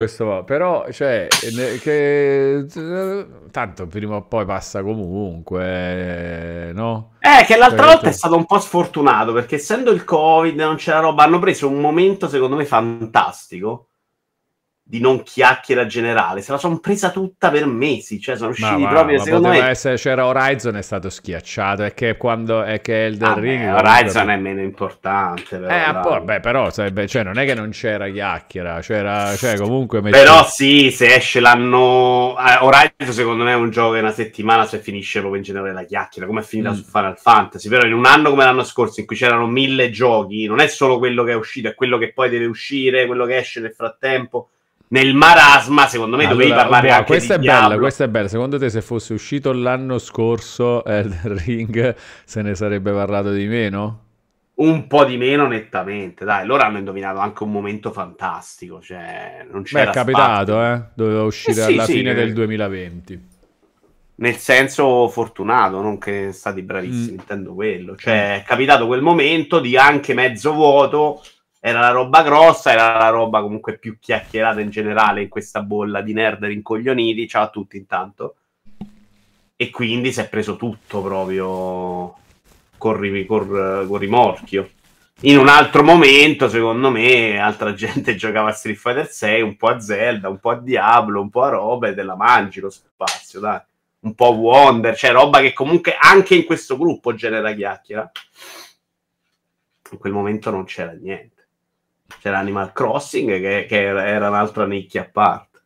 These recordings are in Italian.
questo qua, però, cioè, che eh, tanto prima o poi passa comunque, no? Eh, che l'altra perché... Cioè, volta è cioè. stato un po' sfortunato perché essendo il Covid non c'era roba, hanno preso un momento secondo me fantastico di non chiacchiera generale, se la sono presa tutta per mesi, cioè sono usciti ma, proprio ma secondo me... Essere, c'era Horizon è stato schiacciato, è che quando è che Elden ah, Ring... Beh, Horizon è meno importante, però... Eh, appo, beh, però sarebbe, cioè, non è che non c'era chiacchiera, c'era, cioè comunque... Metti... Però sì, se esce l'anno... Eh, Horizon secondo me è un gioco che una settimana se finisce proprio in generale la chiacchiera, come è finita mm. su Final Fantasy, però in un anno come l'anno scorso in cui c'erano mille giochi, non è solo quello che è uscito, è quello che poi deve uscire, quello che esce nel frattempo nel marasma, secondo me allora, dovevi parlare boh, anche questa di è Diablo. bella, è bella, secondo te se fosse uscito l'anno scorso Elden Ring se ne sarebbe parlato di meno? Un po' di meno nettamente, dai, loro hanno indovinato anche un momento fantastico, cioè non c'era Beh, è capitato, spazio. eh? doveva uscire eh sì, alla sì, fine che... Eh. del 2020. Nel senso fortunato, non che stati bravissimi, mm. intendo quello. Cioè, è capitato quel momento di anche mezzo vuoto, era la roba grossa, era la roba comunque più chiacchierata in generale in questa bolla di nerd rincoglioniti. Ciao a tutti intanto. E quindi si è preso tutto proprio col, col, col rimorchio. In un altro momento, secondo me, altra gente giocava a Street Fighter 6, un po' a Zelda, un po' a Diablo, un po' a roba e te la mangi lo spazio, dai. Un po' a Wonder, cioè roba che comunque anche in questo gruppo genera chiacchiera. In quel momento non c'era niente c'era Animal Crossing che, che era un'altra nicchia a parte.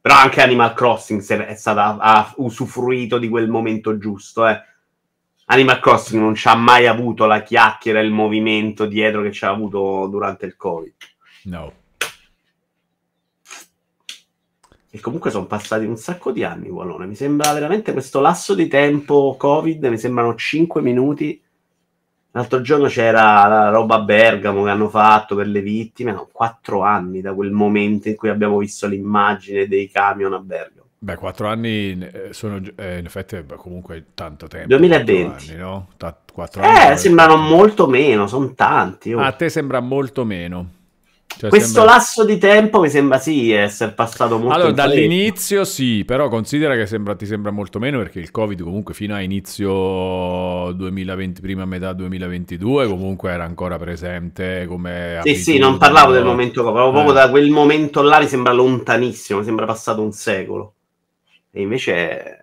Però anche Animal Crossing è stata, ha usufruito di quel momento giusto. Eh. Animal Crossing non ci ha mai avuto la chiacchiera e il movimento dietro che ci ha avuto durante il Covid. No. E comunque sono passati un sacco di anni, Wallone. Mi sembra veramente questo lasso di tempo Covid, mi sembrano 5 minuti L'altro giorno c'era la roba a Bergamo che hanno fatto per le vittime. No, quattro anni da quel momento in cui abbiamo visto l'immagine dei camion a Bergamo. Beh, quattro anni eh, sono eh, in effetti comunque tanto tempo. 2020, anni, no? Ta- eh, anni eh, sembrano molto meno, sono tanti. Oh. A te sembra molto meno. Cioè, Questo sembra... lasso di tempo mi sembra sì essere passato molto. Allora, dall'inizio sì, però considera che sembra, ti sembra molto meno perché il Covid comunque fino a inizio 2020, prima metà 2022 comunque era ancora presente come... Sì, sì, non parlavo del momento, proprio, eh. proprio da quel momento là mi sembra lontanissimo, mi sembra passato un secolo. E invece...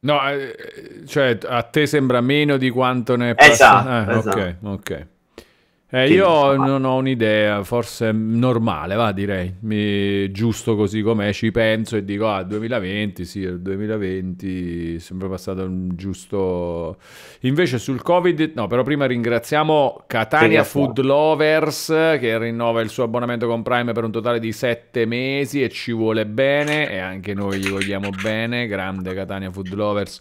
No, eh, cioè a te sembra meno di quanto ne è esatto, passato. Esatto, eh, esatto. Ok, ok. Eh, io non ho un'idea, forse normale, va direi, Mi, giusto così com'è, ci penso e dico, ah 2020, sì, 2020 sembra passato un giusto... Invece sul Covid, no, però prima ringraziamo Catania Food Lovers che rinnova il suo abbonamento con Prime per un totale di 7 mesi e ci vuole bene e anche noi gli vogliamo bene, grande Catania Food Lovers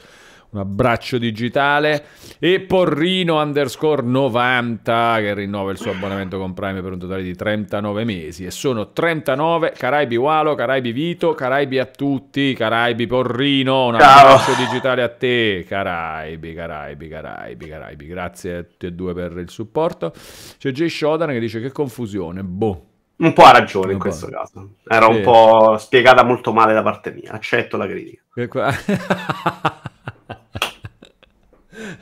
un abbraccio digitale. E Porrino underscore 90 che rinnova il suo abbonamento con Prime per un totale di 39 mesi. E sono 39 Caraibi Walo, Caraibi Vito, Caraibi a tutti, Caraibi Porrino. Un abbraccio Ciao. digitale a te, Caraibi, Caraibi, Caraibi, Caraibi. Grazie a tutti e due per il supporto. C'è Jay Shodan che dice che confusione, boh. Un po' ha ragione in questo caso. Era sì. un po' spiegata molto male da parte mia. Accetto la critica. E qua...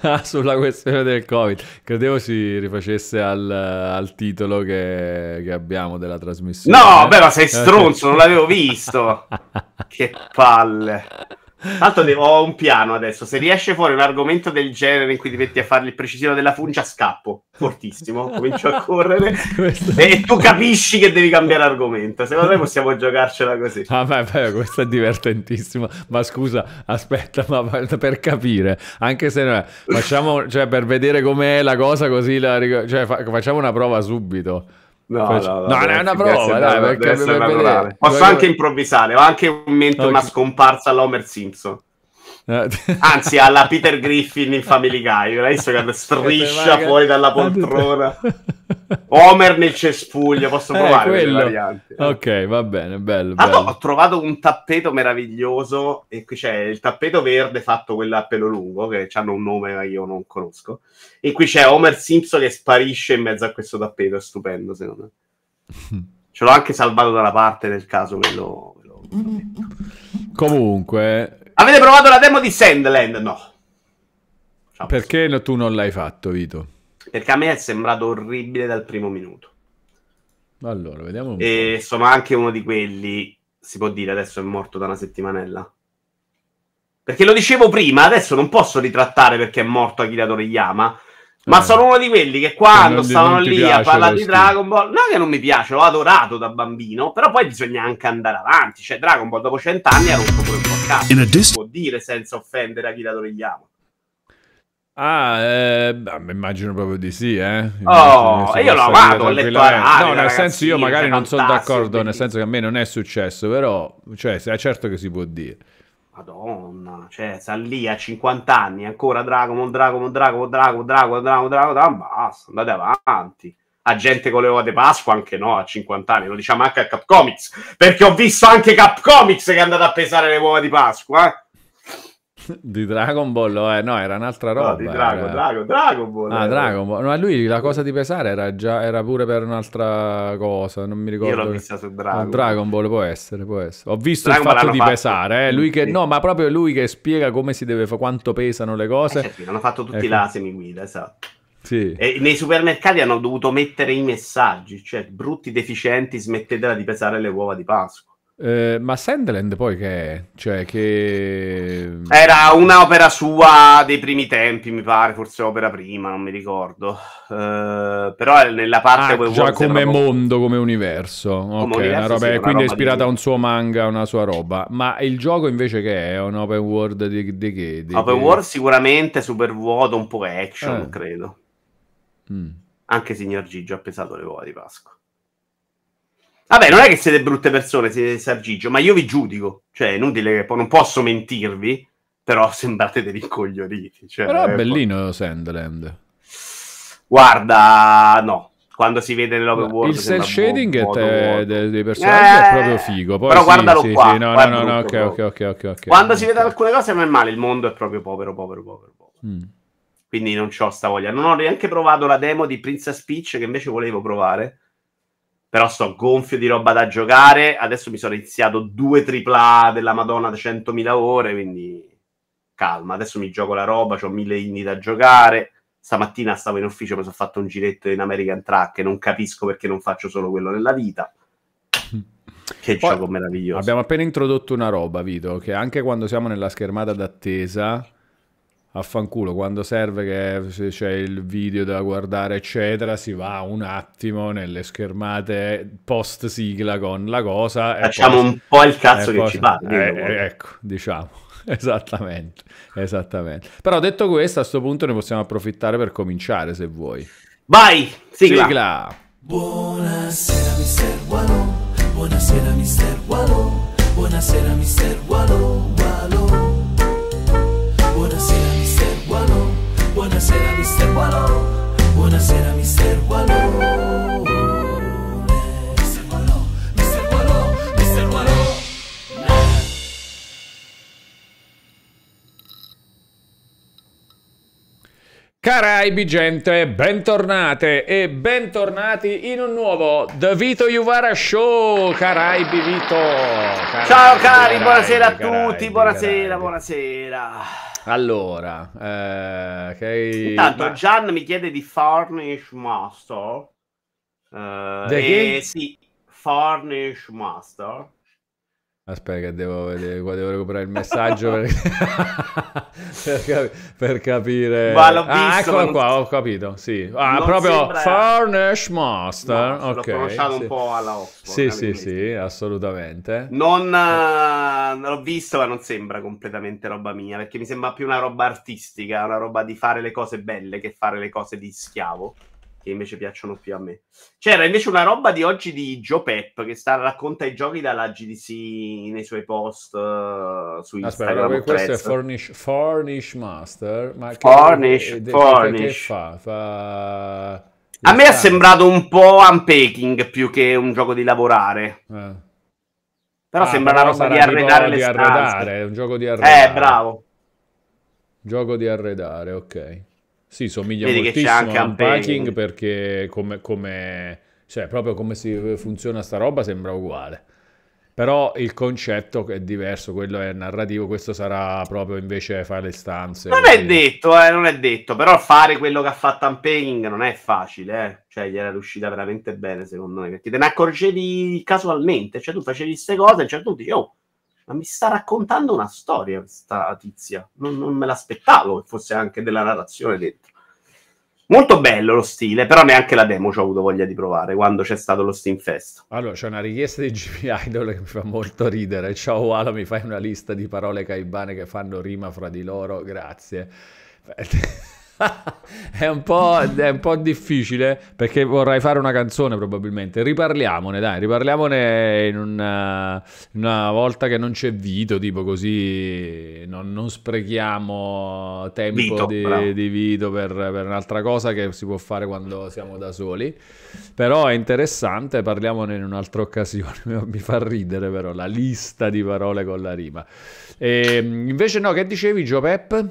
ah, sulla questione del Covid. Credevo si rifacesse al, al titolo che, che, abbiamo della trasmissione. No, beh, ma sei stronzo, non l'avevo visto. che palle. Tanto devo, ho un piano adesso. Se riesce fuori un argomento del genere in cui ti metti a fare il precisino della funcia, scappo fortissimo. Comincio a correre questo... e tu capisci che devi cambiare argomento. Secondo me possiamo giocarcela così. Ah, questo è divertentissimo. Ma scusa, aspetta, ma per capire, anche se no, facciamo, cioè, per vedere com'è la cosa, così la, cioè, fa, facciamo una prova subito. No, Faccio... no, no, no, ragazzi, è una prova, dai, deve, deve, Posso anche improvvisare, ho anche un mente okay. una scomparsa all'Homer Simpson. Eh. Anzi, alla Peter Griffin in Family Guy, hai visto che striscia fuori dalla poltrona. Homer nel cespuglio, posso eh, provare eh, varianti. Ok, va bene, bello. Ah, bello. No, ho trovato un tappeto meraviglioso e qui c'è il tappeto verde fatto quello a pelo lungo, che hanno un nome che io non conosco. E qui c'è Homer Simpson che sparisce in mezzo a questo tappeto, è stupendo secondo me. Ce l'ho anche salvato dalla parte nel caso quello... Comunque, Avete provato la demo di Sandland? No. Ciao, Perché no, tu non l'hai fatto, Vito? Perché a me è sembrato orribile dal primo minuto. Allora, vediamo un e po'. sono anche uno di quelli, si può dire, adesso è morto da una settimanella. Perché lo dicevo prima, adesso non posso ritrattare perché è morto Akira Toriyama, ma eh. sono uno di quelli che quando non, stavano non lì a parlare di Dragon Ball, non è che non mi piace, l'ho adorato da bambino, però poi bisogna anche andare avanti, cioè Dragon Ball dopo cent'anni ha rotto pure un po' a cazzo, non dist- può dire senza offendere a chi la togliamo. Ah, eh, beh, immagino proprio di sì, eh. Immagino oh, io lo amato, ho letto la No, nel senso io magari non sono d'accordo, nel senso che a me non è successo, però, cioè, è certo che si può dire. Madonna, cioè, sta lì a 50 anni, ancora Dragomon, Dragomon, Dragomon, Dragomon, Dragomon, Dragomon, Dragomon, basta, andate avanti. A gente con le uova di Pasqua anche no, a 50 anni, lo diciamo anche a Capcomics, perché ho visto anche Capcomics che è andato a pesare le uova di Pasqua, eh? di Dragon Ball, eh, no, era un'altra roba. No, di Dragon, era... Dragon, Dragon Ball. Ah, era... Eh. Dragon Ball. No, lui la cosa di pesare era, già, era pure per un'altra cosa, non mi ricordo. Io l'ho vista su Dragon. No, ah, Dragon Ball può essere, può essere. Ho visto Dragon il fatto di fatto. pesare, eh, lui che, sì. no, ma proprio lui che spiega come si deve fare, quanto pesano le cose. Eh, certo, hanno fatto tutti ecco. la semiguida, esatto. Sì. E nei supermercati hanno dovuto mettere i messaggi, cioè brutti deficienti, smettetela di pesare le uova di Pasqua. Eh, ma Sandland poi che è? Cioè, che... Era un'opera sua dei primi tempi, mi pare, forse opera prima, non mi ricordo. Eh, però è nella parte... Ah, già come mondo, come universo. Come okay, universo roba, sì, quindi è ispirata di... a un suo manga, una sua roba. Ma il gioco invece che è? Un open world di, di che? Di open che... world sicuramente, super vuoto, un po' action, eh. credo. Mm. Anche signor Gigio ha pesato le uova di Pasqua. Vabbè, non è che siete brutte persone, siete Sargigio, ma io vi giudico. Cioè, è inutile che non posso mentirvi, però sembrate dei incoglioniti. Cioè, però è eh, bellino po- Sandland. Guarda, no. Quando si vede nell'open world... Il cell shading bo- te- dei, dei personaggi eh, è proprio figo. Poi però sì, guardalo sì, qua. Sì, no, guarda no, no, no, okay, okay, ok, ok, ok. Quando okay. si vedono alcune cose non è male, il mondo è proprio povero, povero, povero, povero. Mm. Quindi non c'ho sta voglia. Non ho neanche provato la demo di Princess Peach che invece volevo provare però sto gonfio di roba da giocare. Adesso mi sono iniziato due tripla della Madonna da 100.000 ore, quindi calma. Adesso mi gioco la roba, ho mille indie da giocare. Stamattina stavo in ufficio, mi sono fatto un giretto in American Track e non capisco perché non faccio solo quello nella vita. Che Poi, gioco meraviglioso. Abbiamo appena introdotto una roba, Vito, che anche quando siamo nella schermata d'attesa affanculo, quando serve che c'è il video da guardare eccetera, si va un attimo nelle schermate post sigla con la cosa. Facciamo poi, un po' il cazzo che poi, ci va. Eh, eh, ecco, diciamo. Esattamente, esattamente. Però detto questo, a questo punto ne possiamo approfittare per cominciare se vuoi. Vai, sigla. sigla. Buonasera mister Wallo, buonasera mister Wallo, buonasera mister Wallo, Wallo. Buonasera mister Wallo, buonasera mister Wallo Mister Caraibi gente, bentornate e bentornati in un nuovo The Vito Juvara Show, Caraibi Vito. Caraibi, Ciao cari, caraibi, buonasera a tutti, caraibi, buonasera, buonasera. Allora, eh, okay. intanto Gian mi chiede di Furnish Master. Eh, The e, Sì, Furnish Master. Aspetta che devo vedere qua, devo recuperare il messaggio per, per, capi- per capire. Ah, ma l'ho visto, ah, eccolo non... qua, ho capito, sì. Ah, proprio sembra... Furnish Master, no, ok. L'ho conosciuto sì. un po' alla Oxford. Sì, sì, sì, assolutamente. Non uh, l'ho visto, ma non sembra completamente roba mia, perché mi sembra più una roba artistica, una roba di fare le cose belle che fare le cose di schiavo che invece piacciono più a me. C'era cioè, invece una roba di oggi di Joe Pep che sta, racconta i giochi dalla GDC nei suoi post uh, su Instagram. Aspetta, questo è Furnish, Furnish Master. Ma Furnish, che, Furnish. Che fa? fa... A me è sembrato un po' unpacking più che un gioco di lavorare. Eh. Però ah, sembra una roba di arredare le stanze. Arredare, è un gioco di eh, arredare. Eh, bravo. Gioco di arredare, ok. Sì, somiglia Vedi moltissimo anche a unpacking perché come, come, cioè, proprio come si funziona sta roba sembra uguale. Però il concetto è diverso, quello è narrativo, questo sarà proprio invece fare le stanze. Non quindi... è detto, eh, non è detto, però fare quello che ha fatto Unpacking non è facile, eh. cioè gli era riuscita veramente bene secondo me, perché te ne accorgevi casualmente, cioè tu facevi queste cose e a un certo punto dici, oh, ma mi sta raccontando una storia questa tizia, non, non me l'aspettavo che fosse anche della narrazione dentro. Molto bello lo stile, però neanche la demo ci ho avuto voglia di provare quando c'è stato lo Steam Fest. Allora, c'è una richiesta di GP Idol che mi fa molto ridere. Ciao Ala, mi fai una lista di parole caibane che fanno rima fra di loro? Grazie. è, un è, un po', difficile perché vorrai fare una canzone probabilmente. Riparliamone, dai, riparliamone in una, eh, una volta che non c'è Vito, tipo così non, non sprechiamo tempo Vito, di, di, Vito per, per un'altra cosa che si può fare quando siamo da soli. Però è interessante, parliamone in un'altra occasione. Mi fa ridere però la lista di parole con la rima. E, ehm, invece no, che dicevi Gio Pep?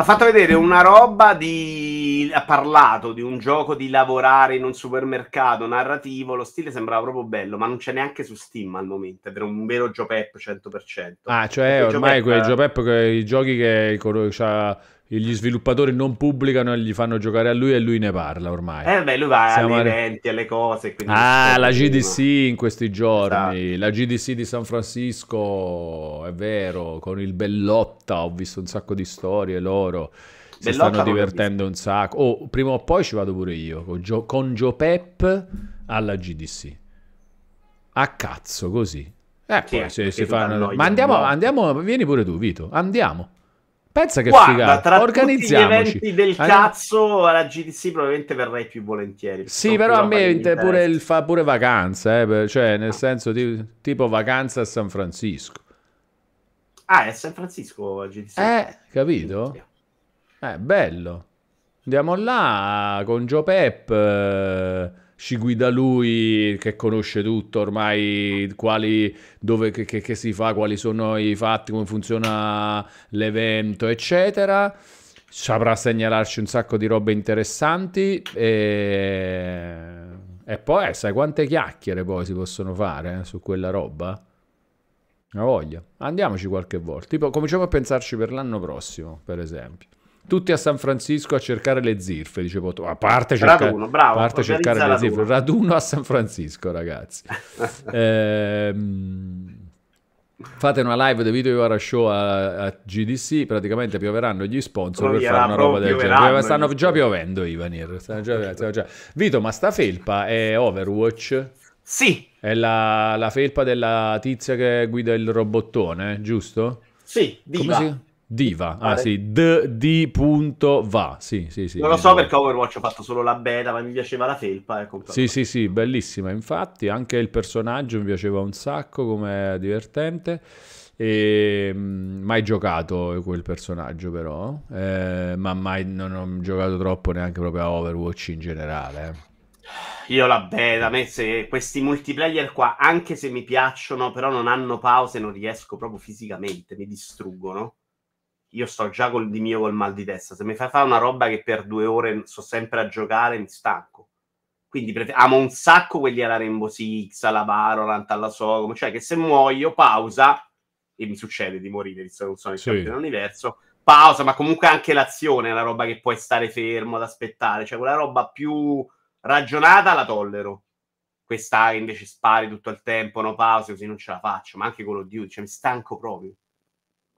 Ha fatto vedere una roba di... ha parlato di un gioco di lavorare in un supermercato narrativo, lo stile sembrava proprio bello, ma non c'è neanche su Steam al momento, è un vero Jopep 100%. Ah, cioè Perché ormai Joe quei Joe Pep, quei giochi che... Cioè gli sviluppatori non pubblicano e gli fanno giocare a lui e lui ne parla ormai. Eh beh, lui va Siamo agli eventi, alle cose. Ah, la GDC in questi giorni, esatto. la GDC di San Francisco, è vero, con il Bellotta, ho visto un sacco di storie loro. Si Bellotta stanno divertendo un sacco. Oh, prima o poi ci vado pure io, con, Gio, con Gio Pep alla GDC. A cazzo, così. Eh, poi, se, se fanno... Ma andiamo, andiamo, vieni pure tu, Vito, andiamo. Pensa che Guarda, figata. Tra Organizziamoci. tutti gli eventi del eh? cazzo alla GTC probabilmente verrai più volentieri. Sì, però a me pure il, fa pure vacanza, eh, cioè nel senso di, tipo vacanza a San Francisco. Ah, è a San Francisco la GTC. Eh, capito? Eh, bello. Andiamo là con Joe Pep. Eh ci guida lui che conosce tutto ormai, quali, dove, che, che, che si fa, quali sono i fatti, come funziona l'evento, eccetera. Saprà segnalarci un sacco di robe interessanti e, e poi eh, sai quante chiacchiere poi si possono fare eh, su quella roba? Una voglia. Andiamoci qualche volta. Tipo, cominciamo a pensarci per l'anno prossimo, per esempio tutti a San Francisco a cercare le zirfe, dice Potò. A parte, cerca- raduno, bravo, parte cercare le raduno. zirfe, raduno a San Francisco, ragazzi. ehm, fate una live dei video di Vara Show a, a, GDC, praticamente pioveranno gli sponsor Proviamo, per fare una roba del genere. Stanno già piovendo, Ivanir. Stanno già, stanno già. Vito, ma sta felpa è Overwatch? Sì. È la, la felpa della tizia che guida il robottone, giusto? Sì, diva. Come si... Diva, ah sì, d, d punto va, sì, sì, sì. Non lo so perché Overwatch ho fatto solo la beta, ma mi piaceva la felpa. Ecco. Sì, sì, sì, bellissima, infatti, anche il personaggio mi piaceva un sacco, come divertente. E, ehm, mai giocato quel personaggio però, eh, ma mai non ho giocato troppo neanche proprio a Overwatch in generale. Eh. Io la beta, a me se questi multiplayer qua, anche se mi piacciono, però non hanno pause, non riesco proprio fisicamente, mi distruggono io sto già col, di mio col mal di testa. Se mi fai fare una roba che per due ore sto sempre a giocare, mi stanco. Quindi pref- amo un sacco quelli alla Rainbow Six, alla Valorant, alla Sogom, cioè che se muoio, pausa, e mi succede di morire, visto che non sono il sì. campione dell'universo, pausa, ma comunque anche l'azione è una roba che puoi stare fermo ad aspettare, cioè quella roba più ragionata la tollero. Questa invece spari tutto il tempo, no pause, così non ce la faccio, ma anche quello di Duty, cioè mi stanco proprio.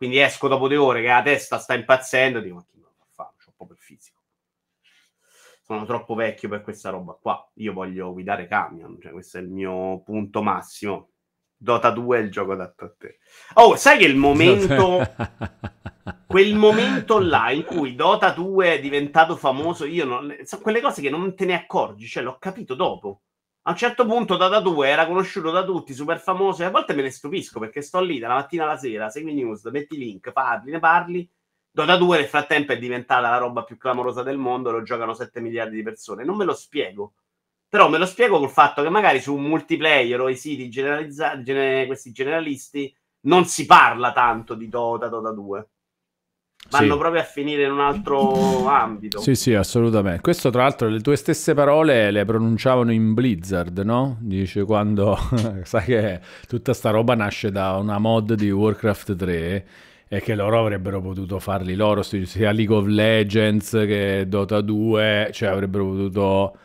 Quindi esco dopo due ore che la testa sta impazzendo, dico ma chi non lo fa? C'ho proprio il fisico. Sono troppo vecchio per questa roba qua. Io voglio guidare camion, cioè questo è il mio punto massimo. Dota 2 è il gioco adatto a te. Oh, sai che il momento quel momento là in cui Dota 2 è diventato famoso, io non sono quelle cose che non te ne accorgi, cioè l'ho capito dopo a un certo punto Data 2 era conosciuto da tutti, super famoso, e a volte me ne stupisco perché sto lì dalla mattina alla sera, segui news, metti link, parli, ne parli. Dota 2 nel frattempo è diventata la roba più clamorosa del mondo, lo giocano 7 miliardi di persone. Non me lo spiego. Però me lo spiego col fatto che magari su un multiplayer o i siti generalizzati, gener- questi generalisti, non si parla tanto di Dota, Dota 2 vanno sì. proprio a finire in un altro ambito. Sì, sì, assolutamente. Questo, tra l'altro, le tue stesse parole le pronunciavano in Blizzard, no? Dice quando sai che tutta sta roba nasce da una mod di Warcraft 3 e che loro avrebbero potuto farli loro, sia League of Legends che Dota 2, cioè avrebbero potuto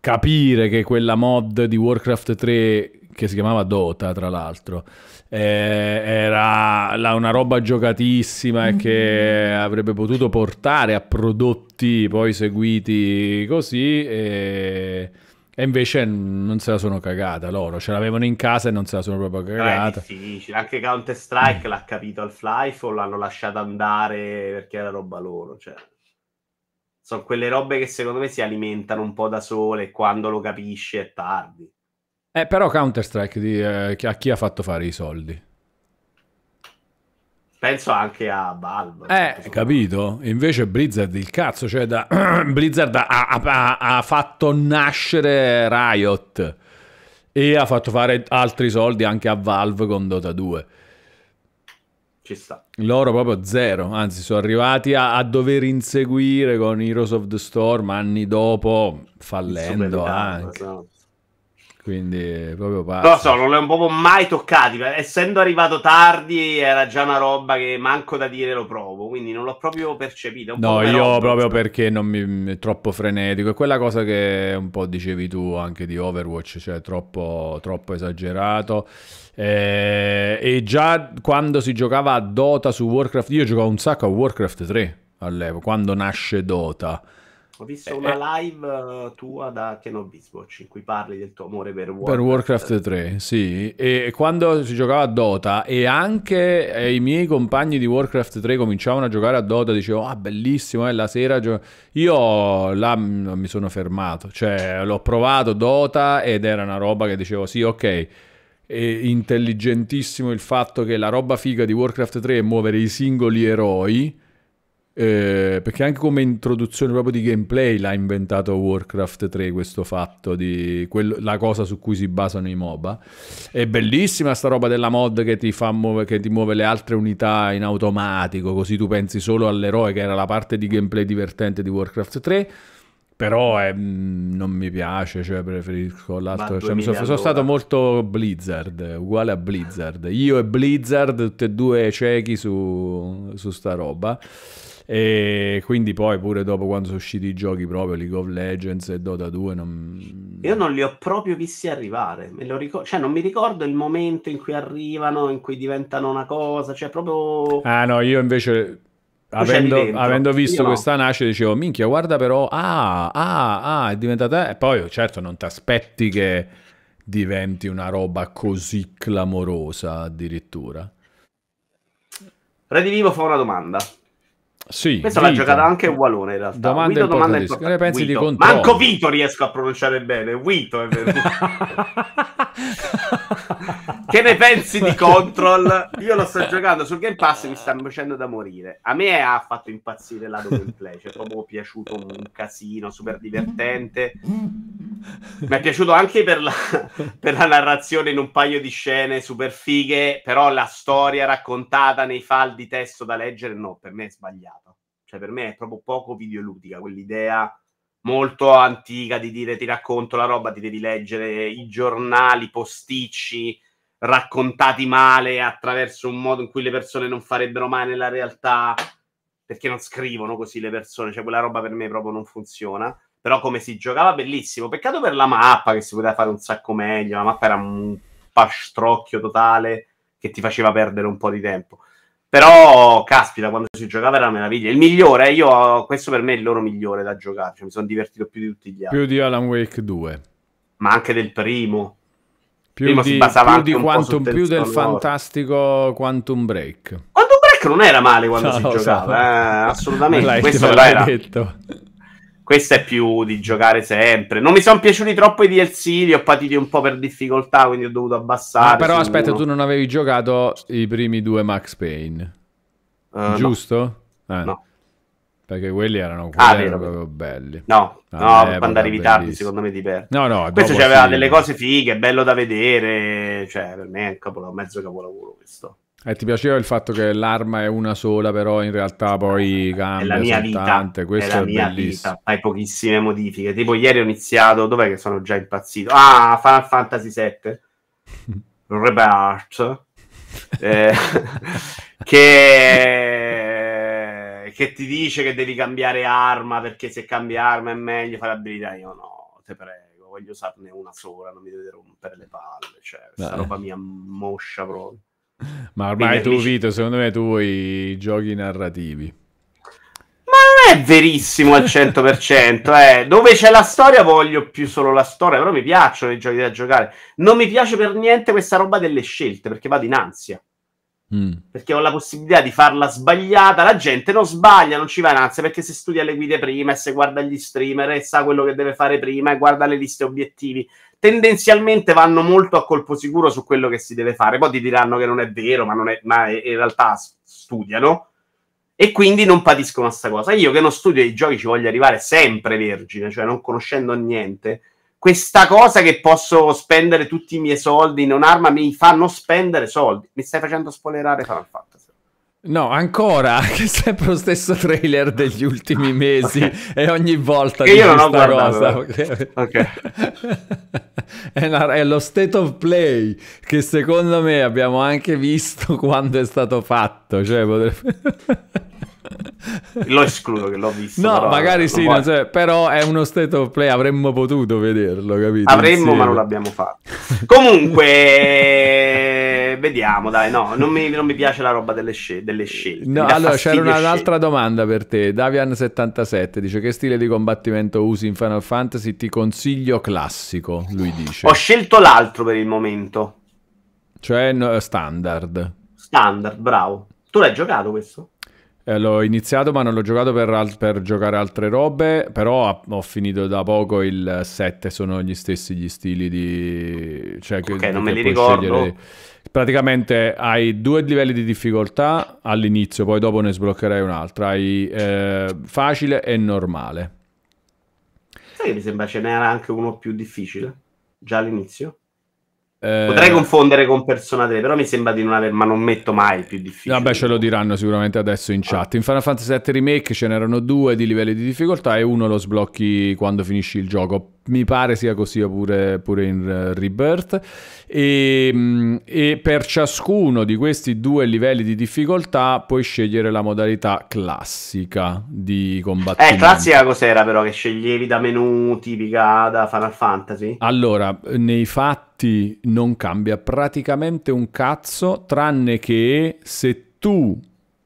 capire che quella mod di Warcraft 3 che si chiamava Dota, tra l'altro eh, era la, una roba giocatissima mm-hmm. che avrebbe potuto portare a prodotti poi seguiti così e, e, invece non se la sono cagata loro, ce l'avevano in casa e non se la sono proprio cagata. È difficile, anche Counter Strike l'ha capito al Flyfo, l'hanno lasciata andare perché era roba loro, cioè sono quelle robe che secondo me si alimentano un po' da sole quando lo capisci è tardi. Eh, però Counter-Strike eh, a chi ha fatto fare i soldi? Penso anche a Valve. Eh, certo, capito? Invece Blizzard, il cazzo, cioè da... Blizzard ha, ha, ha, fatto nascere Riot e ha fatto fare altri soldi anche a Valve con Dota 2. Ci sta. Loro proprio zero, anzi sono arrivati a, a dover inseguire con Heroes of the Storm anni dopo, fallendo anche. Esatto. Quindi eh, proprio pazzo. Non Lo so, non li ho proprio mai toccati. Essendo arrivato tardi, era già una roba che manco da dire lo provo. Quindi non l'ho proprio percepito. No, io però... proprio perché non mi mm, è troppo frenetico. È quella cosa che un po' dicevi tu anche di Overwatch, cioè troppo, troppo esagerato. Eh, e già quando si giocava a Dota su Warcraft, io giocavo un sacco a Warcraft 3 all'epoca, quando nasce Dota. Ho visto eh, una eh. live eh, tua da Keno Biswatch in cui parli del tuo amore per Warcraft. Per Warcraft 3, sì. E quando si giocava a Dota e anche eh, i miei compagni di Warcraft 3 cominciavano a giocare a Dota, dicevo, ah bellissimo, è eh, la sera... Gio-". Io là m- mm, mi sono fermato, cioè l'ho provato Dota ed era una roba che dicevo, sì, ok intelligentissimo il fatto che la roba figa di Warcraft 3 è muovere i singoli eroi eh, perché anche come introduzione proprio di gameplay l'ha inventato Warcraft 3 questo fatto di quello, la cosa su cui si basano i MOBA è bellissima sta roba della mod che ti, fa muove, che ti muove le altre unità in automatico così tu pensi solo all'eroe che era la parte di gameplay divertente di Warcraft 3 però eh, non mi piace, cioè preferisco l'altro. Cioè, sono, allora. stato molto Blizzard, uguale a Blizzard. Io e Blizzard, tutti e due ciechi su, su sta roba. E quindi poi pure dopo quando sono usciti i giochi proprio League of Legends e Dota 2 non... Io non li ho proprio visti arrivare, ricor- cioè non mi ricordo il momento in cui arrivano, in cui diventano una cosa, cioè proprio... Ah no, io invece Avendo, avendo, visto no. questa nascita dicevo minchia guarda però ah ah ah è diventata e poi certo non ti aspetti che diventi una roba così clamorosa addirittura Redivivo fa una domanda sì, Questa l'ha giocata anche Walone in realtà. Domanda Guido, domanda importante. Ne pensi Guido. di Control? Manco Vito riesco a pronunciare bene. Vito è vero. che ne pensi di Control? Io lo sto giocando sul Game Pass e mi stanno facendo da morire. A me ha fatto impazzire la gameplay, cioè, è proprio piaciuto un casino, super divertente. Mi è piaciuto anche per la, per la narrazione in un paio di scene super fighe, però la storia raccontata nei file di testo da leggere no, per me è sbagliato cioè per me è proprio poco videoludica quell'idea molto antica di dire ti racconto la roba, ti devi leggere i giornali, posticci raccontati male attraverso un modo in cui le persone non farebbero mai nella realtà perché non scrivono così le persone, cioè quella roba per me proprio non funziona. Però come si giocava bellissimo, peccato per la mappa che si poteva fare un sacco meglio, la mappa era un pastrocchio totale che ti faceva perdere un po' di tempo. Però, caspita, quando si giocava era una meraviglia. Il migliore, io, questo per me è il loro migliore da giocare. Cioè, mi sono divertito più di tutti gli altri. Più di Alan Wake 2. Ma anche del primo. Più primo di, più di Quantum, più del fantastico Quantum Break. Quantum Break non era male quando no, si giocava, so. eh, assolutamente. Questo però era... Detto. Questa è più di giocare sempre. Non mi sono piaciuti troppo i DLC, li ho patiti un po' per difficoltà, quindi ho dovuto abbassare. No, però aspetta, uno. tu non avevi giocato i primi due Max Payne, uh, giusto? No. Eh. no. Perché quelli erano, ah, quelli ah, erano vero, proprio belli. No, ah, no eh, quando arrivi tardi, secondo me ti perdi. No, no, questo c'aveva sì. delle cose fighe, bello da vedere. Cioè, per me è un, capolavoro, un mezzo capolavoro questo. Eh, ti piaceva il fatto che l'arma è una sola, però in realtà poi cambia. È la mia vita. Questo è la è mia bellissimo. vita. Hai pochissime modifiche. Tipo ieri ho iniziato, dov'è che sono già impazzito? Ah, Final Fantasy VII. Rebirth. Eh, che... che ti dice che devi cambiare arma perché se cambi arma è meglio fare abilità. Io no, te prego, voglio usarne una sola, non mi dovete rompere le palle. Cioè, questa roba mia moscia proprio. Ma ormai tu, Vito, secondo me tu vuoi giochi narrativi. Ma non è verissimo al 100%, eh. Dove c'è la storia voglio più solo la storia, però mi piacciono i giochi da giocare. Non mi piace per niente questa roba delle scelte, perché vado in ansia. Mm. Perché ho la possibilità di farla sbagliata, la gente non sbaglia, non ci va in ansia perché se studia le guide prima e se guarda gli streamer e sa quello che deve fare prima e guarda le liste obiettivi tendenzialmente vanno molto a colpo sicuro su quello che si deve fare. Poi ti diranno che non è vero, ma, è, ma in realtà studiano e quindi non patiscono a sta cosa. Io che non studio i giochi ci voglio arrivare sempre vergine, cioè non conoscendo niente. Questa cosa che posso spendere tutti i miei soldi in un'arma mi fa non spendere soldi. Mi stai facendo spoilerare Final fatto. No, ancora, che è sempre lo stesso trailer degli ultimi ah, mesi okay. e ogni volta che io non ho guardato. Cosa. Eh. Ok. è, una, è, lo state of play che secondo me abbiamo anche visto quando è stato fatto. Cioè, potrebbe... Lo escludo che l'ho visto. No, però, magari sì, puoi... so, però è uno state of play, avremmo potuto vederlo, capito? Avremmo, Insieme. ma non l'abbiamo fatto. Comunque, vediamo, dai, no, non mi, non mi, piace la roba delle, scel- delle scelte. No, allora, c'era una, un'altra domanda per te. Davian77 dice che stile di combattimento usi in Final Fantasy? Ti consiglio classico, lui dice. Ho scelto l'altro per il momento. Cioè no, standard. Standard, bravo. Tu l'hai giocato questo? Eh, l'ho iniziato ma non l'ho giocato per, al- per giocare altre robe, però ha- ho finito da poco il 7, sono gli stessi gli stili di... Cioè, ok, che, non me li ricordo. Scegliere. Praticamente hai due livelli di difficoltà all'inizio, poi dopo ne sbloccherai un'altra, hai eh, facile e normale. Sai che mi sembra ce n'era anche uno più difficile, già all'inizio? Eh, Potrei confondere con Persona 3, però mi sembra di non aver, ma non metto mai più difficile. Vabbè, ce lo diranno sicuramente adesso in chat. In Final Fantasy VII Remake ce n'erano due di livelli di difficoltà e uno lo sblocchi quando finisci il gioco mi pare sia così pure, pure in eh, Rebirth, e, ehm, e, per ciascuno di questi due livelli di difficoltà puoi scegliere la modalità classica di combattimento. Eh, classica cos'era però che sceglievi da menu tipica da Final Fantasy? Allora, nei fatti non cambia praticamente un cazzo, tranne che se tu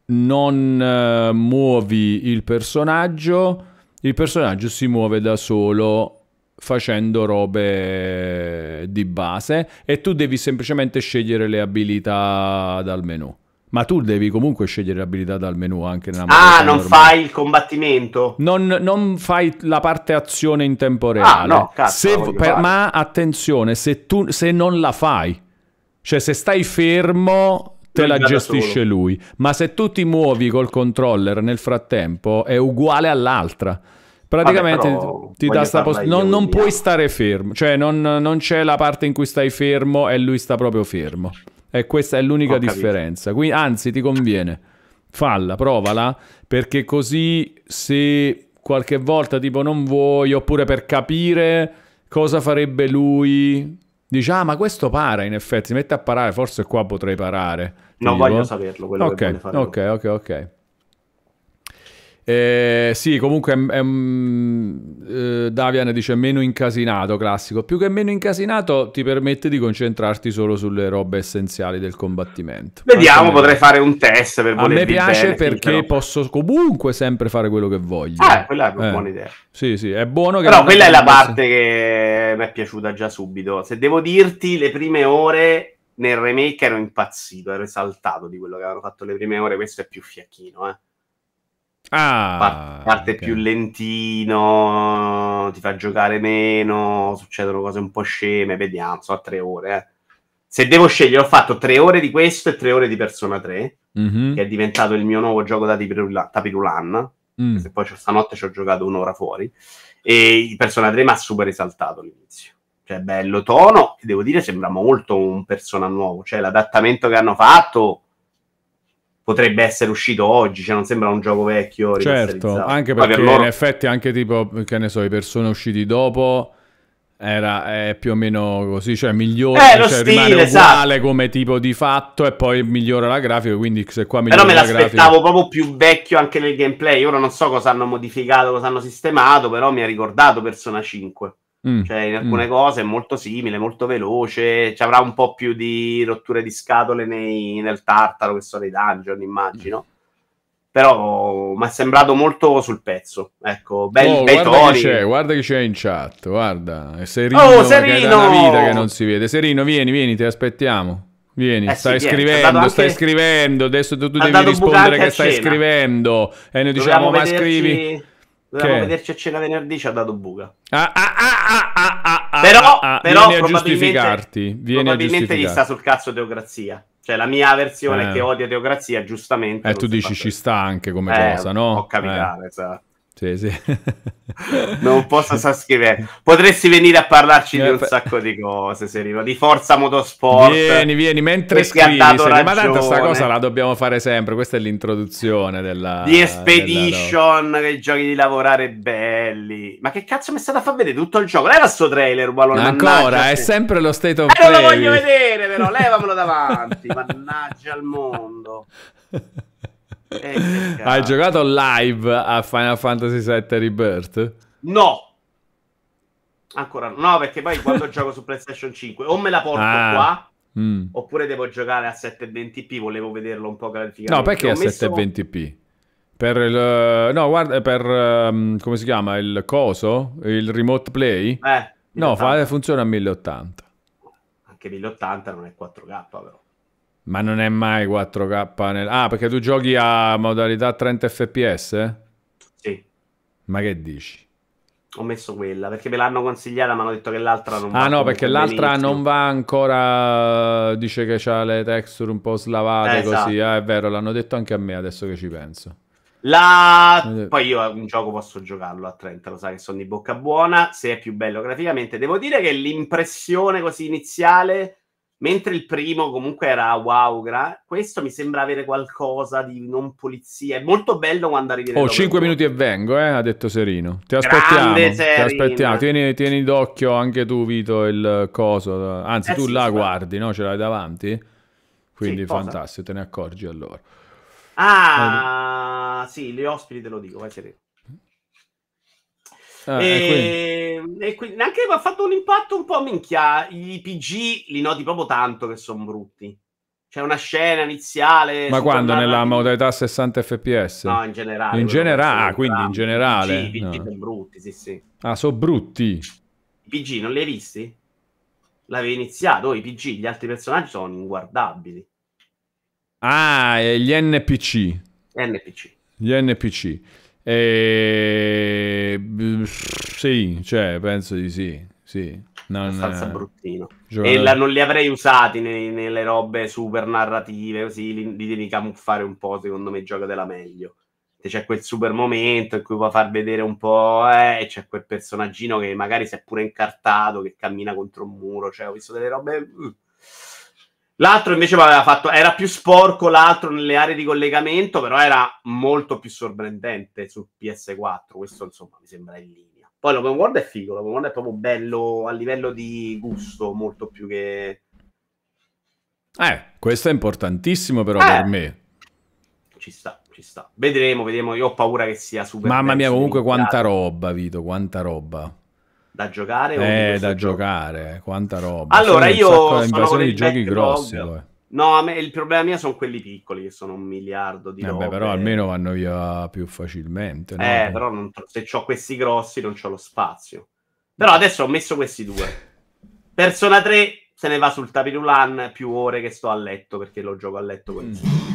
non eh, muovi il personaggio, il personaggio si muove da solo facendo robe di base e tu devi semplicemente scegliere le abilità dal menu. Ma tu devi comunque scegliere le abilità dal menu anche nella Ah, non normale. fai il combattimento? Non, non, fai la parte azione in tempo ah, reale. Ah, no, cazzo, per, ma attenzione, se, tu, se non la fai, cioè se stai fermo te la gestisce lui. Ma se tu ti muovi col controller nel frattempo è uguale all'altra. Praticamente Vabbè, ti dà sta post- non, non puoi stare fermo, cioè non, non, c'è la parte in cui stai fermo e lui sta proprio fermo. E questa è l'unica Ho differenza. Quindi, anzi, ti conviene. Falla, provala, perché così se qualche volta tipo non vuoi, oppure per capire cosa farebbe lui, dici ah ma questo para in effetti, si mette a parare, forse qua potrei parare. Non voglio saperlo, quello okay, che vuole fare. Ok, ok, ok. Eh, sì, comunque è, è, eh, Davian dice meno incasinato, classico. Più che meno incasinato ti permette di concentrarti solo sulle robe essenziali del combattimento. Vediamo, potrei fare un test per A me piace bene, perché però. posso comunque sempre fare quello che voglio. Ah, quella è una eh. buona idea. Sì, sì, è buono che... Però quella è la parte se... che mi è piaciuta già subito. Se devo dirti, le prime ore nel remake ero impazzito, ero esaltato di quello che avevano fatto le prime ore, questo è più fiacchino, eh Ah, parte okay. più lentino, ti fa giocare meno, succedono cose un po' sceme, vediamo, sono a tre ore. Eh. Se devo scegliere, ho fatto tre ore di questo e tre ore di Persona 3, mm-hmm. che è diventato il mio nuovo gioco da tapirulan. Mm. Se poi stanotte ci ho giocato un'ora fuori. E Persona 3 mi ha super esaltato all'inizio. Cioè, bello tono, devo dire, sembra molto un Persona nuovo. Cioè, l'adattamento che hanno fatto potrebbe essere uscito oggi, cioè non sembra un gioco vecchio. Certo, anche perché per loro... in effetti anche tipo, che ne so, i persone usciti dopo era più o meno così, cioè migliora, eh, cioè, stile, rimane uguale esatto. come tipo di fatto e poi migliora la grafica, quindi se qua migliora Però me l'aspettavo grafica... proprio più vecchio anche nel gameplay, ora non so cosa hanno modificato, cosa hanno sistemato, però mi ha ricordato Persona 5. Mm. Cioè, in mm. alcune mm. cose è molto simile, molto veloce, ci avrà un po' più di rotture di scatole nei, nel tartaro che sono i dungeon, immagino. Mm. Però mi è sembrato molto sul pezzo. Ecco, bel, oh, bei guarda che c'è, guarda che c'è in chat, guarda. È Serino, oh, Serino! Che vita che non si vede. Serino, vieni, vieni, ti aspettiamo. Vieni, eh stai sì, scrivendo, anche... stai scrivendo, adesso tu, tu devi rispondere che stai cena. scrivendo e noi diciamo Dobbiamo ma vederci... scrivi Dovevamo vederci a cena venerdì, ci ha dato buca. Ah, ah, ah, però, però vieni giustificarti. vieni probabilmente gli sta sul cazzo Teocrazia. Cioè, la mia versione eh. che odia Teocrazia, giustamente. Eh, tu dici fatto. ci sta anche come eh, cosa, no? Può capitare, esatto. Cioè, sì, sì. non posso sa scrivere. Potresti venire a parlarci yeah, di eh, un fa... sacco di cose, Serino, di Forza Motorsport. Vieni, vieni, mentre scrivi, Serino, ma tanto sta cosa la dobbiamo fare sempre, questa è l'introduzione della... Di Expedition, della... che giochi di lavorare belli. Ma che cazzo mi è stato a far vedere tutto il gioco? Leva sto trailer, Ballone, Ancora, è sempre lo state of eh, play. non lo voglio vedere, però, levamelo davanti, mannaggia al mondo. Eh, Hai giocato live a Final Fantasy VII Rebirth? No. Ancora no, perché poi quando gioco su PlayStation 5 o me la porto ah. qua Mm. Oppure devo giocare a 720p, volevo vederlo un po' gratificante. No, perché Ho a messo... 720p? Per il... No, guarda, per... Um, come si chiama? Il coso? Il remote play? Eh, no, fa, funziona a 1080. Anche 1080 non è 4K però. Ma non è mai 4K nel... Ah, perché tu giochi a modalità 30 fps? Sì. Ma che dici? Ho messo quella perché me l'hanno consigliata, ma hanno detto che l'altra non ah, va. Ah, no, perché l'altra benissimo. non va ancora. Dice che ha le texture un po' slavate eh, così. Esatto. Eh, è vero, l'hanno detto anche a me adesso che ci penso. La... Poi io un gioco posso giocarlo a 30, lo sai che sono di bocca buona. Se è più bello graficamente, devo dire che l'impressione così iniziale Mentre il primo comunque era wow, gra- questo mi sembra avere qualcosa di non pulizia. È molto bello quando arrivi Oh, 5 minuti e vengo, eh, ha detto Serino. Ti aspettiamo. Grande, ti aspettiamo. Tieni, tieni, d'occhio anche tu, Vito, il coso. Anzi, eh, tu sì, la sì. guardi, no? Ce l'hai davanti? Quindi sì, fantastico, te ne accorgi allora. Ah, eh. sì, gli ospiti te lo dico, vai Serino. Ah, e, e, quindi anche ha fatto un impatto un po' minchia. I PG li noti proprio tanto che sono brutti. C'è una scena iniziale. Ma quando? Nella di... modalità 60 fps? No, in generale. In generale, ah, quindi in generale. I PG, no. sono brutti, sì, sì. Ah, sono brutti. I PG non li hai visti? L'avevi iniziato, oh, i PG, gli altri personaggi sono inguardabili. Ah, gli NPC. NPC. Gli NPC. E... Mm, sì, cioè, penso di sì. sì. Non, abbastanza eh, bruttino. Giocatore... E la, non li avrei usati nei, nelle robe super narrative, così li, li devi camuffare un po', secondo me giocatela meglio. C'è quel super momento in cui può far vedere un po', eh, c'è quel personaggino che magari si è pure incartato, che cammina contro un muro, cioè ho visto delle robe... Uh L'altro invece aveva fatto, era più sporco l'altro nelle aree di collegamento, però era molto più sorprendente su PS4. Questo insomma mi sembra in linea. Poi l'open world è figo, l'open world è proprio bello a livello di gusto, molto più che... Eh, questo è importantissimo però eh. per me. Ci sta, ci sta. Vedremo, vedremo. Io ho paura che sia super... Mamma mia, comunque quanta roba, Vito, quanta roba da giocare? Eh, da gioco? giocare, quanta roba. Allora, sono io... Invasione di giochi grossi. No, a me, il problema mio sono quelli piccoli, che sono un miliardo di eh robe. però almeno vanno via più facilmente. No? Eh, eh. però non, se ho questi grossi non ho lo spazio. Però adesso ho messo questi due. Persona 3 se ne va sul tapirulan più ore che sto a letto, perché lo gioco a letto. Questo. Mm.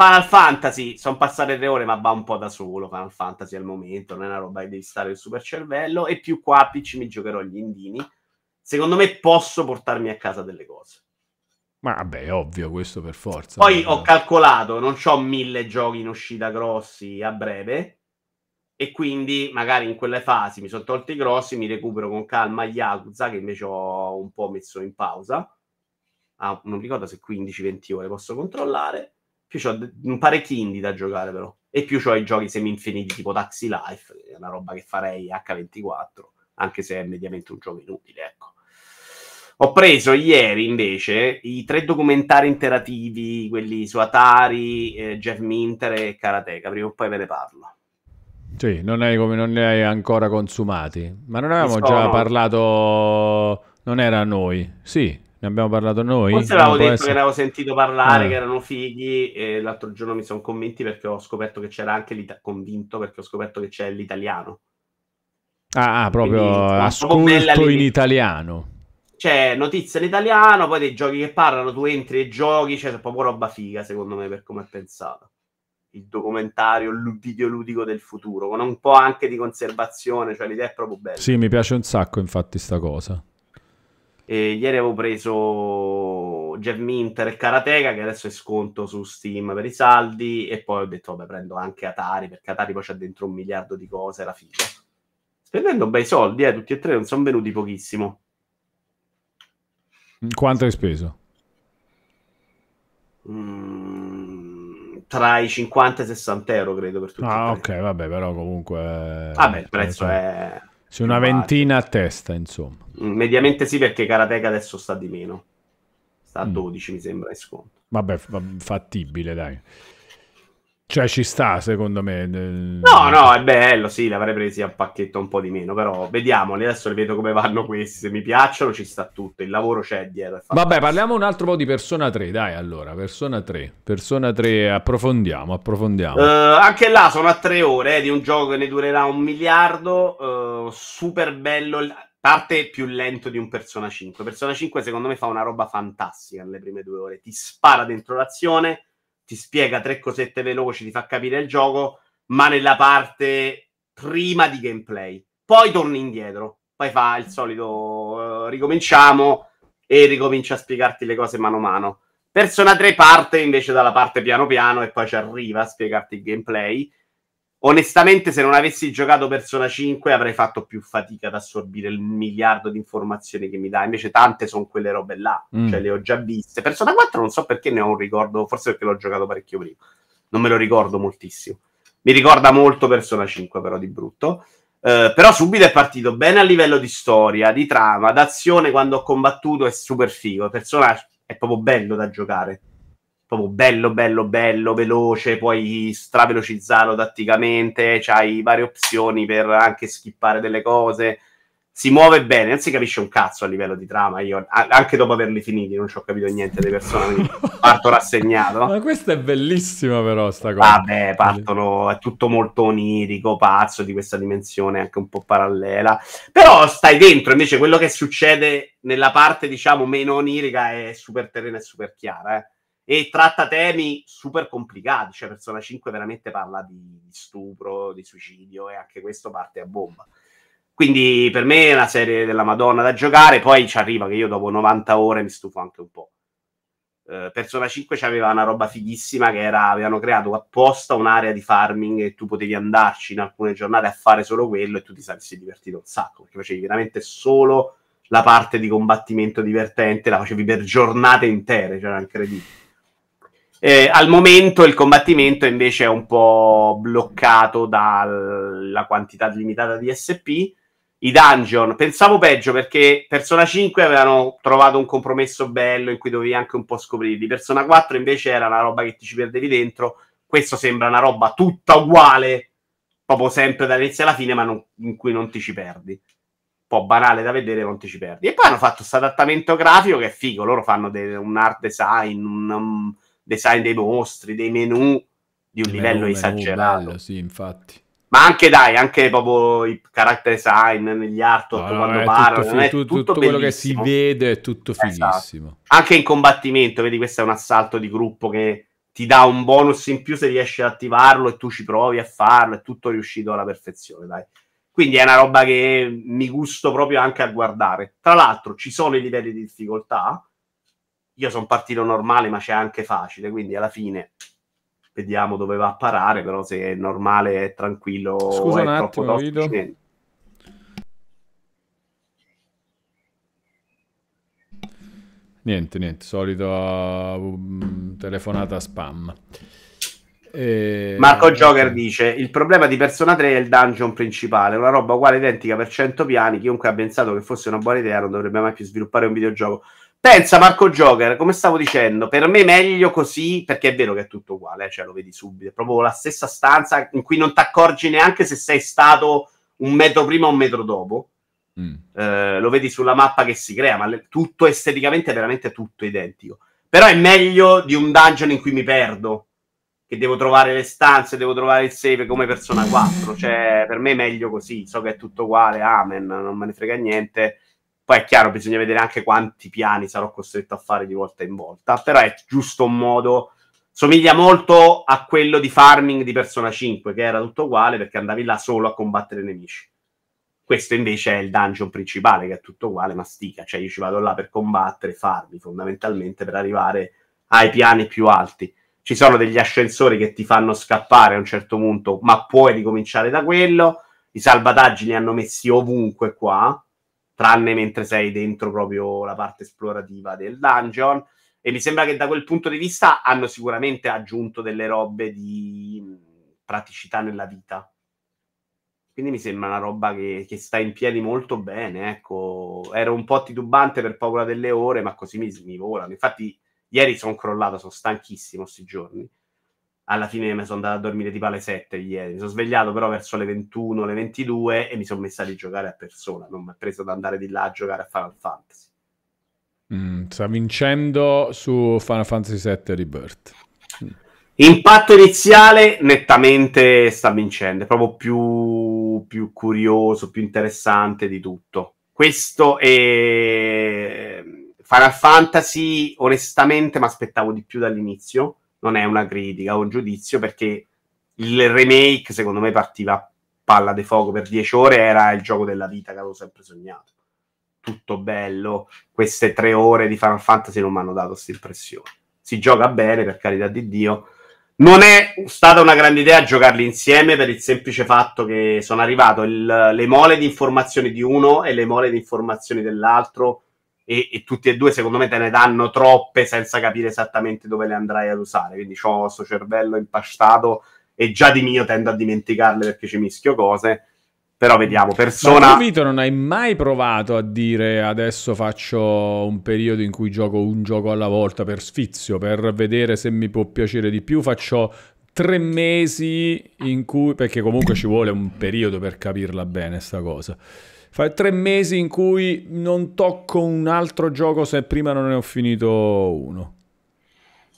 Final Fantasy, sono passate tre ore, ma va un po' da solo. Final Fantasy al momento non è una roba che devi stare il super cervello. E più qua a PC mi giocherò gli indini. Secondo me posso portarmi a casa delle cose. Ma vabbè, ovvio, questo per forza. Poi ho calcolato, non ho mille giochi in uscita grossi a breve. E quindi magari in quelle fasi mi sono tolti i grossi, mi recupero con calma Yakuza, che invece ho un po' messo in pausa. Ah, non ricordo se 15-20 ore posso controllare più ho un mm, parecchi indie da giocare, però. E più ho i giochi semi-infiniti, tipo Taxi Life, che è una roba che farei H24, anche se è mediamente un gioco inutile, ecco. Ho preso ieri invece i tre documentari interattivi, quelli su Atari, eh, Jeff Minter e Karateka. Prima o poi ve ne parlo. Sì, non, è come, non ne hai ancora consumati. Ma non avevamo so, già no. parlato. Non era a noi, sì. Ne abbiamo parlato noi? Forse avevo detto essere... che ne avevo sentito parlare, ah. che erano fighi e l'altro giorno mi sono convinti perché ho scoperto che c'era anche l'italiano, convinto perché ho scoperto che c'è l'italiano. Ah, ah proprio Quindi, ascolto in italiano. C'è notizia in italiano, poi dei giochi che parlano, tu entri e giochi, cioè è proprio roba figa secondo me per come è pensato. Il documentario, il video ludico del futuro, con un po' anche di conservazione, cioè l'idea è proprio bella. Sì, mi piace un sacco infatti sta cosa. E ieri avevo preso Jeff Minter e Karateka che adesso è sconto su Steam per i saldi e poi ho detto vabbè prendo anche Atari perché Atari poi c'ha dentro un miliardo di cose, era figa. Spendendo bei soldi, eh, tutti e tre non sono venuti pochissimo. Quanto hai speso? Mm, tra i 50 e i 60 euro credo per tutti ah ok vabbè però comunque vabbè il eh, prezzo cioè, è, è... su una ventina a testa insomma Mm, mediamente sì, perché Karateka adesso sta di meno. Sta a 12, mm. mi sembra, in sconto. Vabbè, fattibile, dai. Cioè, ci sta, secondo me. No, no, è bello, sì, l'avrei presi a pacchetto un po' di meno, però vediamo, adesso le vedo come vanno questi, se mi piacciono ci sta tutto, il lavoro c'è dietro. Vabbè, parliamo un altro po' di Persona 3, dai, allora, Persona 3, Persona 3, approfondiamo, approfondiamo. Uh, anche là sono a tre ore eh, di un gioco che ne durerà un miliardo, uh, super bello, parte più lento di un Persona 5. Persona 5 secondo me fa una roba fantastica nelle prime due ore, ti spara dentro l'azione, ti spiega tre cosette veloci, ti fa capire il gioco, ma nella parte prima di gameplay. Poi torni indietro, poi fa il solito uh, ricominciamo e ricomincia a spiegarti le cose mano a mano. Persona 3 parte invece dalla parte piano piano e poi ci arriva a spiegarti il gameplay onestamente se non avessi giocato Persona 5 avrei fatto più fatica ad assorbire il miliardo di informazioni che mi dà, invece tante sono quelle robe là, mm. cioè le ho già viste. Persona 4 non so perché ne ho un ricordo, forse perché l'ho giocato parecchio prima, non me lo ricordo moltissimo. Mi ricorda molto Persona 5 però di brutto. Eh, però subito è partito bene a livello di storia, di trama, d'azione quando ho combattuto è super figo, Persona è proprio bello da giocare proprio bello, bello, bello, veloce, puoi stravelocizzarlo tatticamente, hai varie opzioni per anche skippare delle cose. Si muove bene, non si capisce un cazzo a livello di trama. Io, anche dopo averli finiti, non ci ho capito niente dei personaggi. parto rassegnato. Ma questa è bellissima, però, sta cosa. Vabbè, partono, è tutto molto onirico, pazzo, di questa dimensione anche un po' parallela. Però stai dentro, invece, quello che succede nella parte, diciamo, meno onirica è super terrena e super chiara, eh e tratta temi super complicati, cioè Persona 5 veramente parla di stupro, di suicidio e anche questo parte a bomba. Quindi per me è una serie della Madonna da giocare, poi ci arriva che io dopo 90 ore mi stufo anche un po'. Eh, Persona 5 aveva una roba fighissima che era, avevano creato apposta un'area di farming e tu potevi andarci in alcune giornate a fare solo quello e tu ti saresti divertito un sacco, perché facevi veramente solo la parte di combattimento divertente, la facevi per giornate intere, cioè era incredibile eh, al momento il combattimento invece è un po' bloccato dalla quantità limitata di SP. I dungeon, pensavo peggio perché Persona 5 avevano trovato un compromesso bello in cui dovevi anche un po' scoprirli. Persona 4 invece era una roba che ti ci perdevi dentro. Questo sembra una roba tutta uguale, proprio sempre dall'inizio alla fine, ma non, in cui non ti ci perdi Un po' banale da vedere, non ti ci perdi. E poi hanno fatto questo adattamento grafico che è figo, loro fanno de- un art design, un, um, design dei mostri, dei menu di un livello menu, esagerato. Bello, sì, infatti. Ma anche dai, anche proprio i character design, gli art no, no, quando parlano, tutto, tutto, tutto, tutto quello che si vede è tutto finissimo. Esatto. Anche in combattimento, vedi, questo è un assalto di gruppo che ti dà un bonus in più se riesci ad attivarlo e tu ci provi a farlo, è tutto riuscito alla perfezione, dai. Quindi è una roba che mi gusto proprio anche a guardare. Tra l'altro ci sono i livelli di difficoltà, io sono partito normale, ma c'è anche facile, quindi alla fine vediamo dove va a parare, però se è normale è tranquillo Scusa è un attimo, Guido. Niente, niente, solito mm, telefonata spam. E... Marco Joker dice: Il problema di Persona 3 è il dungeon principale, una roba uguale identica per 100 piani. Chiunque ha pensato che fosse una buona idea non dovrebbe mai più sviluppare un videogioco. Pensa Marco Joker, come stavo dicendo, per me meglio così, perché è vero che è tutto uguale, eh, cioè lo vedi subito, è proprio la stessa stanza in cui non ti accorgi neanche se sei stato un metro prima o un metro dopo. Mm. Eh, lo vedi sulla mappa che si crea, ma le, tutto esteticamente è veramente tutto identico. Però è meglio di un dungeon in cui mi perdo, che devo trovare le stanze, devo trovare il save come persona 4. Cioè, per me è meglio così, so che è tutto uguale, amen, non me ne frega niente poi è chiaro, bisogna vedere anche quanti piani sarò costretto a fare di volta in volta, però è giusto un modo somiglia molto a quello di farming di Persona 5, che era tutto uguale perché andavi là solo a combattere nemici. Questo invece è il dungeon principale, che è tutto uguale, mastica. Cioè io ci vado là per combattere, farmi fondamentalmente per arrivare ai piani più alti. Ci sono degli ascensori che ti fanno scappare a un certo punto, ma puoi ricominciare da quello. I salvataggi li hanno messi ovunque qua, tranne mentre sei dentro proprio la parte esplorativa del dungeon. E mi sembra che da quel punto di vista hanno sicuramente aggiunto delle robe di praticità nella vita. Quindi mi sembra una roba che, che sta in piedi molto bene. Ecco, ero un po' titubante per paura delle ore, ma così mi, mi volano. Infatti, ieri sono crollato, sono stanchissimo questi giorni alla fine mi sono andato a dormire tipo alle 7 ieri. Mi sono svegliato però verso le 21, le 22 e mi sono messa a giocare a persona. Non mi ha preso ad andare di là a giocare a Final Fantasy. Mm, sta vincendo su Final Fantasy VII Rebirth. Mm. Impatto iniziale nettamente sta vincendo, è proprio più, più curioso, più interessante di tutto. Questo è ehm, Final Fantasy, onestamente, mi aspettavo di più dall'inizio non è una critica o un giudizio perché il remake secondo me partiva a palla di fuoco per dieci ore, era il gioco della vita che avevo sempre sognato. Tutto bello, queste tre ore di Final Fantasy non mi hanno dato questa impressione. Si gioca bene, per carità di Dio. Non è stata una grande idea giocarli insieme per il semplice fatto che sono arrivato il, le mole di informazioni di uno e le mole di informazioni dell'altro e, e, tutti e due secondo me te ne danno troppe senza capire esattamente dove le andrai ad usare. Quindi ho questo cervello impastato e già di mio tendo a dimenticarle perché ci mischio cose. Però vediamo, persona... Ma tu, Vito, non hai mai provato a dire adesso faccio un periodo in cui gioco un gioco alla volta per sfizio, per vedere se mi può piacere di più, faccio tre mesi in cui... perché comunque ci vuole un periodo per capirla bene sta cosa. Fai tre mesi in cui non tocco un altro gioco se prima non ne ho finito uno.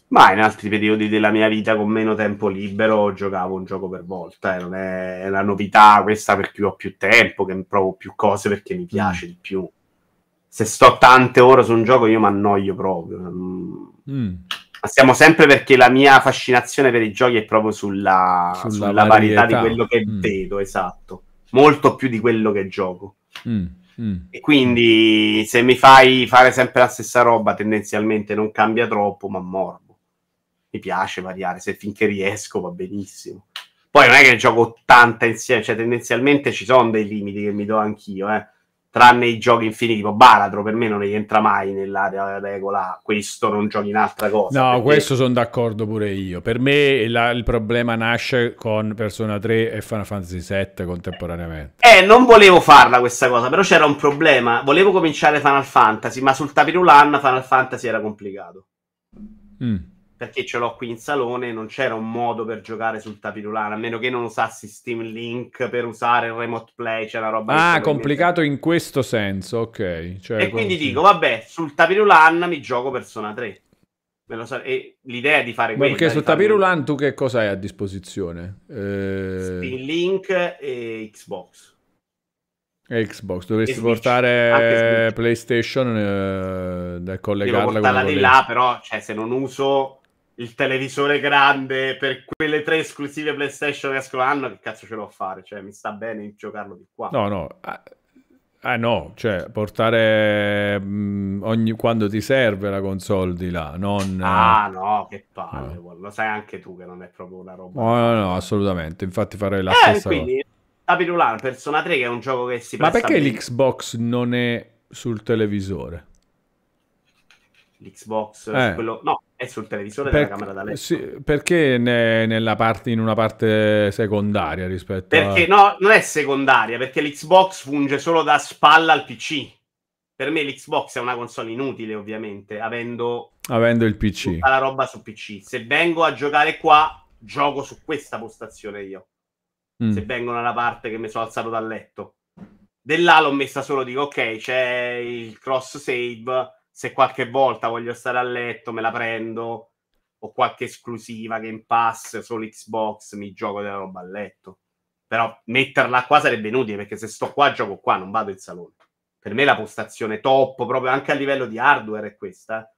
Ma in altri periodi della mia vita con meno tempo libero giocavo un gioco per volta, eh. non è una novità questa perché ho più tempo, che provo più cose perché mi piace mm. di più. Se sto tante ore su un gioco io mi annoio proprio. Mm. mm. Ma sempre perché la mia fascinazione per i giochi è proprio sulla, sulla, sulla varietà. varietà di quello che mm. vedo, esatto. Molto più di quello che gioco. Mm, mm. E quindi se mi fai fare sempre la stessa roba, tendenzialmente non cambia troppo, ma morbo. Mi piace variare, se finché riesco va benissimo. Poi non è che gioco 80 insieme, cioè tendenzialmente ci sono dei limiti che mi do anch'io, eh tranne i giochi infiniti, tipo Baladro per me non rientra mai nell'area regola, questo non giochi in altra cosa. No, perché... questo sono d'accordo pure io. Per me la, il problema nasce con Persona 3 e Final Fantasy VII contemporaneamente. Eh, non volevo farla questa cosa, però c'era un problema. Volevo cominciare Final Fantasy, ma sul Tapirulan Final Fantasy era complicato. Mm perché ce l'ho qui in salone, non c'era un modo per giocare sul tapirulano, a meno che non usassi Steam Link per usare il remote play, c'è una roba... Ah, complicato in questo senso, ok. Cioè, e quindi dico, vabbè, sul tapirulan mi gioco Persona 3. So, l'idea di fare questo. Perché sul tapirulan tu che cosa hai a disposizione? Eh... Steam Link e Xbox. Xbox, dovresti portare PlayStation eh, da collegarla Devo portarla con di là, però cioè, se non uso il televisore grande per quelle tre esclusive PlayStation che escono l'anno, ah, che cazzo ce l'ho a fare? Cioè, mi sta bene giocarlo di qua. No, no. Ah, ah no, cioè portare mh, mm, ogni, quando ti serve la console di là, non... Ah eh, no, che palle, no. lo sai anche tu che non è proprio una roba... No, no, no, assolutamente, infatti farei la eh, stessa quindi, cosa. La Persona 3 che è un gioco che si... Ma perché bene. l'Xbox non è sul televisore? L'Xbox, eh. quello... No, è sul televisore per, della camera da letto. Sì, perché ne, parte, in una parte secondaria rispetto perché, a... no, non è secondaria, perché l'Xbox funge solo da spalla al PC. Per me l'Xbox è una console inutile, ovviamente, avendo, avendo il PC. la roba su PC. Se vengo a giocare qua, gioco su questa postazione io. Mm. Se vengo nella parte che mi sono alzato dal letto. Dell'A l'ho messa solo, dico, ok, c'è il cross save se qualche volta voglio stare a letto me la prendo o qualche esclusiva Game Pass, solo Xbox, mi gioco della roba a letto. Però metterla qua sarebbe inutile perché se sto qua gioco qua, non vado in salone. Per me la postazione top, proprio anche a livello di hardware è questa,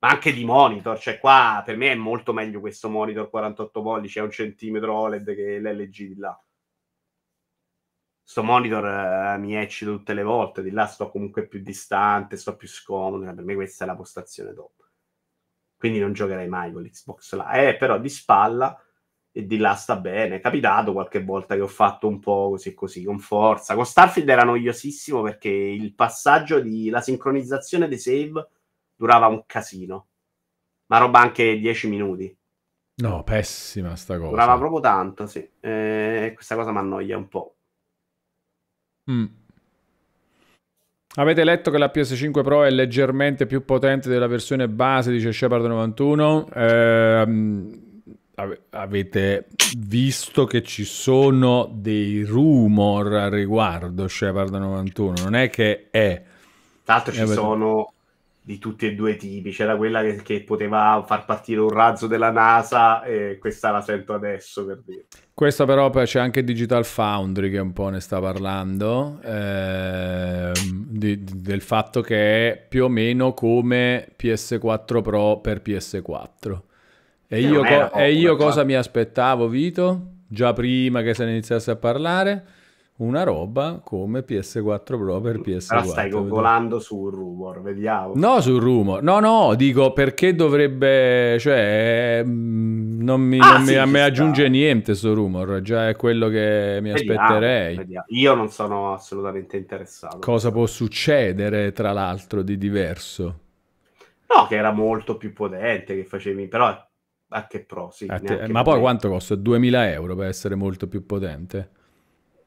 ma anche di monitor, cioè qua per me è molto meglio questo monitor 48 pollici, è un centimetro OLED che l'LG di là sto monitor eh, mi eccito tutte le volte, di là sto comunque più distante, sto più scomodo, eh, per me questa è la postazione top. Quindi non giocherei mai con l'Xbox Live, eh, però di spalla e di là sta bene. È capitato qualche volta che ho fatto un po' così così, con forza. Con Starfield era noiosissimo perché il passaggio di la sincronizzazione dei save durava un casino. Ma roba anche 10 minuti. No, pessima sta cosa. Durava proprio tanto, sì. Eh, questa cosa mi annoia un po'. Mm. Avete letto che la PS5 Pro è leggermente più potente della versione base, dice Shepard 91. Ehm, avete visto che ci sono dei rumor a riguardo Shepard 91, non è che è. Tra l'altro ci avete... Eh, sono di tutti e due i tipi, c'era quella che, che, poteva far partire un razzo della NASA e questa la sento adesso per dire. Questa però c'è anche Digital Foundry che un po' ne sta parlando, eh, di, del fatto che è più o meno come PS4 Pro per PS4. E io, co- e io cosa mi aspettavo, Vito? Già prima che se ne iniziasse a parlare, una roba come PS4 Pro per PS4. Ora stai googolando sul rumor, vediamo. No, sul rumor. No, no, dico perché dovrebbe... Cioè, mm, non mi, ah, non sì, mi, a me aggiunge niente sto rumor, già è quello che mi vediamo, aspetterei. Vediamo. Io non sono assolutamente interessato. Cosa può succedere, tra l'altro, di diverso? No, che era molto più potente, che facevi... Però a che pro, sì, te... Ma poi quanto costa? 2000 euro per essere molto più potente?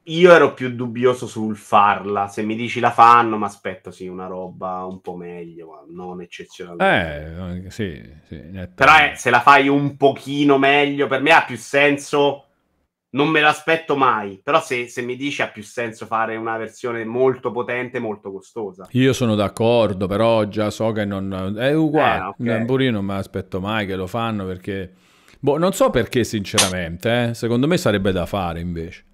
io ero più dubbioso sul farla. Se mi dici la fanno, ma aspetto, sì, una roba un po' meglio, non eccezionale. Eh, eh, sì, sì, Però eh, se la fai un pochino meglio, per me ha più senso. Non me l'aspetto mai, però se, se mi dici ha più senso fare una versione molto potente, molto costosa. Io sono d'accordo, però già so che non... È uguale, eh, okay. pure io non me l'aspetto mai che lo fanno perché... Boh, non so perché sinceramente, eh. secondo me sarebbe da fare invece.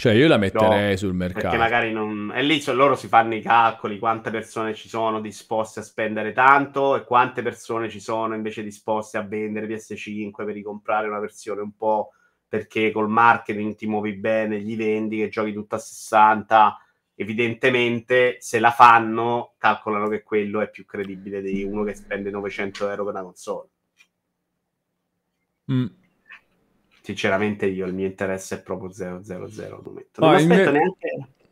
Cioè io la metterei no, sul mercato. Perché magari non... E lì cioè, loro si fanno i calcoli, quante persone ci sono disposte a spendere tanto e quante persone ci sono invece disposte a vendere PS5 per ricomprare una versione un po' perché col marketing ti muovi bene, gli vendi, che giochi tutto a 60. Evidentemente se la fanno calcolano che quello è più credibile di uno che spende 900 euro per una console. Mm sinceramente io il mio interesse è proprio 000 al momento. Non no, aspetto me... neanche...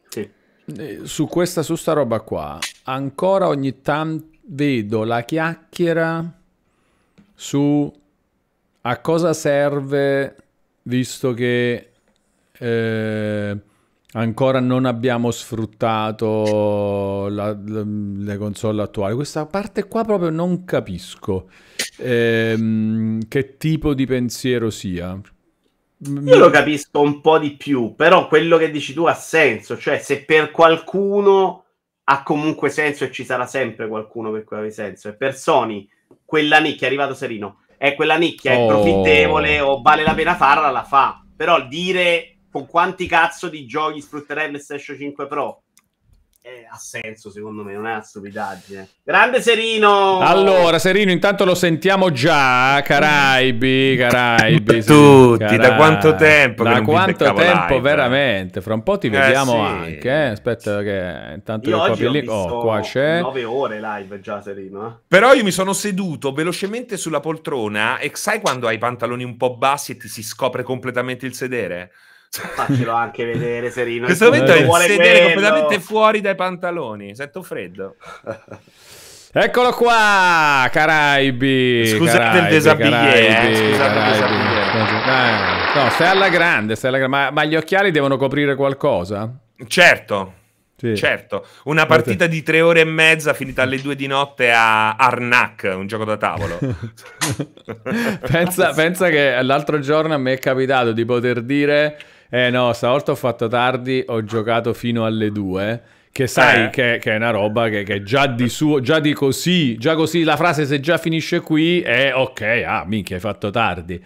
Sì. Eh, su questa, su sta roba qua, ancora ogni tanto vedo la chiacchiera su a cosa serve, visto che eh, ancora non abbiamo sfruttato la, la, le console attuali. Questa parte qua proprio non capisco eh, che tipo di pensiero sia. Io lo capisco un po' di più, però quello che dici tu ha senso, cioè se per qualcuno ha comunque senso e ci sarà sempre qualcuno per cui aveva senso, e per Sony quella nicchia, è arrivato Serino, è quella nicchia, oh. è profittevole o vale la pena farla, la fa, però dire con quanti cazzo di giochi sfrutterebbe il ps 5 Pro eh, ha senso secondo me, non è una stupidaggine. Grande Serino! Allora, Serino, intanto lo sentiamo già, eh, Caraibi, Caraibi. Sì, Tutti, Caraibi. da quanto tempo? Da quanto tempo live, eh? veramente? Fra un po' ti vediamo eh, sì. anche, eh? aspetta che intanto io oggi ho lì. Oh, qua c'è. 9 ore live già Serino. Però io mi sono seduto velocemente sulla poltrona e sai quando hai i pantaloni un po' bassi e ti si scopre completamente il sedere? Faccelo anche vedere, Serino. In questo momento è il sedere quello. completamente fuori dai pantaloni. Sento freddo. Eccolo qua, Caraibi. Eh. Scusate Caraibi, il desabillé. Eh? no, stai alla grande, stai alla grande. Ma, ma, gli occhiali devono coprire qualcosa? Certo. Sì. Certo, una certo. partita di tre ore e mezza finita alle due di notte a Arnak, un gioco da tavolo. pensa, pensa che l'altro giorno a me è capitato di poter dire eh no, stavolta ho fatto tardi, ho giocato fino alle 2. Che sai eh. che, che, è una roba che, che già di suo, già di così, già così la frase se già finisce qui è ok, ah minchia hai fatto tardi.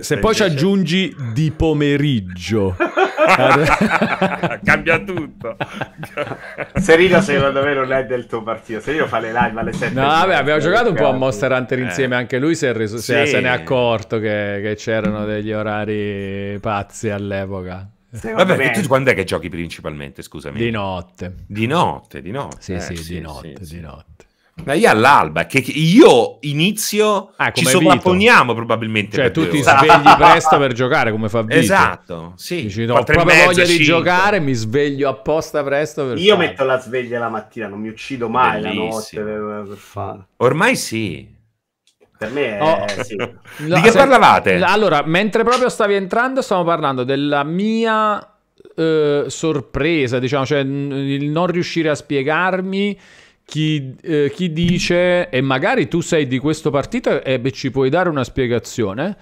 Se poi ci aggiungi di pomeriggio, cambia tutto. Serino, secondo me, non è del tuo partito. Serino fa le live alle 7. No, vabbè, abbiamo giocato un po' a Monster Hunter eh. insieme. Eh. Anche lui si è reso, sì. se ne è accorto che, che c'erano degli orari pazzi all'epoca. Vabbè, me... tu quando è che giochi principalmente? Scusami. Di notte. Di notte, di notte. Sì, eh, sì, sì, di notte, sì, di notte. Ma io all'alba, che io inizio, ah, ci sovrapponiamo probabilmente. Cioè, tu ti svegli presto per giocare, come fa Vito. Esatto, sì. Dici, no, ho proprio mezzo, voglia di giocare, mi sveglio apposta presto per Io fare. metto la sveglia la mattina, non mi uccido mai Bellissimo. la notte per, fare. Ormai sì. Per me è... Oh. Sì. di che se... parlavate? Allora, mentre proprio stavi entrando, stavo parlando della mia eh, sorpresa, diciamo, cioè il non riuscire a spiegarmi chi, eh, chi, dice, e magari tu sei di questo partito e beh, ci puoi dare una spiegazione,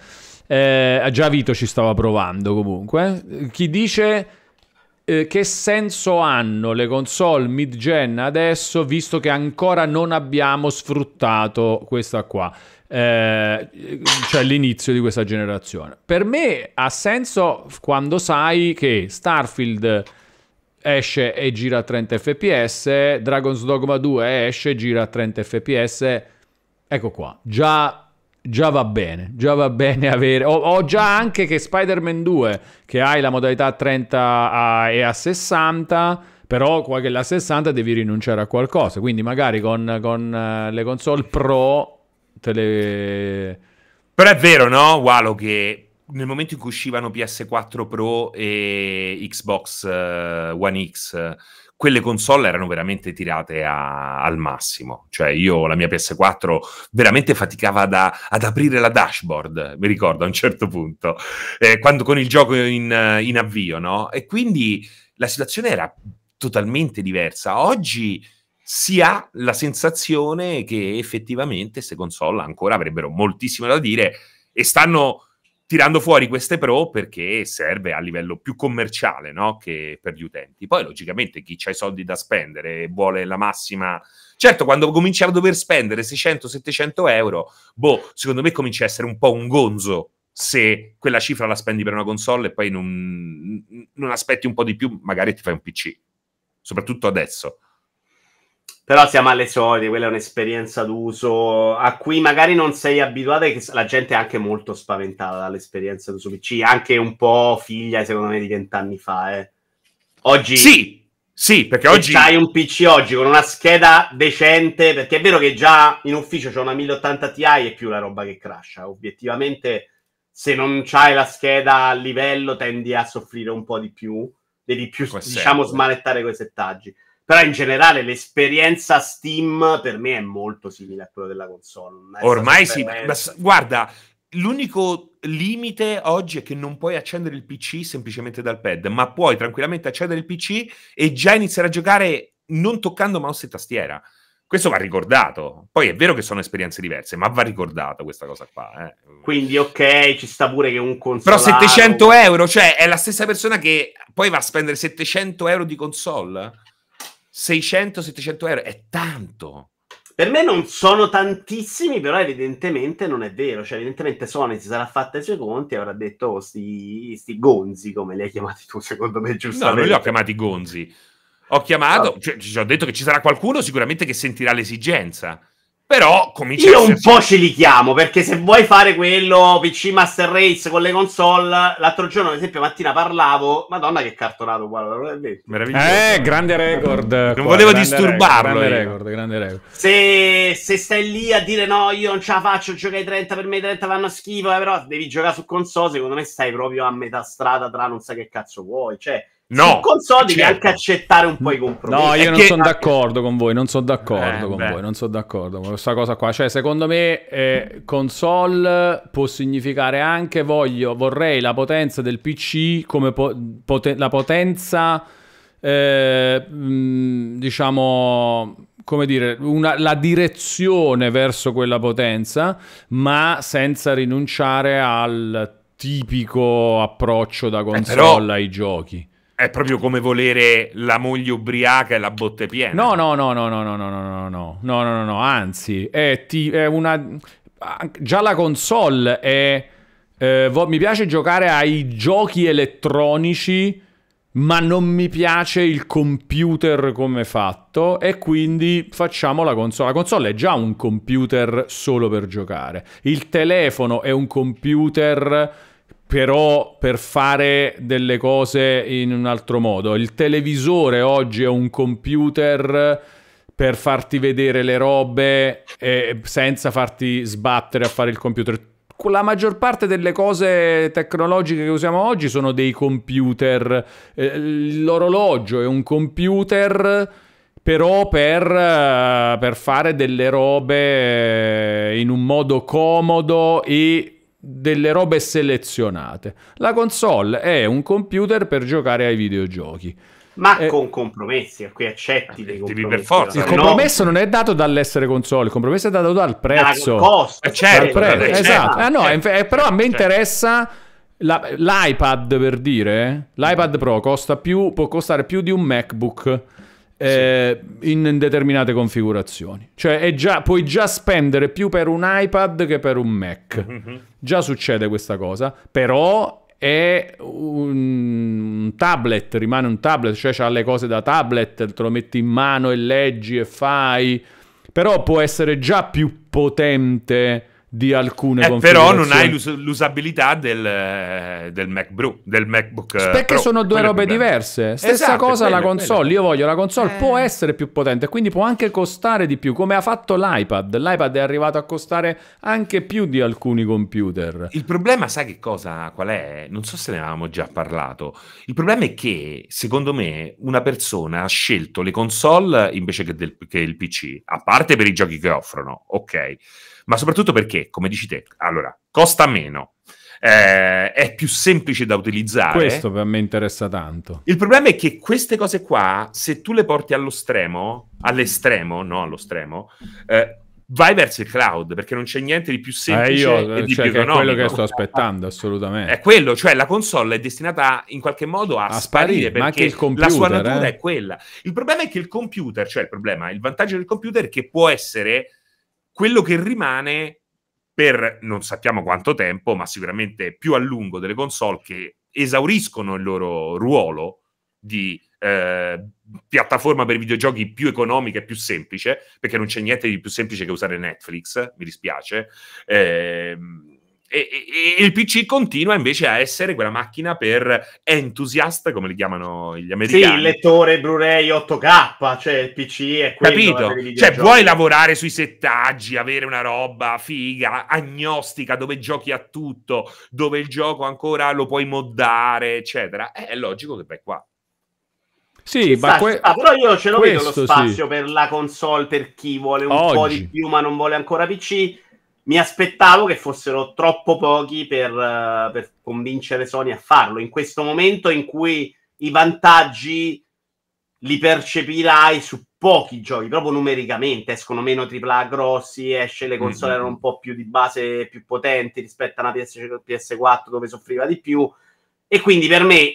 eh, ah, già Vito ci stava provando comunque, eh, chi dice eh, che senso hanno le console mid-gen adesso visto che ancora non abbiamo sfruttato questa qua, eh, cioè l'inizio di questa generazione. Per me ha senso quando sai che Starfield esce e gira a 30 fps, Dragon's Dogma 2 esce e gira a 30 fps. Ecco qua, già, già va bene, già va bene avere... Ho, ho già anche che Spider-Man 2, che hai la modalità 30 a, e a 60, però qualche la 60 devi rinunciare a qualcosa, quindi magari con, con eh, le console Pro te le... Però è vero, no, Walo, che nel momento in cui uscivano PS4 Pro e Xbox eh, One X, quelle console erano veramente tirate a, al massimo. Cioè, io la mia PS4 veramente faticava da, ad aprire la dashboard, mi ricordo a un certo punto, eh, quando con il gioco in, eh, in, avvio, no? E quindi la situazione era totalmente diversa. Oggi si ha la sensazione che effettivamente queste console ancora avrebbero moltissimo da dire e stanno tirando fuori queste pro perché serve a livello più commerciale no? che per gli utenti. Poi logicamente chi ha i soldi da spendere e vuole la massima... Certo, quando cominci a dover spendere 600-700 euro, boh, secondo me comincia a essere un po' un gonzo se quella cifra la spendi per una console e poi non, non aspetti un po' di più, magari ti fai un PC. Soprattutto adesso. Però siamo alle solite, quella è un'esperienza d'uso a cui magari non sei abituata e che la gente è anche molto spaventata dall'esperienza d'uso PC, anche un po' figlia secondo me di vent'anni fa. Eh. Oggi... Sì, sì, perché oggi... Se hai un PC oggi con una scheda decente, perché è vero che già in ufficio c'è una 1080 Ti e più la roba che crasha, obiettivamente se non hai la scheda a livello tendi a soffrire un po' di più, devi più diciamo smanettare quei settaggi. Però in generale l'esperienza Steam per me è molto simile a quella della console. Ormai sì, ma, guarda, l'unico limite oggi è che non puoi accendere il PC semplicemente dal pad, ma puoi tranquillamente accendere il PC e già iniziare a giocare non toccando mouse e tastiera. Questo va ricordato. Poi è vero che sono esperienze diverse, ma va ricordato questa cosa qua. Eh. Quindi, ok, ci sta pure che un console. Però 700 euro, cioè, è la stessa persona che poi va a spendere 700 euro di console? 600-700 euro è tanto. Per me non sono tantissimi, però evidentemente non è vero. Cioè, evidentemente Sony si sarà fatta i suoi conti e avrà detto oh, sti, sti gonzi, come li hai chiamati tu, secondo me, giustamente. No, non li ho chiamati gonzi. Ho chiamato, no. Ah. cioè, ci ho detto che ci sarà qualcuno sicuramente che sentirà l'esigenza. Però comincia Io un po' ce li chiamo perché se vuoi fare quello PC Master Race con le console, l'altro giorno, ad esempio, mattina parlavo. Madonna, che cartonato! Guarda, meraviglioso. Eh, grande record. Non qua, volevo disturbarlo. grande record, grande record. Se, se, stai lì a dire no, io non ce la faccio, gioca 30, per me 30 vanno a schifo, eh, però devi giocare su console. Secondo me stai proprio a metà strada tra non sai che cazzo vuoi. Cioè No, console certo. devi anche accettare un po' i compromessi. No, io non sono d'accordo con voi, non sono d'accordo eh, con beh. voi, non sono d'accordo con questa cosa qua. Cioè, secondo me eh, console può significare anche voglio, vorrei la potenza del PC come po- poten- la potenza eh, diciamo come dire, una, la direzione verso quella potenza, ma senza rinunciare al tipico approccio da console eh però, ai giochi. È proprio come volere la moglie ubriaca e la botte piena. No, no, no, no, no, no, no, no, no, no, no, no, no, anzi, è, ti, è una... Già la console è... Eh, vo- mi piace giocare ai giochi elettronici, ma non mi piace il computer come fatto e quindi facciamo la console. La console è già un computer solo per giocare. Il telefono è un computer però per fare delle cose in un altro modo. Il televisore oggi è un computer per farti vedere le robe e senza farti sbattere a fare il computer. La maggior parte delle cose tecnologiche che usiamo oggi sono dei computer. Eh, l'orologio è un computer però per, per fare delle robe in un modo comodo e delle robe selezionate. La console è un computer per giocare ai videogiochi. Ma eh, con compromessi, qui accetti dei compromessi. Per forza. Il compromesso no. non è dato dall'essere console, il compromesso è dato dal prezzo. Costo, eh, certo, certo, dal eh, prezzo. Certo. Esatto. Ah, no, certo, però a me interessa la, l'iPad per dire, l'iPad Pro costa più, può costare più di un MacBook eh, sì. in determinate configurazioni. Cioè già, puoi già spendere più per un iPad che per un Mac. Mm-hmm. Già succede questa cosa, però è un tablet, rimane un tablet, cioè ha le cose da tablet, te lo metti in mano e leggi e fai, però può essere già più potente di alcune eh, Però non hai l'us- l'usabilità del, del, eh, MacBrew, del MacBook eh, Perché sono due robe diverse. Stessa esatto, cosa quello, la console. Quello. Io voglio la console, eh. può essere più potente, quindi può anche costare di più, come ha fatto l'iPad. L'iPad è arrivato a costare anche più di alcuni computer. Il problema, sai che cosa, qual è? Non so se ne avevamo già parlato. Il problema è che, secondo me, una persona ha scelto le console invece che, del, che il PC, a parte per i giochi che offrono, ok ma soprattutto perché, come dici te, allora, costa meno, eh, è più semplice da utilizzare. Questo a me interessa tanto. Il problema è che queste cose qua, se tu le porti allo stremo, all'estremo, no allo stremo, eh, vai verso il cloud perché non c'è niente di più eh, semplice eh io, e di cioè, più economico. È quello che sto aspettando, assolutamente. È quello, cioè la console è destinata in qualche modo a, a sparire, sparire perché computer, la sua natura eh? è quella. Il problema è che il computer, cioè il problema, il vantaggio del computer è che può essere quello che rimane per non sappiamo quanto tempo, ma sicuramente più a lungo delle console che esauriscono il loro ruolo di eh, piattaforma per videogiochi più economica e più semplice, perché non c'è niente di più semplice che usare Netflix, mi dispiace. Eh, e, e, e, il PC continua invece a essere quella macchina per entusiast, come li chiamano gli americani. Sì, il lettore Blu-ray 8K, cioè il PC è quello. Capito? Cioè, vuoi lavorare sui settaggi, avere una roba figa, agnostica, dove giochi a tutto, dove il gioco ancora lo puoi moddare, eccetera. Eh, è logico che vai qua. Sì, ma que- ah, però io ce lo vedo lo spazio sì. per la console, per chi vuole un Oggi. po' di più ma non vuole ancora PC mi aspettavo che fossero troppo pochi per, eh, per, convincere Sony a farlo. In questo momento in cui i vantaggi li percepirai su pochi giochi, proprio numericamente, escono meno AAA grossi, esce le console mm-hmm. erano un po' più di base, più potenti rispetto a una PS- PS4 dove soffriva di più. E quindi per me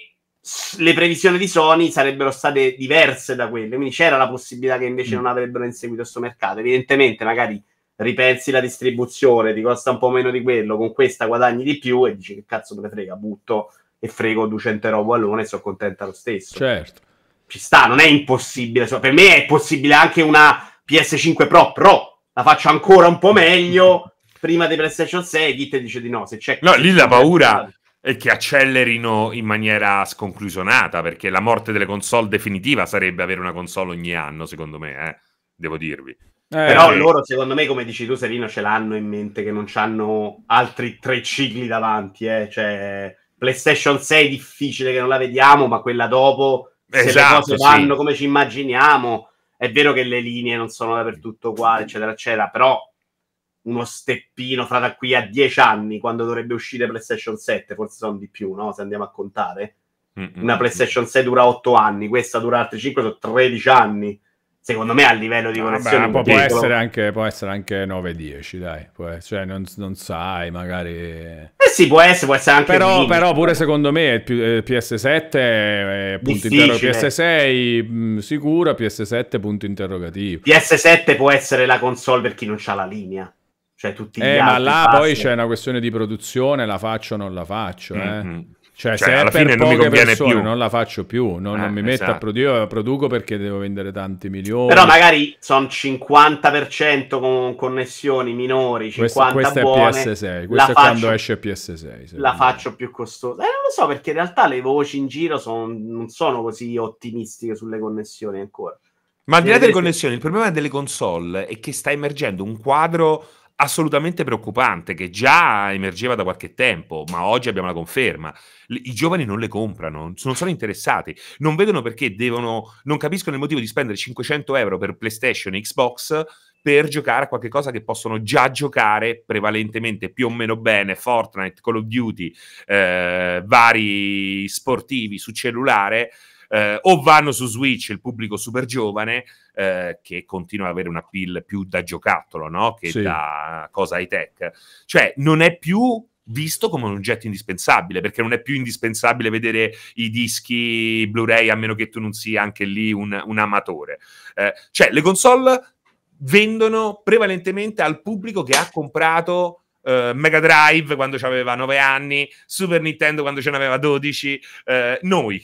le previsioni di Sony sarebbero state diverse da quelle, quindi c'era la possibilità che invece mm. non avrebbero inseguito questo mercato. Evidentemente, magari ripensi la distribuzione, ti costa un po' meno di quello, con questa guadagni di più e dici che cazzo me ne frega, butto e frego 200 euro a vallone e sono contenta lo stesso. Certo. Ci sta, non è impossibile, cioè, per me è possibile anche una PS5 Pro Pro, la faccio ancora un po' meglio prima di PlayStation 6, Git dice di no, se c'è... No, lì la paura eh. è che accelerino in maniera sconclusionata, perché la morte delle console definitiva sarebbe avere una console ogni anno, secondo me, eh? devo dirvi. Eh, però loro, secondo me, come dici tu, Serino, ce l'hanno in mente che non hanno altri tre cicli davanti. Eh? Cioè, PlayStation 6 è difficile che non la vediamo, ma quella dopo, se le esatto, cose vanno sì. come ci immaginiamo, è vero che le linee non sono dappertutto uguali, eccetera, eccetera, però uno steppino fra da qui a dieci anni, quando dovrebbe uscire PlayStation 7, forse sono di più, no? Se andiamo a contare. Mm-mm. Una mm, mm. PlayStation 6 dura 8 anni, questa dura altri 5, sono 13 anni secondo me a livello di connessione ah, Vabbè, può, può, essere anche, può, essere anche, 9-10 dai cioè non, non, sai magari eh sì può essere può essere anche però, però pure secondo me il PS7 eh, eh, punto interrogativo PS6 mh, mm, sicuro PS7 punto interrogativo PS7 può essere la console per chi non ha la linea cioè tutti gli eh, ma là passi. poi c'è una questione di produzione la faccio o non la faccio eh. mm-hmm. eh cioè, cioè se alla fine non mi conviene persone, più. Non la faccio più, no? non eh, mi metto esatto. a produrre, la produco perché devo vendere tanti milioni. Però magari sono 50% con connessioni minori, 50% questa, questa buone, è PS6, questa è faccio, quando esce PS6. La me. faccio più costosa. Eh, non lo so perché in realtà le voci in giro son, non sono così ottimistiche sulle connessioni ancora. Ma al di là cioè, delle connessioni, il problema delle console è che sta emergendo un quadro assolutamente preoccupante che già emergeva da qualche tempo, ma oggi abbiamo la conferma. I giovani non le comprano, non sono interessati, non vedono perché devono, non capiscono il motivo di spendere 500 euro per PlayStation e Xbox per giocare a qualcosa che possono già giocare prevalentemente più o meno bene, Fortnite, Call of Duty, eh, vari sportivi su cellulare, eh, o vanno su Switch, il pubblico super giovane, eh, che continua ad avere una pill più da giocattolo, no? Che sì. da cosa high tech. Cioè, non è più visto come un oggetto indispensabile, perché non è più indispensabile vedere i dischi Blu-ray, a meno che tu non sia anche lì un, un amatore. Eh, cioè, le console vendono prevalentemente al pubblico che ha comprato Uh, Mega Drive quando aveva 9 anni, Super Nintendo quando ce n'aveva 12, uh, eh, noi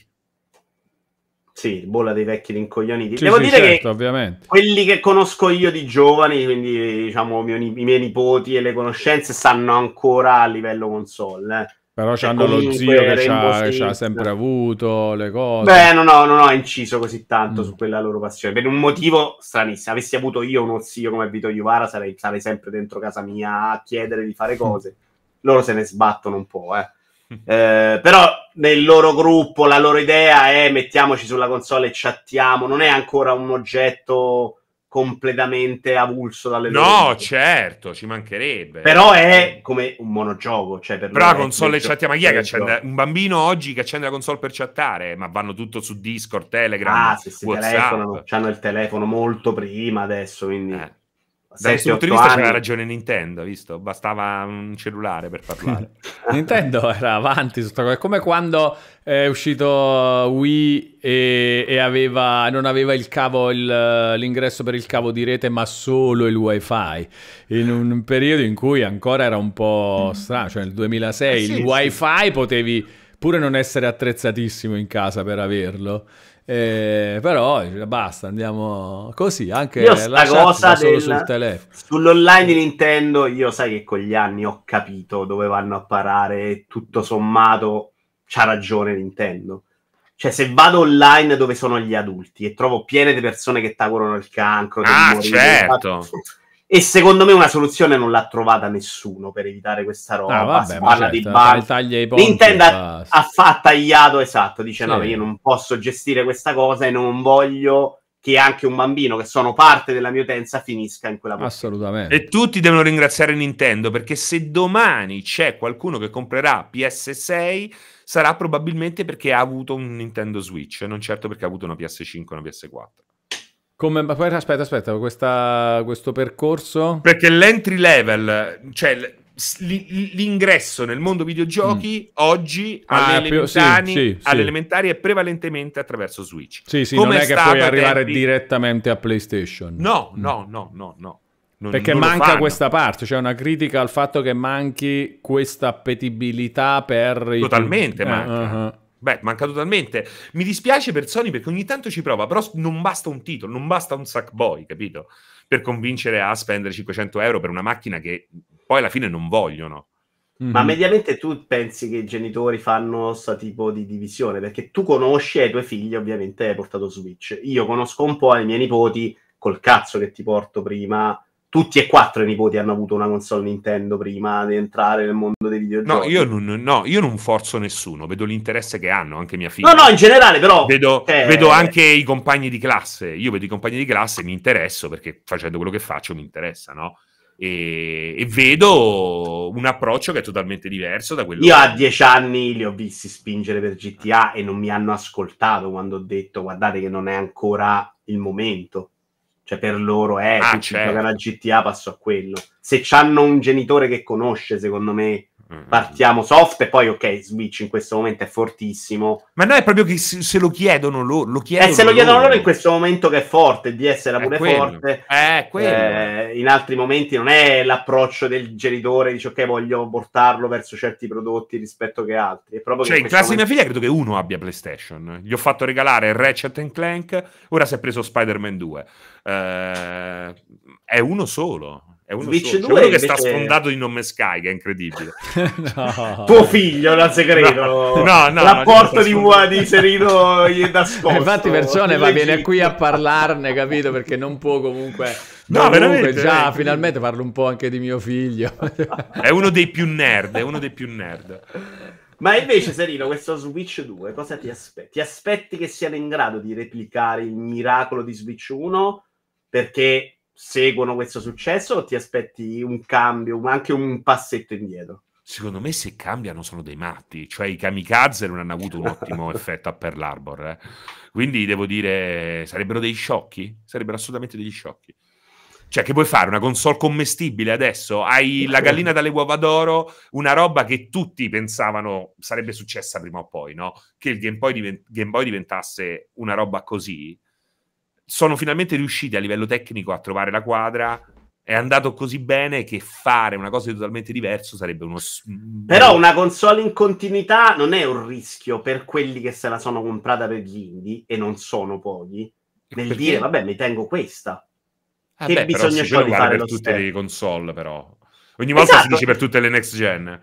sì, bolla dei vecchi rincoglioniti. Sì, Devo sì, dire certo, che ovviamente. quelli che conosco io di giovani, quindi diciamo mio, i miei nipoti e le conoscenze, stanno ancora a livello console. Eh. Però cioè, c'hanno lo zio che ci ha sempre avuto le cose. Beh, no, no, non ho inciso così tanto mm. su quella loro passione. Per un motivo stranissimo. Avessi avuto io uno zio come Vito Iovara, sarei, sarei sempre dentro casa mia a chiedere di fare mm. cose. Mm. Loro se ne sbattono un po', eh. Eh, però nel loro gruppo la loro idea è mettiamoci sulla console e chattiamo, non è ancora un oggetto completamente avulso dalle No, certo, ci mancherebbe. Però è come un monogioco. Cioè per Però la console chattiamo. Ma chi è che accende? Un bambino oggi che accende la console per chattare, ma vanno tutto su Discord, Telegram. Ah, se si WhatsApp. telefonano, hanno il telefono molto prima adesso, quindi... Eh. Dai, punto di vista aveva ragione Nintendo, visto? Bastava un cellulare per parlare. Nintendo era avanti su questa cosa. Come quando è uscito Wii e, e aveva, non aveva il cavo, il, l'ingresso per il cavo di rete, ma solo il wifi. In un periodo in cui ancora era un po' strano, cioè nel 2006 eh sì, il wifi sì. potevi pure non essere attrezzatissimo in casa per averlo. Eh, però eh, basta, andiamo così. Anche la cosa del... sul telefono. Sull'online di Nintendo, io sai che con gli anni ho capito dove vanno a parare. Tutto sommato, c'ha ragione Nintendo. Cioè, se vado online dove sono gli adulti e trovo piene di persone che tavolano il cancro, ah, certo. Morire, E secondo me una soluzione non l'ha trovata nessuno per evitare questa ah, roba. Ah, vabbè, ma certo, di ban- taglia i Nintendo ha, ha tagliato, esatto, dice sì. no, io non posso gestire questa cosa e non voglio che anche un bambino che sono parte della mia utenza finisca in quella parte. Assolutamente. E tutti devono ringraziare Nintendo perché se domani c'è qualcuno che comprerà PS6 sarà probabilmente perché ha avuto un Nintendo Switch, non certo perché ha avuto una PS5 e una PS4. Come, aspetta, aspetta, questa, questo percorso... Perché l'entry level, cioè l'ingresso nel mondo videogiochi mm. oggi alle, ah, più, elementari, sì, sì, alle sì. elementari è prevalentemente attraverso Switch. Sì, sì, Come non è, è che puoi arrivare tempi... direttamente a PlayStation. No, mm. no, no, no, no. Non, Perché non manca questa parte, c'è cioè una critica al fatto che manchi questa appetibilità per... Totalmente i... Eh, manca. Eh, uh-huh. Beh, manca totalmente. Mi dispiace per Sony perché ogni tanto ci prova, però non basta un titolo, non basta un Sackboy, capito? Per convincere a spendere 500 euro per una macchina che mhmm, poi alla fine non vogliono. Mm-hmm. Ma mediamente tu pensi che i genitori fanno questo tipo di divisione? Perché tu conosci ai tuoi figli, ovviamente, hai portato Switch. Io conosco un po' ai miei nipoti col cazzo che ti porto prima tutti e quattro i nipoti hanno avuto una console Nintendo prima di entrare nel mondo dei videogiochi. No, io non, no, io non forzo nessuno, vedo l'interesse che hanno, anche mia figlia. No, no, in generale però... Vedo, eh... vedo anche i compagni di classe, io vedo i compagni di classe e mi interesso perché facendo quello che faccio mi interessa, no? E, e, vedo un approccio che è totalmente diverso da quello. Io a dieci anni li ho visti spingere per GTA e non mi hanno ascoltato quando ho detto guardate che non è ancora il momento. Cioè, per loro è ah, certo. giocare a GTA passo a quello. Se hanno un genitore che conosce, secondo me, Mm-hmm. partiamo soft e poi ok Switch in questo momento è fortissimo ma no è proprio che se lo chiedono loro lo chiedono eh, se lo chiedono loro in questo momento che è forte di essere pure eh, è forte è eh, in altri momenti non è l'approccio del genitore dice ok voglio portarlo verso certi prodotti rispetto che altri è proprio cioè in, in classe momento... mia figlia credo che uno abbia PlayStation gli ho fatto regalare Ratchet Clank ora si è preso Spider-Man 2 eh, è uno solo è uno, Switch solo. 2 uno invece... che sta sfondato di nome Sky, che è incredibile. no. Tuo figlio, non segreto. No, no, no L'apporto di, di Serino gli è da scopo. Eh, infatti Persone va bene qui a parlarne, capito? Perché non può comunque... No, comunque, veramente. Già, veramente. Eh. finalmente parlo un po' anche di mio figlio. è uno dei più nerd, è uno dei più nerd. Ma invece, Serino, questo Switch 2, cosa ti aspetti? Ti aspetti che siano in grado di replicare il miracolo di Switch 1? Perché seguono questo successo o ti aspetti un cambio, ma anche un passetto indietro? Secondo me se cambiano sono dei matti, cioè i kamikaze non hanno avuto un ottimo effetto a Pearl Harbor, eh. quindi devo dire sarebbero dei sciocchi, sarebbero assolutamente degli sciocchi. Cioè, che vuoi fare? Una console commestibile adesso? Hai la gallina dalle uova d'oro, una roba che tutti pensavano sarebbe successa prima o poi, no? Che il Game Boy, divent- Game Boy diventasse una roba così sono finalmente riusciti a livello tecnico a trovare la quadra. È andato così bene che fare una cosa totalmente diversa sarebbe uno. Però una console in continuità non è un rischio per quelli che se la sono comprata per gli indie, e non sono pochi, nel Perché? dire vabbè, mi tengo questa. Ah che beh, bisogna però, poi fare per tutte step. le console, però. Ogni volta esatto. si dice per tutte le next gen.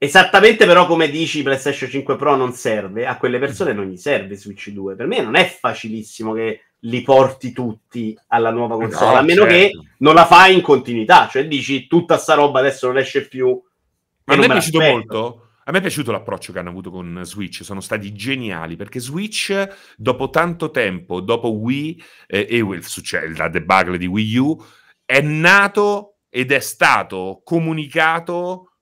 Esattamente però come dici PlayStation 5 Pro non serve, a quelle persone non gli serve Switch 2. Per me non è facilissimo che li porti tutti alla nuova eh console, no, a meno certo. che non la fai in continuità, cioè dici tutta sta roba adesso non esce più. Ma a me è piaciuto molto. A me è piaciuto l'approccio che hanno avuto con Switch, sono stati geniali perché Switch dopo tanto tempo, dopo Wii eh, e il successo, la debacle di Wii U, è nato ed è stato comunicato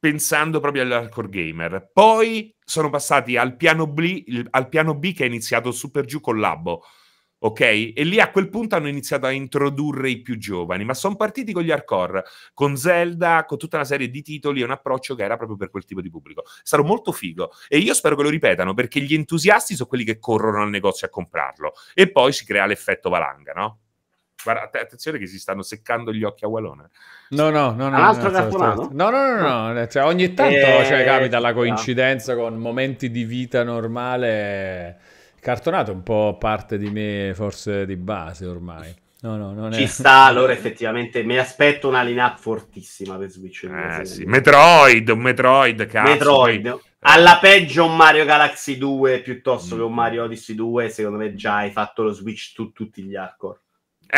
pensando proprio all'hardcore gamer. Poi sono passati al piano, B, al piano B che è iniziato super giù con Labo ok? E lì a quel punto hanno iniziato a introdurre i più giovani, ma sono partiti con gli hardcore, con Zelda, con tutta una serie di titoli e un approccio che era proprio per quel tipo di pubblico. Sarò molto figo e io spero che lo ripetano perché gli entusiasti sono quelli che corrono al negozio a comprarlo e poi si crea l'effetto valanga, no? Guarda, attenzione che si stanno seccando gli occhi a Walone. No, no, no, no. Altro no, cartonato? No, no, no, no. Cioè, ogni tanto e... cioè, eh, capita la coincidenza no. con momenti di vita normale Cartonato è un po' parte di me, forse di base ormai. No, no, non è... Ci sta, allora effettivamente mi aspetto una line up fortissima per Switch. Eh, sì. Metroid, un Metroid, cazzo. Metroid. Poi... Eh. Alla peggio un Mario Galaxy 2 piuttosto mm. che un mm. Mario Odyssey 2, secondo me già hai fatto lo Switch su tu, tutti gli hardcore.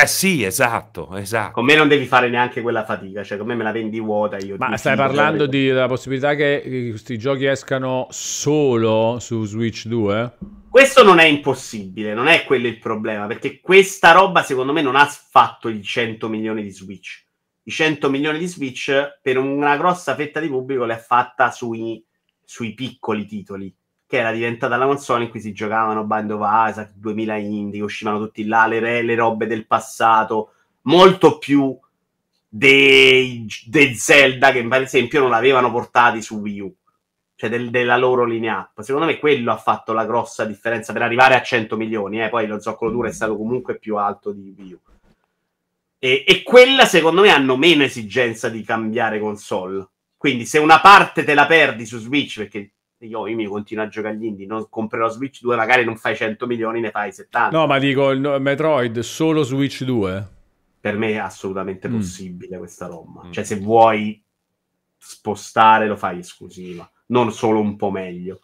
Eh sì, esatto, esatto. Con me non devi fare neanche quella fatica, cioè con me me la vendi vuota io. Ma stai parlando di, della possibilità che questi giochi escano solo su Switch 2? Questo non è impossibile, non è quello il problema, perché questa roba secondo me non ha fatto i 100 milioni di Switch. I 100 milioni di Switch per una grossa fetta di pubblico le ha fatta sui, sui piccoli titoli che era diventata la console in cui si giocavano Band of Isaac, 2000 indie, uscivano tutti là le, re, le robe del passato, molto più dei, dei Zelda che per esempio non avevano portati su Wii U, cioè del, della loro linea up. Secondo me quello ha fatto la grossa differenza per arrivare a 100 milioni, eh? poi lo zoccolo duro è stato comunque più alto di Wii U. E, e quella secondo me hanno meno esigenza di cambiare console. Quindi se una parte te la perdi su Switch perché io, io mi continuo a giocare agli indie, non comprerò Switch 2, magari non fai 100 milioni, ne fai 70. No, ma dico, no, Metroid solo Switch 2? Per me è assolutamente mm. possibile questa roba. Mm. Cioè, se vuoi spostare, lo fai esclusiva, non solo un po' meglio.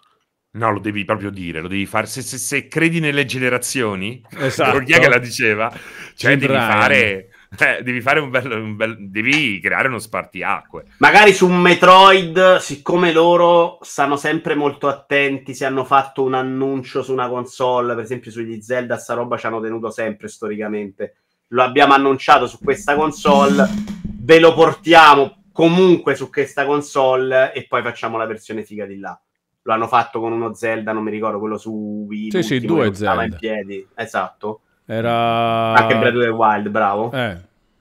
No, lo devi proprio dire, lo devi fare. Se, se, se credi nelle generazioni, esatto. che la diceva? Cioè, devi fare eh, devi, fare un bel, un bel, devi creare uno spartiacque. Magari su un Metroid, siccome loro stanno sempre molto attenti, se hanno fatto un annuncio su una console, per esempio sugli Zelda, sta roba ci hanno tenuto sempre storicamente. Lo abbiamo annunciato su questa console, ve lo portiamo comunque su questa console e poi facciamo la versione figa di là. Lo hanno fatto con uno Zelda, non mi ricordo, quello su Wii. Sì, sì, due Zelda. in piedi. Esatto era... Anche Breath of the Wild, bravo. Eh.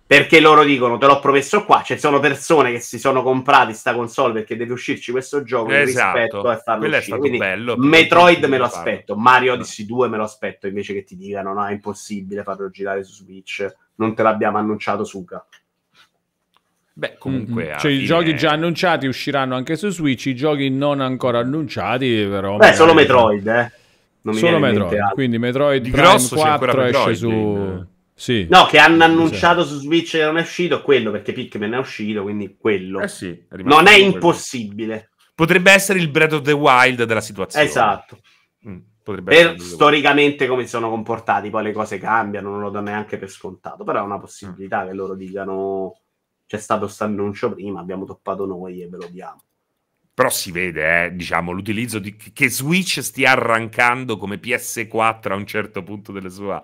Perché loro dicono, te l'ho promesso qua, ci cioè, sono persone che si sono comprati sta console perché deve uscirci questo gioco esatto. rispetto a farlo Quello uscire. È Quindi, bello, Metroid me lo farlo. aspetto, Mario ah. Odyssey 2 me lo aspetto, invece che ti dicano no, è impossibile farlo girare su Switch, non te l'abbiamo annunciato Suka. Beh, comunque. Mm-hmm. Cioè, fine... i giochi già annunciati usciranno anche su Switch, i giochi non ancora annunciati, però. Beh, solo Metroid, eh. Non Solo Metroid, quindi Metroid di grosso 4 esce Metroid su... Eh. Sì. No, che hanno annunciato sì. su Switch che non è uscito quello, perché Pikmin è uscito, quindi quello. Eh sì, è non è impossibile. Potrebbe essere il Breath of the Wild della situazione. Esatto. Mm, per storicamente come si sono comportati, poi le cose cambiano, non lo do neanche per scontato, però è una possibilità mm. che loro dicano c'è stato questo annuncio prima, abbiamo toppato noi e ve lo diamo. Però si vede, eh, diciamo, l'utilizzo di, che Switch stia arrancando come PS4 a un certo punto della sua,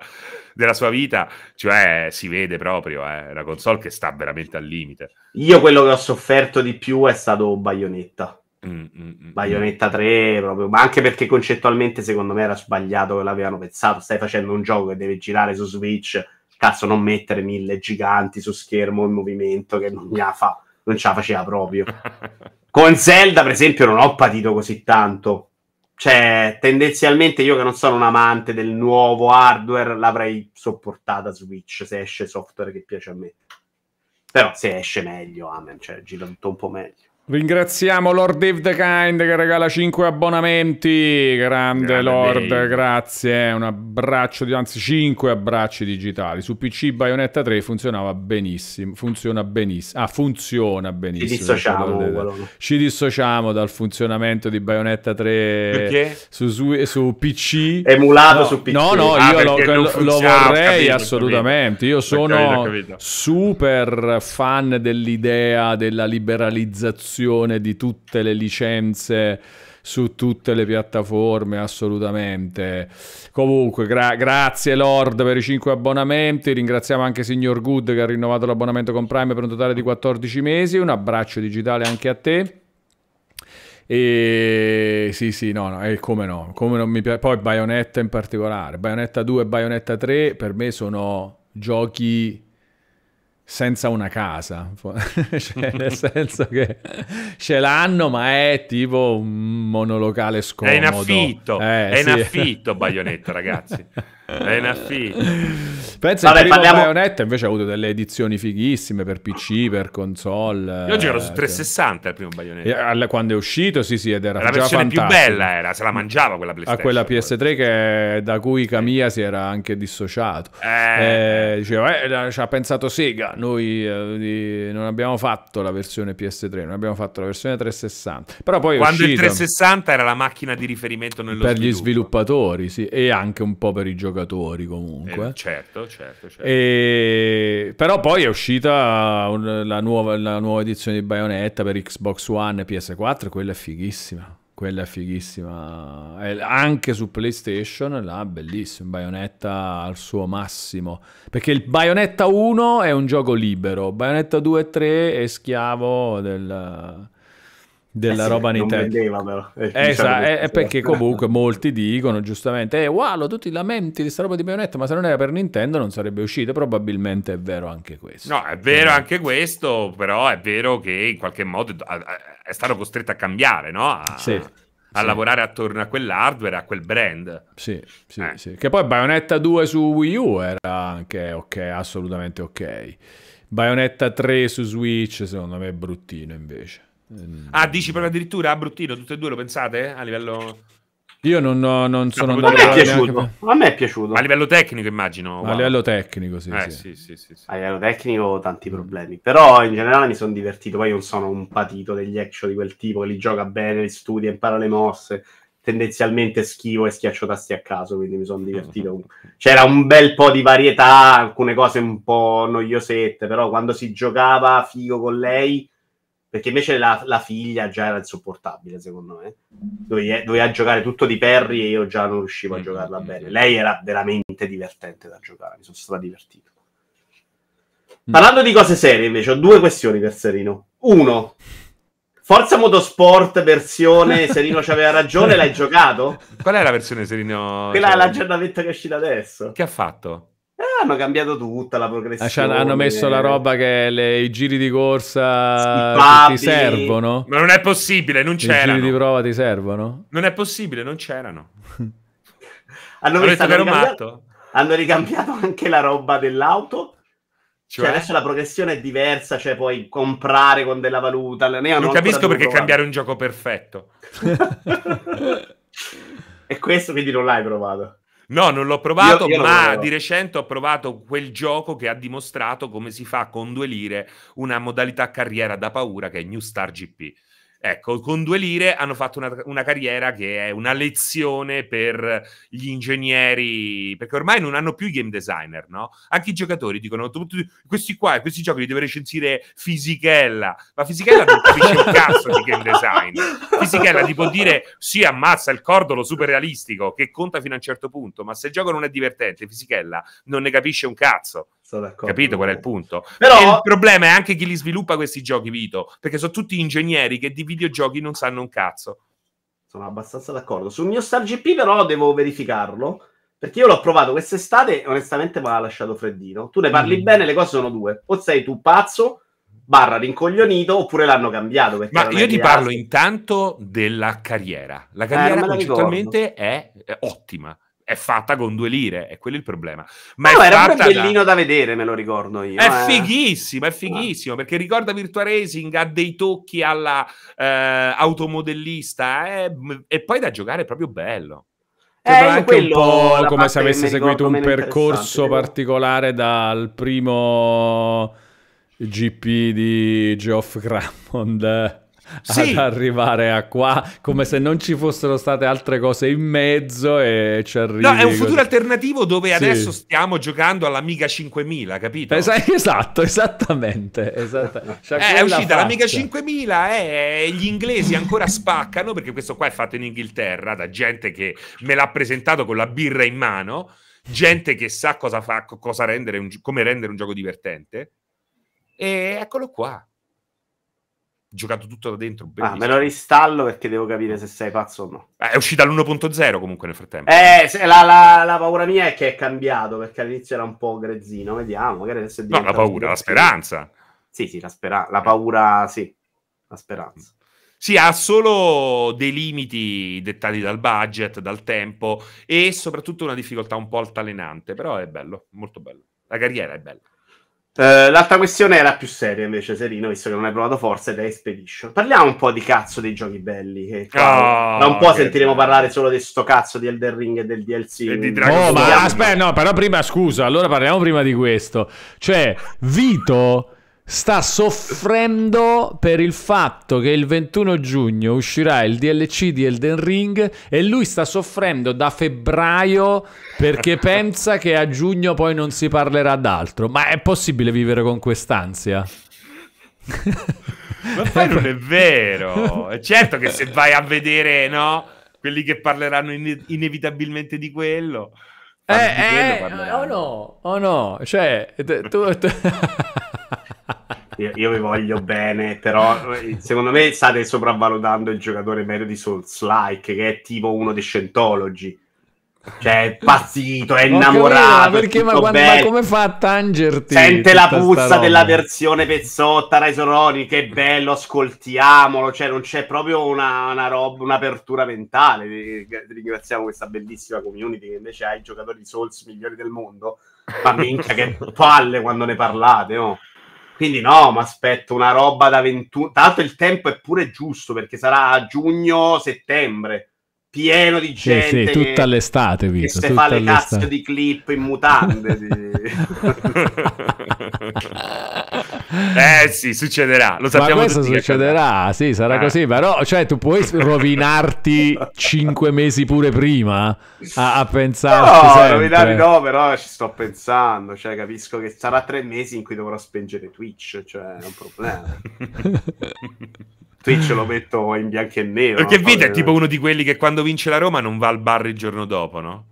della sua vita, cioè si vede proprio, è eh, una console che sta veramente al limite. Io quello che ho sofferto di più è stato Bayonetta. Mm, mm, mm, mm. Bayonetta 3 proprio, ma anche perché concettualmente secondo me era sbagliato che l'avevano pensato. Stai facendo un gioco che deve girare su Switch, cazzo, non mettere mille giganti su schermo in movimento che non, fa, non ce la faceva proprio. Con Zelda, per esempio, non ho patito così tanto. Cioè, tendenzialmente io che non sono un amante del nuovo hardware, l'avrei sopportata Switch se esce software che piace a me. Però se esce meglio, amen, cioè gira tutto un po' meglio. Ringraziamo Lord of the Kind che regala 5 abbonamenti. Grande, Grande Lord, Dave. grazie. Eh, un abbraccio, di, anzi 5 abbracci digitali. Su PC Bayonetta 3 funzionava benissimo. Funziona benissimo. Ah, funziona benissimo. Ci dissociamo, Ci dissociamo dal funzionamento di Bayonetta 3 su, su, su PC. Emulato no, su PC. No, no, ah, io lo, lo, lo, vorrei capito, assolutamente. Capito. Io sono capito, super fan dell'idea della liberalizzazione distribuzione di tutte le licenze su tutte le piattaforme, assolutamente. Comunque, gra grazie Lord per i 5 abbonamenti. Ringraziamo anche signor Good che ha rinnovato l'abbonamento con Prime per un totale di 14 mesi. Un abbraccio digitale anche a te. E sì, sì, no, no, e come no, come non mi piace. Poi Bayonetta in particolare, Bayonetta 2 e Bayonetta 3 per me sono giochi senza una casa, cioè, nel senso che ce l'hanno ma è tipo un monolocale scomodo. È in affitto, eh, è sì. in affitto Baionetta ragazzi. È in affitto. Penso Vabbè, il parliamo... Bayonetta invece ha avuto delle edizioni fighissime per PC, per console. Io giro su 360 eh, cioè. il primo Bayonetta. quando è uscito, sì, sì, ed era la versione più bella era, se la mangiava quella PlayStation. A quella PS3 che, da cui Camia si era anche dissociato. Eh... Eh, diceva, eh, ci ha pensato Sega, noi eh, di... non abbiamo fatto la versione PS3, non abbiamo fatto la versione 360. Però poi quando uscito, il 360 era la macchina di riferimento per sviluppo. gli sviluppatori, sì, e anche un po' per i giocatori giocatori comunque. Eh, certo, certo, certo. E... Però poi è uscita la nuova, la nuova edizione di Bayonetta per Xbox One e PS4, quella è fighissima quella è fighissima. anche su PlayStation, là, bellissimo. Bayonetta al suo massimo. Perché il Bayonetta 1 è un gioco libero, Bayonetta 2 e 3 è schiavo del, eh della eh sì, roba Nintendo. Vendeva, però. Eh, eh, diciamo che... è eh, eh, perché comunque molti dicono giustamente, eh wow, tutti lamenti di sta roba di Bayonetta, ma se non era per Nintendo non sarebbe uscita, probabilmente è vero anche questo. No, è vero anche questo, però è vero che in qualche modo è stato costretto a cambiare, no? A... Sì a sì. lavorare attorno a quell'hardware, a quel brand. Sì, sì, eh. sì. Che poi Bayonetta 2 su Wii U era anche ok, assolutamente ok. Bayonetta 3 su Switch secondo me è bruttino invece. Ehm. Ah, dici proprio addirittura a Bruttino, tutte e due lo pensate a livello... Io non, no, non sono andato a me, piaciuto, a me è piaciuto. A livello tecnico immagino. Wow. A livello tecnico, sì, eh, sì. Sì, sì, sì. A livello tecnico tanti mm. problemi. Però in generale mi sono divertito. Poi io non sono un patito degli action di quel tipo che li gioca bene, li studia, impara le mosse. Tendenzialmente schivo e schiaccio tasti a caso, quindi mi sono divertito. Mm. C'era un bel po' di varietà, alcune cose un po' noiosette, però quando si giocava figo con lei perché invece la, la figlia già era insopportabile, secondo me. Dove, doveva, giocare tutto di Perry e io già non riuscivo a mm-hmm. giocarla mm-hmm. bene. Lei era veramente divertente da giocare, mi sono stato divertito. Mm. Parlando di cose serie, invece, ho due questioni per Serino. Uno, Forza Motorsport versione Serino ci aveva ragione, l'hai giocato? Qual è la versione Serino? Quella è l'aggiornamento che è uscito adesso. Che ha fatto? Eh, hanno cambiato tutta la progressione. Ah, hanno messo la roba che le, i giri di corsa ti servono. Ma non è possibile, non c'erano. I giri di prova ti servono? Non è possibile, non c'erano. hanno, messo, hanno, ricambiato, hanno ricambiato anche la roba dell'auto. Cioè? cioè? adesso la progressione è diversa, cioè puoi comprare con della valuta. Non, capisco perché provare. cambiare un gioco perfetto. e questo quindi non l'hai provato. No, non l'ho provato, io, io ma di recente ho provato quel gioco che ha dimostrato come si fa con due lire una modalità carriera da paura che è New Star GP Ecco, con due lire hanno fatto una, una, carriera che è una lezione per gli ingegneri, perché ormai non hanno più i game designer, no? Anche i giocatori dicono, questi qua, questi giochi li deve recensire Fisichella, ma Fisichella non capisce un cazzo di game design. Fisichella ti può dire, sì, ammazza il cordolo super realistico, che conta fino a un certo punto, ma se il gioco non è divertente, Fisichella non ne capisce un cazzo. Capito qual è il punto? Però... E il problema è anche chi li sviluppa questi giochi, Vito, perché sono tutti ingegneri che di videogiochi non sanno un cazzo. Sono abbastanza d'accordo. Sul mio Star GP però devo verificarlo, perché io l'ho provato quest'estate e onestamente mi ha lasciato freddino. Tu ne parli mm. bene, le cose sono due. O sei tu pazzo, barra rincoglionito, oppure l'hanno cambiato. Ma io ti parlo altri. intanto della carriera. La eh, carriera eh, concettualmente è, è ottima è fatta con due lire, è quello il problema. Ma no, era pure bellino da... da... vedere, me lo ricordo io. È eh. fighissimo, è ah. fighissimo, perché ricorda Virtua Racing, ha dei tocchi alla eh, automodellista, eh, e poi da giocare è proprio bello. È eh, cioè, anche un po' come se avesse seguito un percorso particolare dal primo GP di Geoff Crammond sì. ad arrivare a qua, come se non ci fossero state altre cose in mezzo e ci arrivi. No, è un futuro così. alternativo dove sì. adesso stiamo giocando all'Amiga 5000, capito? Es- esatto, esattamente. esattamente. Eh, è uscita faccia. l'Amiga 5000 eh, e eh, gli inglesi ancora spaccano, perché questo qua è fatto in Inghilterra da gente che me l'ha presentato con la birra in mano, gente che sa cosa fa, cosa rendere un, come rendere un gioco divertente. E eccolo qua giocato tutto da dentro. Bellissimo. Ah, me lo ristallo perché devo capire se sei pazzo o no. Eh, è uscita l'1.0 comunque nel frattempo. Eh, se, la, la, la, paura mia è che è cambiato perché all'inizio era un po' grezzino. Vediamo. Magari adesso è no, la paura, la speranza. Sì, sì, la, spera- la paura, sì, la speranza. Sì, ha solo dei limiti dettati dal budget, dal tempo e soprattutto una difficoltà un po' altalenante, però è bello, molto bello. La carriera è bella. Eh, l'altra questione era più seria invece, Serino, visto che non hai provato Forza ed è Expedition. Parliamo un po' di cazzo dei giochi belli. Che, oh, da un po' sentiremo bello. parlare solo di sto cazzo di Elder Ring e del DLC. E di Dragon oh, ma aspetta, no, però prima scusa, allora parliamo prima di questo. Cioè, Vito sta soffrendo per il fatto che il 21 giugno uscirà il DLC di Elden Ring e lui sta soffrendo da febbraio perché pensa che a giugno poi non si parlerà d'altro. Ma è possibile vivere con quest'ansia? Ma poi non è vero. È certo che se vai a vedere, no? Quelli che parleranno ine- inevitabilmente di quello. Eh, eh, o oh no, o oh no, cioè, tu, tu... io, io, vi voglio bene, però eh, secondo me state sopravvalutando il giocatore medio di Souls-like, che è tipo uno dei Scientology. Cioè, è pazzito, è innamorato. Capito, perché, ma, quando, ma, come fa a tangerti? Sente la puzza della versione pezzotta, Rise Roni, che bello, ascoltiamolo. Cioè, non c'è proprio una, una roba, un'apertura mentale. Ringraziamo questa bellissima community che invece ha i giocatori di Souls migliori del mondo. Ma minchia, che palle quando ne parlate, no? Quindi no, ma aspetto una roba da 21. Tanto il tempo è pure giusto perché sarà a giugno-settembre pieno di gente. Sì, sì, tutta l'estate, Vito. Che se fa le cazzo di clip in mutande. eh sì, succederà. Lo sappiamo Ma questo succederà, sì, sarà ah. così. Però, cioè, tu puoi rovinarti cinque mesi pure prima a, a pensarci No, sempre. rovinarmi no, però ci sto pensando. Cioè, capisco che sarà tre mesi in cui dovrò spengere Twitch, cioè, è un problema. Twitch lo metto in bianco e nero. Perché Vita è eh. tipo uno di quelli che quando vince la Roma non va al bar il giorno dopo, no?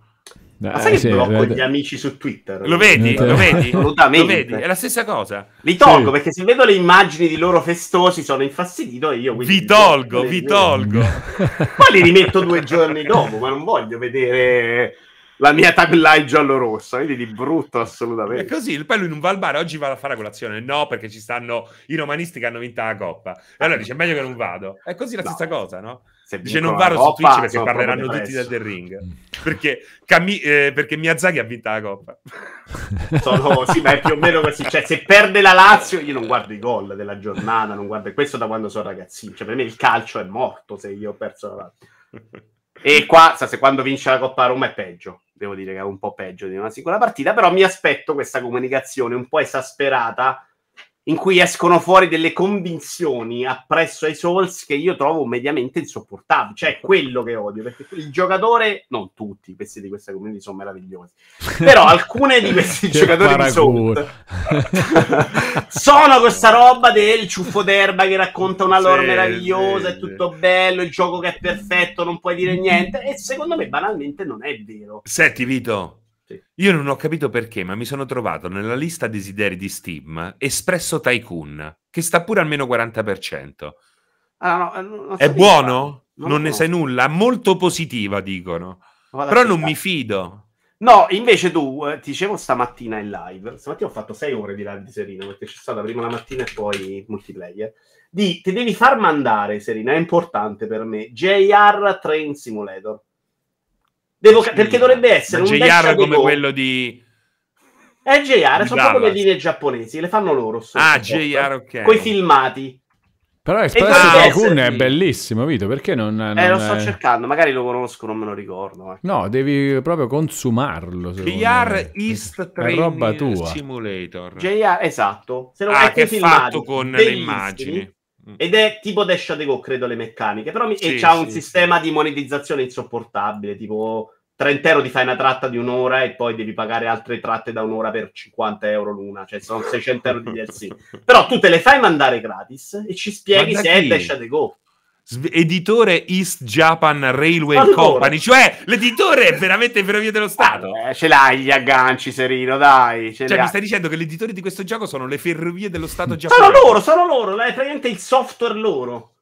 Ma sai che sì, blocco gli amici su Twitter? Lo vedi? Lo vedi? lo vedi? È la stessa cosa. Li tolgo sì. perché se vedo le immagini di loro festosi sono infastidito e io... Vi tolgo, vi tolgo. Poi li rimetto due giorni dopo, ma non voglio vedere la mia tagline giallo-rossa, vedi di brutto assolutamente. E così, poi lui non va al bar, oggi va a fare colazione, no perché ci stanno i romanisti che hanno vinto la coppa. E allora dice, meglio che non vado. È così la no. stessa cosa, no? Se dice non vado coppa, su Twitch perché parleranno tutti del The Ring, mm. perché, Cam- eh, perché Miyazaki ha vinto la coppa. Sono, sì, ma è più o meno così, cioè se perde la Lazio io non guardo i gol della giornata, non guardo questo da quando sono ragazzino, cioè per me il calcio è morto se io ho perso la Lazio. E qua, se quando vince la Coppa Roma è peggio, devo dire che è un po' peggio di una singola partita, però mi aspetto questa comunicazione un po' esasperata in cui escono fuori delle convinzioni appresso ai Souls che io trovo mediamente insopportabili. Cioè, quello che odio, perché il giocatore, non tutti i pezzi di questa community sono meravigliosi, però alcune di questi giocatori paragone. di Souls sono questa roba del ciuffo d'erba che racconta una lore sì, meravigliosa, sì, è tutto bello, il gioco che è perfetto, non puoi dire niente, e secondo me banalmente non è vero. Senti Vito, io non ho capito perché, ma mi sono trovato nella lista desideri di Steam Espresso Tycoon, che sta pure almeno 40%. Ah, no, eh, no, È buono? Non, non ne sai nulla? Molto positiva, dicono. Vada Però non mi fido. No, invece tu, eh, ti dicevo stamattina in live, stamattina ho fatto 6 ore di live di Serino, perché c'è stata prima la mattina e poi multiplayer, di ti devi far mandare, Serina, è importante per me, JR Train Simulator. Devo, sì, perché dovrebbe essere un JR come go. quello di è eh, JR sono proprio le linee giapponesi le fanno loro sotto, ah JR eh, eh, ok coi filmati però Espresso Tycoon è bellissimo, Vito, perché non, non... Eh, lo sto cercando, magari lo conosco, non me lo ricordo. Eh. No, devi proprio consumarlo. JR East Training roba tua. Simulator. JR, esatto. Se non ah, che è filmati, fatto con le immagini. Mm. Ed è tipo Dash at Go, credo, le meccaniche. Però mi... sì, e c'ha sì, un sì. sistema di monetizzazione insopportabile, tipo 30 euro ti fai una tratta di un'ora e poi devi pagare altre tratte da un'ora per 50 euro l'una, cioè sono 600 euro di DLC. Però tu te le fai mandare gratis e ci spieghi se chi? è Dash at Go editore East Japan Railway allora. Company, cioè l'editore è veramente Ferrovie dello Stato. Ah, eh, ce l'hai gli agganci, Serino, dai. cioè, l'hai. mi stai dicendo che l'editore di questo gioco sono le Ferrovie dello Stato giapponese? Sono loro, sono loro, è praticamente il software loro.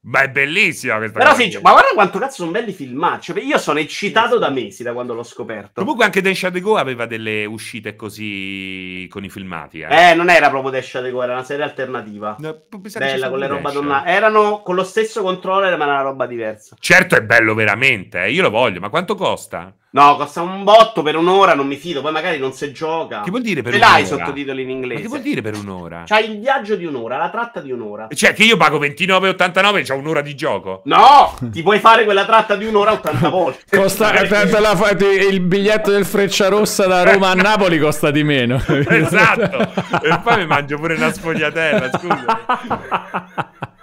Ma è bellissima questa Però sì, ma guarda quanto cazzo sono belli filmati. Cioè, io sono eccitato sì. da mesi da quando l'ho scoperto. Comunque anche Deja De Go aveva delle uscite così con i filmati. Eh, eh non era proprio Deja De Go, era una serie alternativa. No, Bella, con le roba donna. Erano con lo stesso controller, ma era una roba diversa. Certo è bello veramente, eh. io lo voglio, ma quanto costa? No, costa un botto per un'ora, non mi fido, poi magari non si gioca. Che vuol dire per Ce un'ora? Ce l'hai sottotitoli in inglese. Ma che vuol dire per un'ora? C'hai il viaggio di un'ora, la tratta di un'ora. Cioè, che io pago 29,89 e c'ho un'ora di gioco. No, ti puoi fare quella tratta di un'ora 80 volte. costa, eh, la, il biglietto del Freccia Rossa da Roma a Napoli costa di meno. esatto. e poi mi mangio pure una sfogliatella, scusa.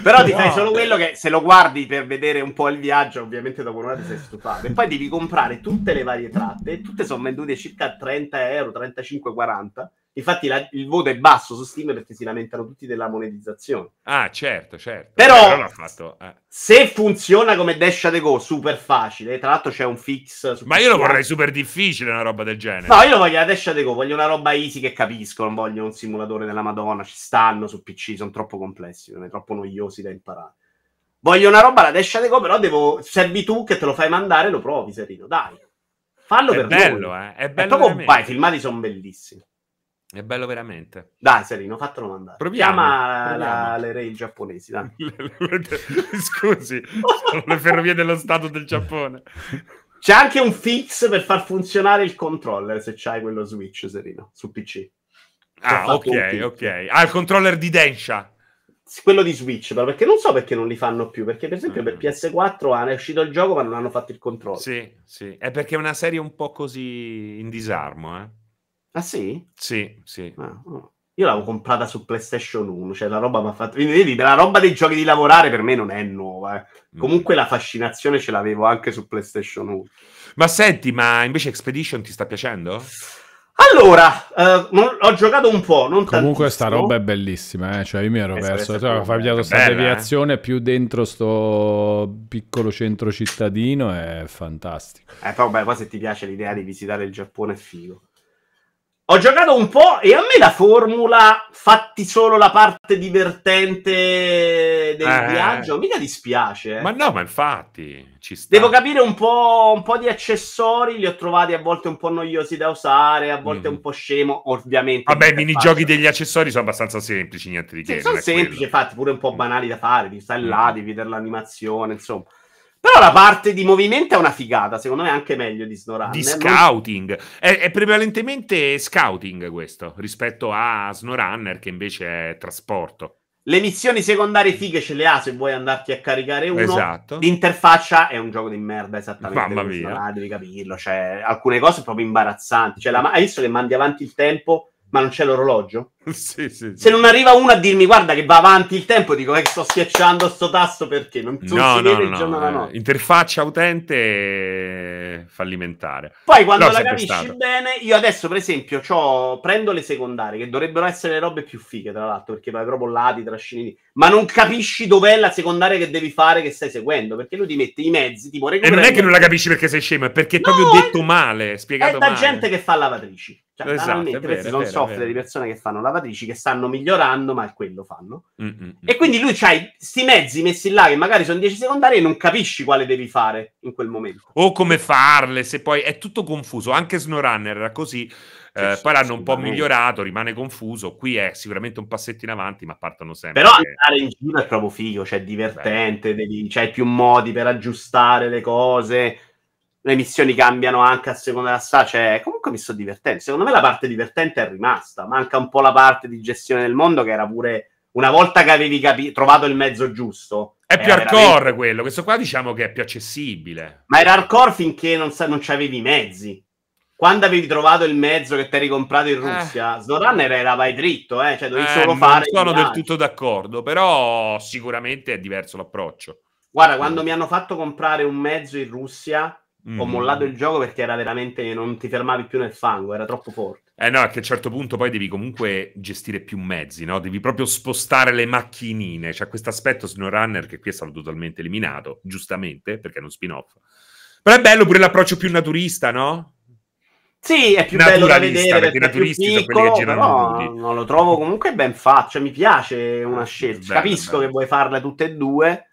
Però ti fai solo quello che se lo guardi per vedere un po' il viaggio, ovviamente dopo un'ora ti sei stufato. E poi devi comprare tutte le varie tratte, tutte sono vendute circa 30 euro, 35-40 Infatti la, il voto è basso su Steam perché si lamentano tutti della monetizzazione. Ah, certo, certo. Però, eh, Però fatto, eh. se funziona come Dash at Go, super facile. Tra l'altro c'è un fix. Ma io lo vorrei super difficile, una roba del genere. No, io voglio la Dash at Go, voglio una roba easy che capisco. Non voglio un simulatore della Madonna. Ci stanno su PC, sono troppo complessi, sono troppo noiosi da imparare. Voglio una roba la Dash at Go, però devo... Servi tu che te lo fai mandare, lo provi, Serino, dai. Fallo è per bello, noi. Eh, è bello, è proprio, i filmati sono bellissimi. È bello veramente. Dai, Serino, fatelo mandare. Proviamo. Chiama proviamo. La, le rail giapponesi, dai. Scusi, sono le ferrovie dello Stato del Giappone. C'è anche un fix per far funzionare il controller se c'hai quello Switch, Serino, su PC. Ah, ok, ok. Ah, il controller di Densha. Quello di Switch, però, perché non so perché non li fanno più. Perché, per esempio, mm. per ah, PS4 è uscito il gioco, ma non hanno fatto il controllo. Sì, sì. È perché è una serie un po' così in disarmo, eh. Ah sì? Sì, sì. Ah, oh. Io l'avevo comprata su PlayStation 1, cioè la roba mi ha fatto... Quindi vedi, la roba dei giochi di lavorare per me non è nuova. Eh. Mm. Comunque la fascinazione ce l'avevo anche su PlayStation 1. Ma senti, ma invece Expedition ti sta piacendo? Allora, eh, ho giocato un po', non Comunque tantissimo. sta roba è bellissima, eh? cioè io mi ero eh, perso, cioè, ho questa eh. deviazione eh? più dentro sto piccolo centro cittadino, è fantastico. Eh, però beh, poi se ti piace l'idea di visitare il Giappone è figo. Ho giocato un po' e a me la formula fatti solo la parte divertente del eh, eh. viaggio mica dispiace. Eh. Ma no, ma infatti ci sta. Devo capire un po', un po', di accessori, li ho trovati a volte un po' noiosi da usare, a volte mm. un po' scemo, ovviamente. Vabbè, i minigiochi degli accessori sono abbastanza semplici, niente di che. Sì, sono semplici, quello. infatti, pure un po' mm. banali da fare, di stare mm. là, di vedere l'animazione, insomma. Però la parte di movimento è una figata, secondo me è anche meglio di Snowrunner. Di scouting. È, è, prevalentemente scouting questo, rispetto a Snowrunner che invece è trasporto. Le missioni secondarie fighe ce le ha se vuoi andarti a caricare uno. Esatto. L'interfaccia è un gioco di merda, esattamente. Mamma mia. Ah, devi capirlo, cioè, alcune cose proprio imbarazzanti. Cioè, la... hai visto che mandi avanti il tempo ma non c'è l'orologio? sì, sì, sì. Se non arriva uno a dirmi guarda che va avanti il tempo, dico eh, che sto schiacciando sto tasto perché non, non no, si no, vede no, il giorno della eh, notte. Interfaccia utente fallimentare. Poi quando L'ho la capisci stato. bene, io adesso per esempio prendo le secondarie che dovrebbero essere le robe più fighe tra l'altro perché vai proprio lati, trascini, ma non capisci dov'è la secondaria che devi fare che stai seguendo perché lui ti mette i mezzi tipo E non è che non la capisci perché sei scemo, è perché è proprio detto è... male, spiegato è male. È da gente che fa lavatrici. Cioè, esatto, è vero, questi sono software di persone che fanno lavatrici lavatrici che stanno migliorando, ma è quello fanno. Mm-hmm. E quindi lui c'ha questi mezzi messi là che magari sono 10 secondari e non capisci quale devi fare in quel momento. O come farle, se poi è tutto confuso. Anche SnowRunner era così. Eh, poi l'hanno un po' migliorato, rimane confuso. Qui è sicuramente un passetto in avanti, ma partono sempre. Però andare in giro è proprio figo, cioè divertente, devi, c'hai cioè più modi per aggiustare le cose le missioni cambiano anche a seconda della sta, cioè comunque mi sto divertendo. Secondo me la parte divertente è rimasta, manca un po' la parte di gestione del mondo che era pure una volta che avevi capi- trovato il mezzo giusto. È più hardcore veramente... quello, questo qua diciamo che è più accessibile. Ma era hardcore finché non, sa- non c'avevi i mezzi. Quando avevi trovato il mezzo che ti eri comprato in eh. Russia, eh. Snowrunner era vai dritto, eh? cioè dovevi eh, solo fare. Non sono del tutto d'accordo, però sicuramente è diverso l'approccio. Guarda, quando mm. mi hanno fatto comprare un mezzo in Russia, Mm. Ho mollato il gioco perché era veramente non ti fermavi più nel fango, era troppo forte. Eh no, che a un certo punto poi devi comunque gestire più mezzi, no? Devi proprio spostare le macchinine. C'è questo aspetto SnowRunner che qui è stato totalmente eliminato, giustamente, perché è uno spin-off. Però è bello pure l'approccio più naturista, no? Sì, è più bello da vedere perché, perché più piccolo, però tutti. non lo trovo comunque ben fatto, cioè, mi piace una scelta. Bello, Capisco bello. che vuoi farle tutte e due,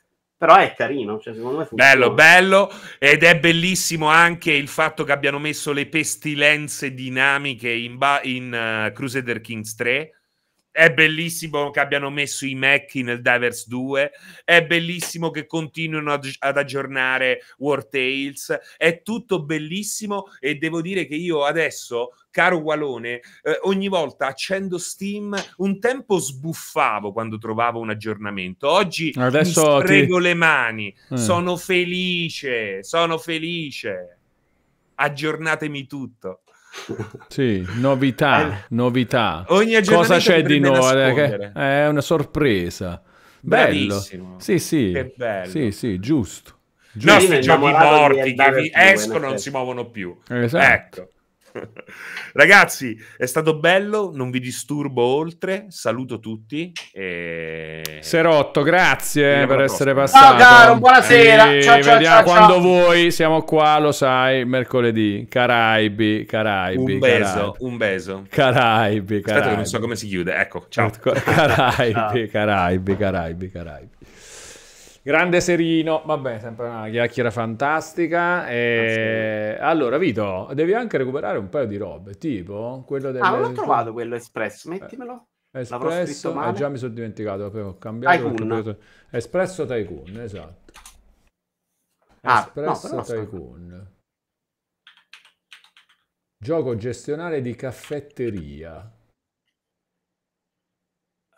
però è carino, cioè secondo me funziona. Bello, bello, ed è bellissimo anche il fatto che abbiano messo le pestilenze dinamiche in, ba- in uh, Crusader Kings 3, è bellissimo che abbiano messo i mecchi nel Divers 2, è bellissimo che continuino ad, ad aggiornare War Tales, è tutto bellissimo e devo dire che io adesso caro Gualone, eh, ogni volta accendo Steam, un tempo sbuffavo quando trovavo un aggiornamento, oggi Adesso mi sprego ti... le mani, eh. sono felice, sono felice, aggiornatemi tutto. sì, novità, eh, novità. Ogni Cosa c'è di nuovo? Eh, è una sorpresa. Bravissimo. Bello. Sì, sì. Che bello. Sì, sì, giusto. giusto. No, giochi morti che escono non si muovono più. Esatto. Ecco. Ragazzi, è stato bello, non vi disturbo oltre, saluto tutti. E... Serotto, grazie per essere passato. Ciao caro, buonasera. E ciao, ciao, vediamo ciao, quando vuoi, siamo qua, lo sai, mercoledì. Caraibi, Caraibi. Un beso, Caraibi. un beso. Caraibi, Caraibi. Aspetta non so come si chiude, ecco, ciao. Caraibi, Caraibi, Caraibi, Caraibi. Grande Serino, vabbè, sempre una chiacchiera fantastica. E... Ah, allora, Vito, devi anche recuperare un paio di robe, tipo quello del... Ah, l'ho trovato quello espresso, eh, mettimelo. Espresso, eh, già mi sono dimenticato, ho cambiato. Tycoon. Espresso Tycoon, esatto. Ah, espresso no, Tycoon. Gioco gestionale di caffetteria.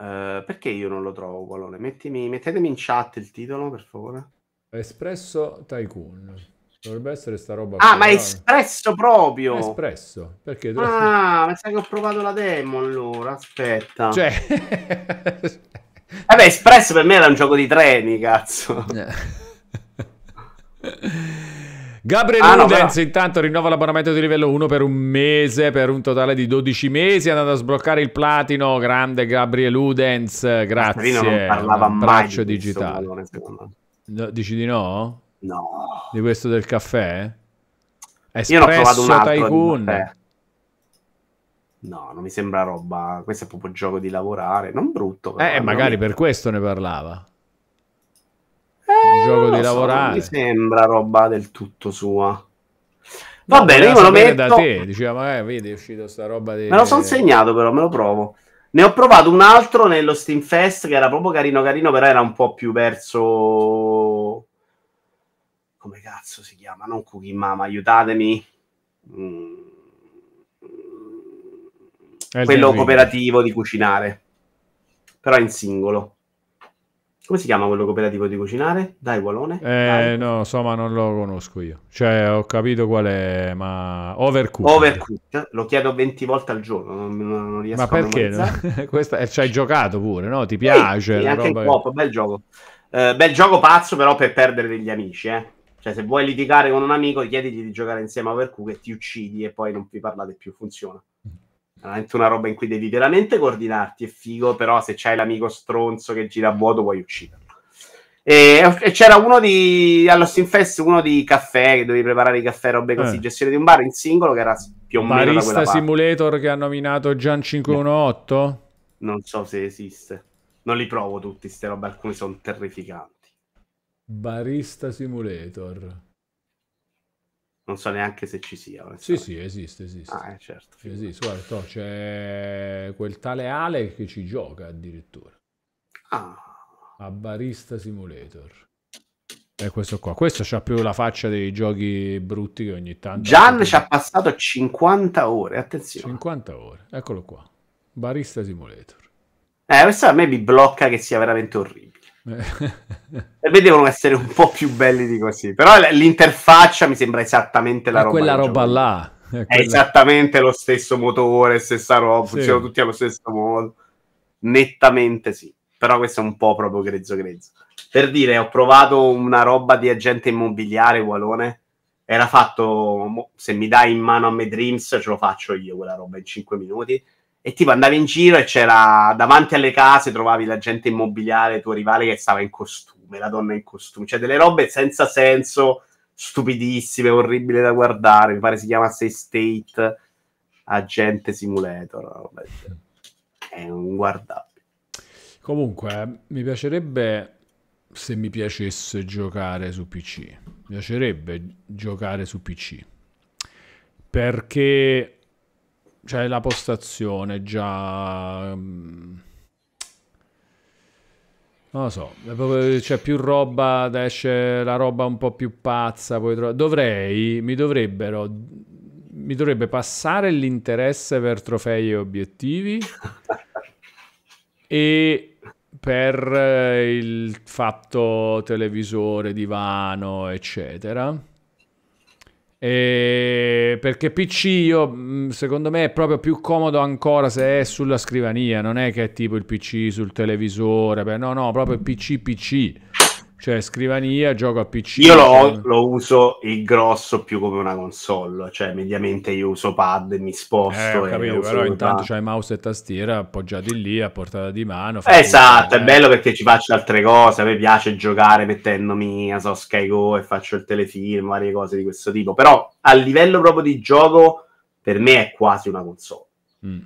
Eh, perché io non lo trovo, Valone? Mettimi, mettetemi in chat il titolo, per favore. Espresso Tycoon. Dovrebbe essere sta roba. Ah, ma è espresso proprio! espresso, perché... Ah, pensavo che ho provato la demo, allora, aspetta. Cioè... Vabbè, espresso per me era un gioco di treni, cazzo. Gabriel ah, Udens no, intanto rinnova l'abbonamento di livello 1 per un mese, per un totale di 12 mesi, andando a sbloccare il platino. Grande Gabriel Udens, grazie. non parlava un braccio mai di digitale. Valore, dici di no? No. Di questo del caffè? Espresso Io l'ho provato un altro No, non mi sembra roba. Questo è proprio gioco di lavorare. Non brutto. Però, eh, eh magari non... per questo ne parlava il gioco di so, lavorare. Mi sembra roba del tutto sua. Va no, bene, io me lo metto. Da te, diceva, ma eh, vedi, è uscita sta roba di... Me lo sono segnato però, me lo provo. Ne ho provato un altro nello Steam Fest che era proprio carino carino, però era un po' più verso... Come cazzo si chiama? Non Cookie Mama, aiutatemi. Mm. Quello cooperativo di cucinare. Però in singolo. Come si chiama quello cooperativo di cucinare? Dai, Walone? Eh, Dai. no, insomma, non lo conosco io. Cioè, ho capito qual è, ma... Overcooked. Overcooked. Lo chiedo 20 volte al giorno, non, non riesco ma a perché? Ma perché? Questa... Ci hai giocato pure, no? Ti piace? Sì, anche roba... in pop, bel gioco. Eh, bel gioco pazzo, però, per perdere degli amici, eh. Cioè, se vuoi litigare con un amico, chiedigli di giocare insieme a Overcooked e ti uccidi e poi non vi parlate più, funziona veramente una roba in cui devi veramente coordinarti, è figo, però se c'hai l'amico stronzo che gira a vuoto puoi ucciderlo. E, e c'era uno di allo Fest, uno di caffè, che dovevi preparare i caffè, robe così, eh. gestione di un bar in singolo, che era più o Barista da quella parte. Simulator che ha nominato Gian 518? Non so se esiste. Non li provo tutti, queste robe, alcuni sono terrificanti. Barista Simulator. Non so neanche se ci sia. Sì, sì, esiste, esiste. Ah, eh, certo. Esiste, guarda, no, c'è quel tale Ale che ci gioca addirittura. Ah. A Barista Simulator. È eh, questo qua. Questo c'ha più la faccia dei giochi brutti che ogni tanto... Gian ci ha passato 50 ore, attenzione. 50 ore, eccolo qua. Barista Simulator. Eh, questo a me mi blocca che sia veramente orribile. Eh. e vedevano essere un po' più belli di così. Però l'interfaccia mi sembra esattamente la è roba. Quella roba là. È, quella... è, esattamente lo stesso motore, stessa roba, sì. funzionano tutti allo stesso modo. Nettamente sì. Però questo è un po' proprio grezzo grezzo. Per dire, ho provato una roba di agente immobiliare, Gualone. Era fatto, se mi dai in mano a me Dreams, ce lo faccio io quella roba in 5 minuti e tipo andavi in giro e c'era davanti alle case trovavi l'agente immobiliare tuo rivale che stava in costume, la donna in costume, cioè delle robe senza senso, stupidissime, orribili da guardare, mi pare si chiamasse State Agente Simulator, è un guardabile. Comunque, eh, mi piacerebbe se mi piacesse giocare su PC, mi piacerebbe giocare su PC perché cioè la postazione già... Ehm, non lo so, c'è più roba, esce la roba un po' più pazza, poi dovrei, mi dovrebbero, mi dovrebbe passare l'interesse per trofei e obiettivi e per eh, il fatto televisore, divano, eccetera e eh, perché PC io, mm, secondo me è proprio più comodo ancora se è sulla scrivania, non è che è tipo il PC sul televisore, no, no, proprio PC PC. Cioè, scrivania, gioco a PC. Io lo, cioè- lo, uso il grosso più come una console, cioè mediamente io uso pad e mi sposto. Eh, capito, però intanto c'hai mouse e tastiera appoggiati lì a portata di mano. Esatto, è eh. bello perché ci faccio altre cose. A me piace giocare mettendomi a so, Sky Go e faccio il telefilm, varie cose di questo tipo. Però a livello proprio di gioco, per me è quasi una console. Mm.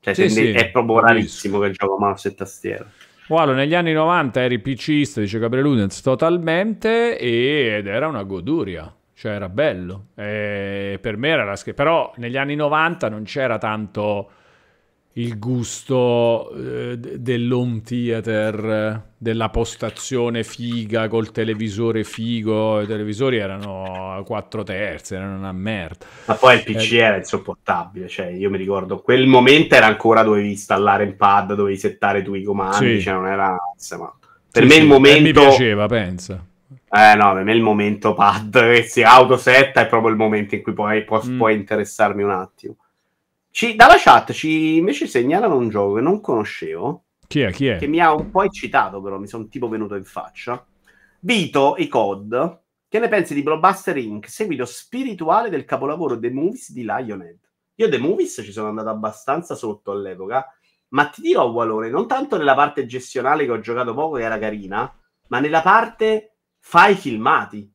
Cioè, sì, sì, è proprio rarissimo che gioco mouse e tastiera. Guarda, negli anni 90 eri pcista, dice Gabriel Udens, totalmente, ed era una goduria. Cioè, era bello. E eh, per me era la scherza. Però negli anni 90 non c'era tanto il gusto eh, dell'home theater, della postazione figa col televisore figo. I televisori erano a 4 terzi, erano una merda. Ma poi il PC eh, era insopportabile. Cioè, io mi ricordo quel momento era ancora dovevi installare il pad, dovevi settare tu i comandi. Sì. Cioè, non era. Insomma, per sì, me sì. il momento. Eh, mi piaceva, pensa. Eh no, per me il momento pad che si autosetta è proprio il momento in cui poi, può, mm. può interessarmi un attimo. Ci, dalla chat ci invece segnalano un gioco che non conoscevo. Chi è? Chi è? Che mi ha un po' eccitato, però mi sono tipo venuto in faccia. Vito e Cod. Che ne pensi di Blockbuster Inc., seguito spirituale del capolavoro The Movies di Lionhead? Io The Movies ci sono andato abbastanza sotto all'epoca, ma ti dirò, Valore, non tanto nella parte gestionale che ho giocato poco, che era carina, ma nella parte fai filmati.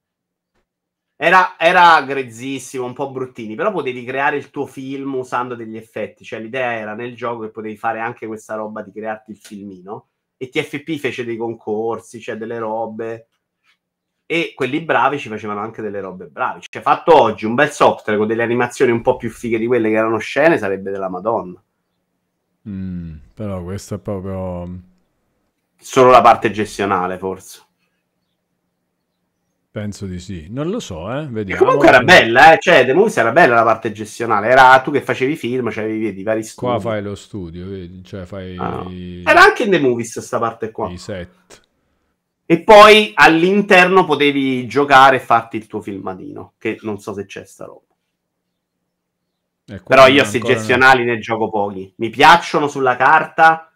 Era, era, grezzissimo, un po' bruttini, però potevi creare il tuo film usando degli effetti. Cioè, l'idea era nel gioco che potevi fare anche questa roba di crearti il filmino. E TFP fece dei concorsi, cioè delle robe. E quelli bravi ci facevano anche delle robe bravi. Cioè, fatto oggi un bel software con delle animazioni un po' più fighe di quelle che erano scene, sarebbe della Madonna. Mm, però questo è proprio. Solo la parte gestionale, forse. Penso di sì, non lo so, eh. Vediamo. E comunque era bella, eh. Cioè, The Movies era bella la parte gestionale. Era tu che facevi film, cioè vedi, vari studi. Qua fai lo studio, vedi, cioè fai... Ah, i... Era anche in The Movies questa parte qua. I set. E poi all'interno potevi giocare e farti il tuo filmatino, che non so se c'è sta roba. Però io sti gestionali non... ne gioco pochi. Mi piacciono sulla carta,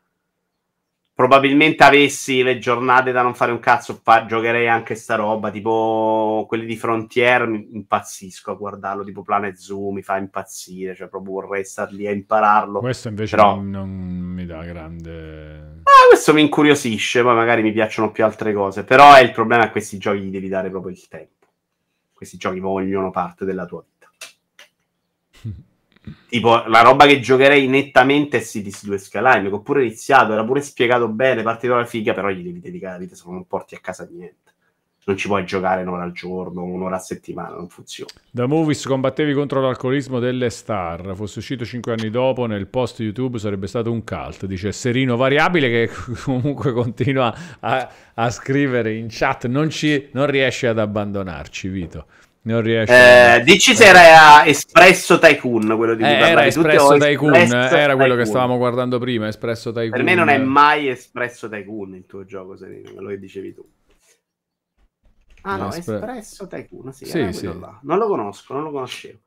probabilmente avessi le giornate da non fare un cazzo, fa, giocherei anche sta roba, tipo quelli di Frontier, mi impazzisco a guardarlo, tipo Planet Zoo mi fa impazzire, cioè proprio vorrei star lì a impararlo. Questo invece Però... non, mi dà grande... Ah, questo mi incuriosisce, poi magari mi piacciono più altre cose, però è il problema che questi giochi gli devi dare proprio il tempo. Questi giochi vogliono parte della tua vita tipo la roba che giocherei nettamente è Cities 2 Skyline, che ho pure iniziato, era pure spiegato bene, partito dalla figa, però gli devi dedicare la vita se non porti a casa niente. Non ci puoi giocare un'ora al giorno, un'ora a settimana, non funziona. Da Movies combattevi contro l'alcolismo delle star. Fosse uscito 5 anni dopo nel post YouTube sarebbe stato un cult, dice Serino Variabile che comunque continua a, a scrivere in chat, non, ci, non riesce ad abbandonarci, Vito. Non riesco. Eh, dici se era Espresso Tycoon quello di eh, cui eh, Era Espresso Tutti Tycoon, espresso era quello tycoon. che stavamo guardando prima, Espresso Tycoon. Per me non è mai Espresso Tycoon il tuo gioco, se quello che dicevi tu. Ah no, Espre... Espresso Tycoon, sì, sì, sì. Non lo conosco, non lo conoscevo.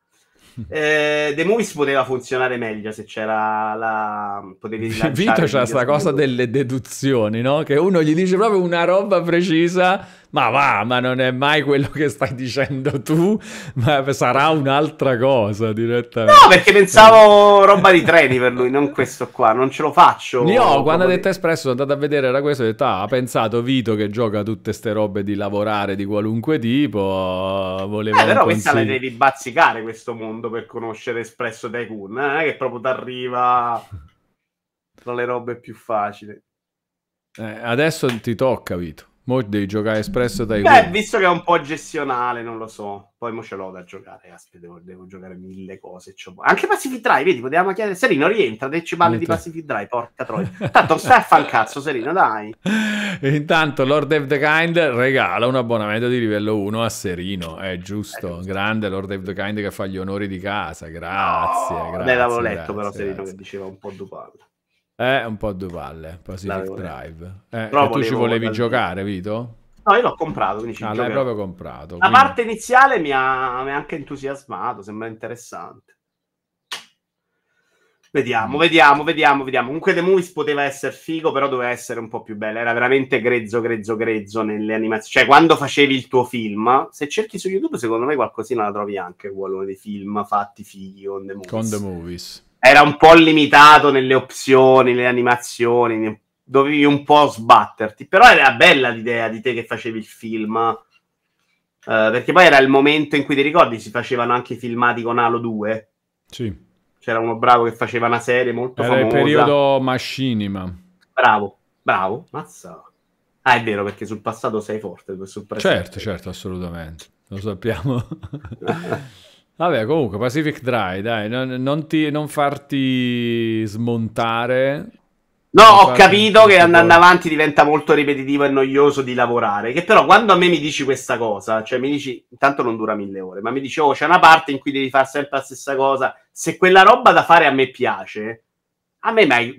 Eh, The Movies poteva funzionare meglio se c'era la... Potevi Vito c'ha sta cosa delle deduzioni, no? Che uno gli dice proprio una roba precisa ma va, ma non è mai quello che stai dicendo tu, ma sarà un'altra cosa direttamente. No, perché pensavo roba di treni per lui, non questo qua, non ce lo faccio. Io quando ha detto espresso sono andato a vedere, era questo, ho detto, ah, ha pensato Vito che gioca tutte ste robe di lavorare di qualunque tipo, voleva... Eh, però questa la devi bazzicare questo mondo per conoscere espresso dai Kun, eh, che proprio t'arriva tra le robe più facili. Eh, adesso ti tocca, Vito. Mo devi giocare espresso dai Beh, guai. visto che è un po' gestionale, non lo so. Poi mo ce l'ho da giocare, aspetta, devo, devo giocare mille cose. Anche Pacific Drive, vedi, potevamo chiedere. Serino, rientra, te ci parli di Pacific Drive, porca troia. Tanto stai a fan cazzo, Serino, dai. E intanto Lord of the Kind regala un abbonamento di livello 1 a Serino, è giusto. È Grande Lord of the Kind che fa gli onori di casa, grazie. No, grazie l'avevo letto grazie, però, Serino, che diceva un po' dupalla. Eh, un po' a due palle, Pacific Drive. Eh, tu ci volevi dal... giocare, Vito? No, io l'ho comprato, quindi ci ah, l'hai proprio comprato. La quindi... parte iniziale mi ha... mi ha, anche entusiasmato, sembra interessante. Vediamo, mm. vediamo, vediamo, vediamo. Comunque The Movies poteva essere figo, però doveva essere un po' più bella. Era veramente grezzo, grezzo, grezzo nelle animazioni. Cioè, quando facevi il tuo film, se cerchi su YouTube, secondo me qualcosina la trovi anche, quello dei film fatti fighi on The Movies. Con The Movies era un po' limitato nelle opzioni, nelle animazioni, dovevi un po' sbatterti, però era bella l'idea di te che facevi il film. Uh, perché poi era il momento in cui ti ricordi si facevano anche i filmati con Halo 2. Sì. C'era uno bravo che faceva una serie molto era famosa. Era il periodo Machinima. Bravo, bravo, mazza. Ah, è vero, perché sul passato sei forte, sul presente. Certo, certo, assolutamente. Lo sappiamo. Vabbè, comunque, Pacific Dry, dai, non, non, ti, non farti smontare. No, ho capito che andando avanti diventa molto ripetitivo e noioso di lavorare. Che però quando a me mi dici questa cosa, cioè mi dici, intanto non dura mille ore, ma mi dici, oh, c'è una parte in cui devi fare sempre la stessa cosa. Se quella roba da fare a me piace, a me mi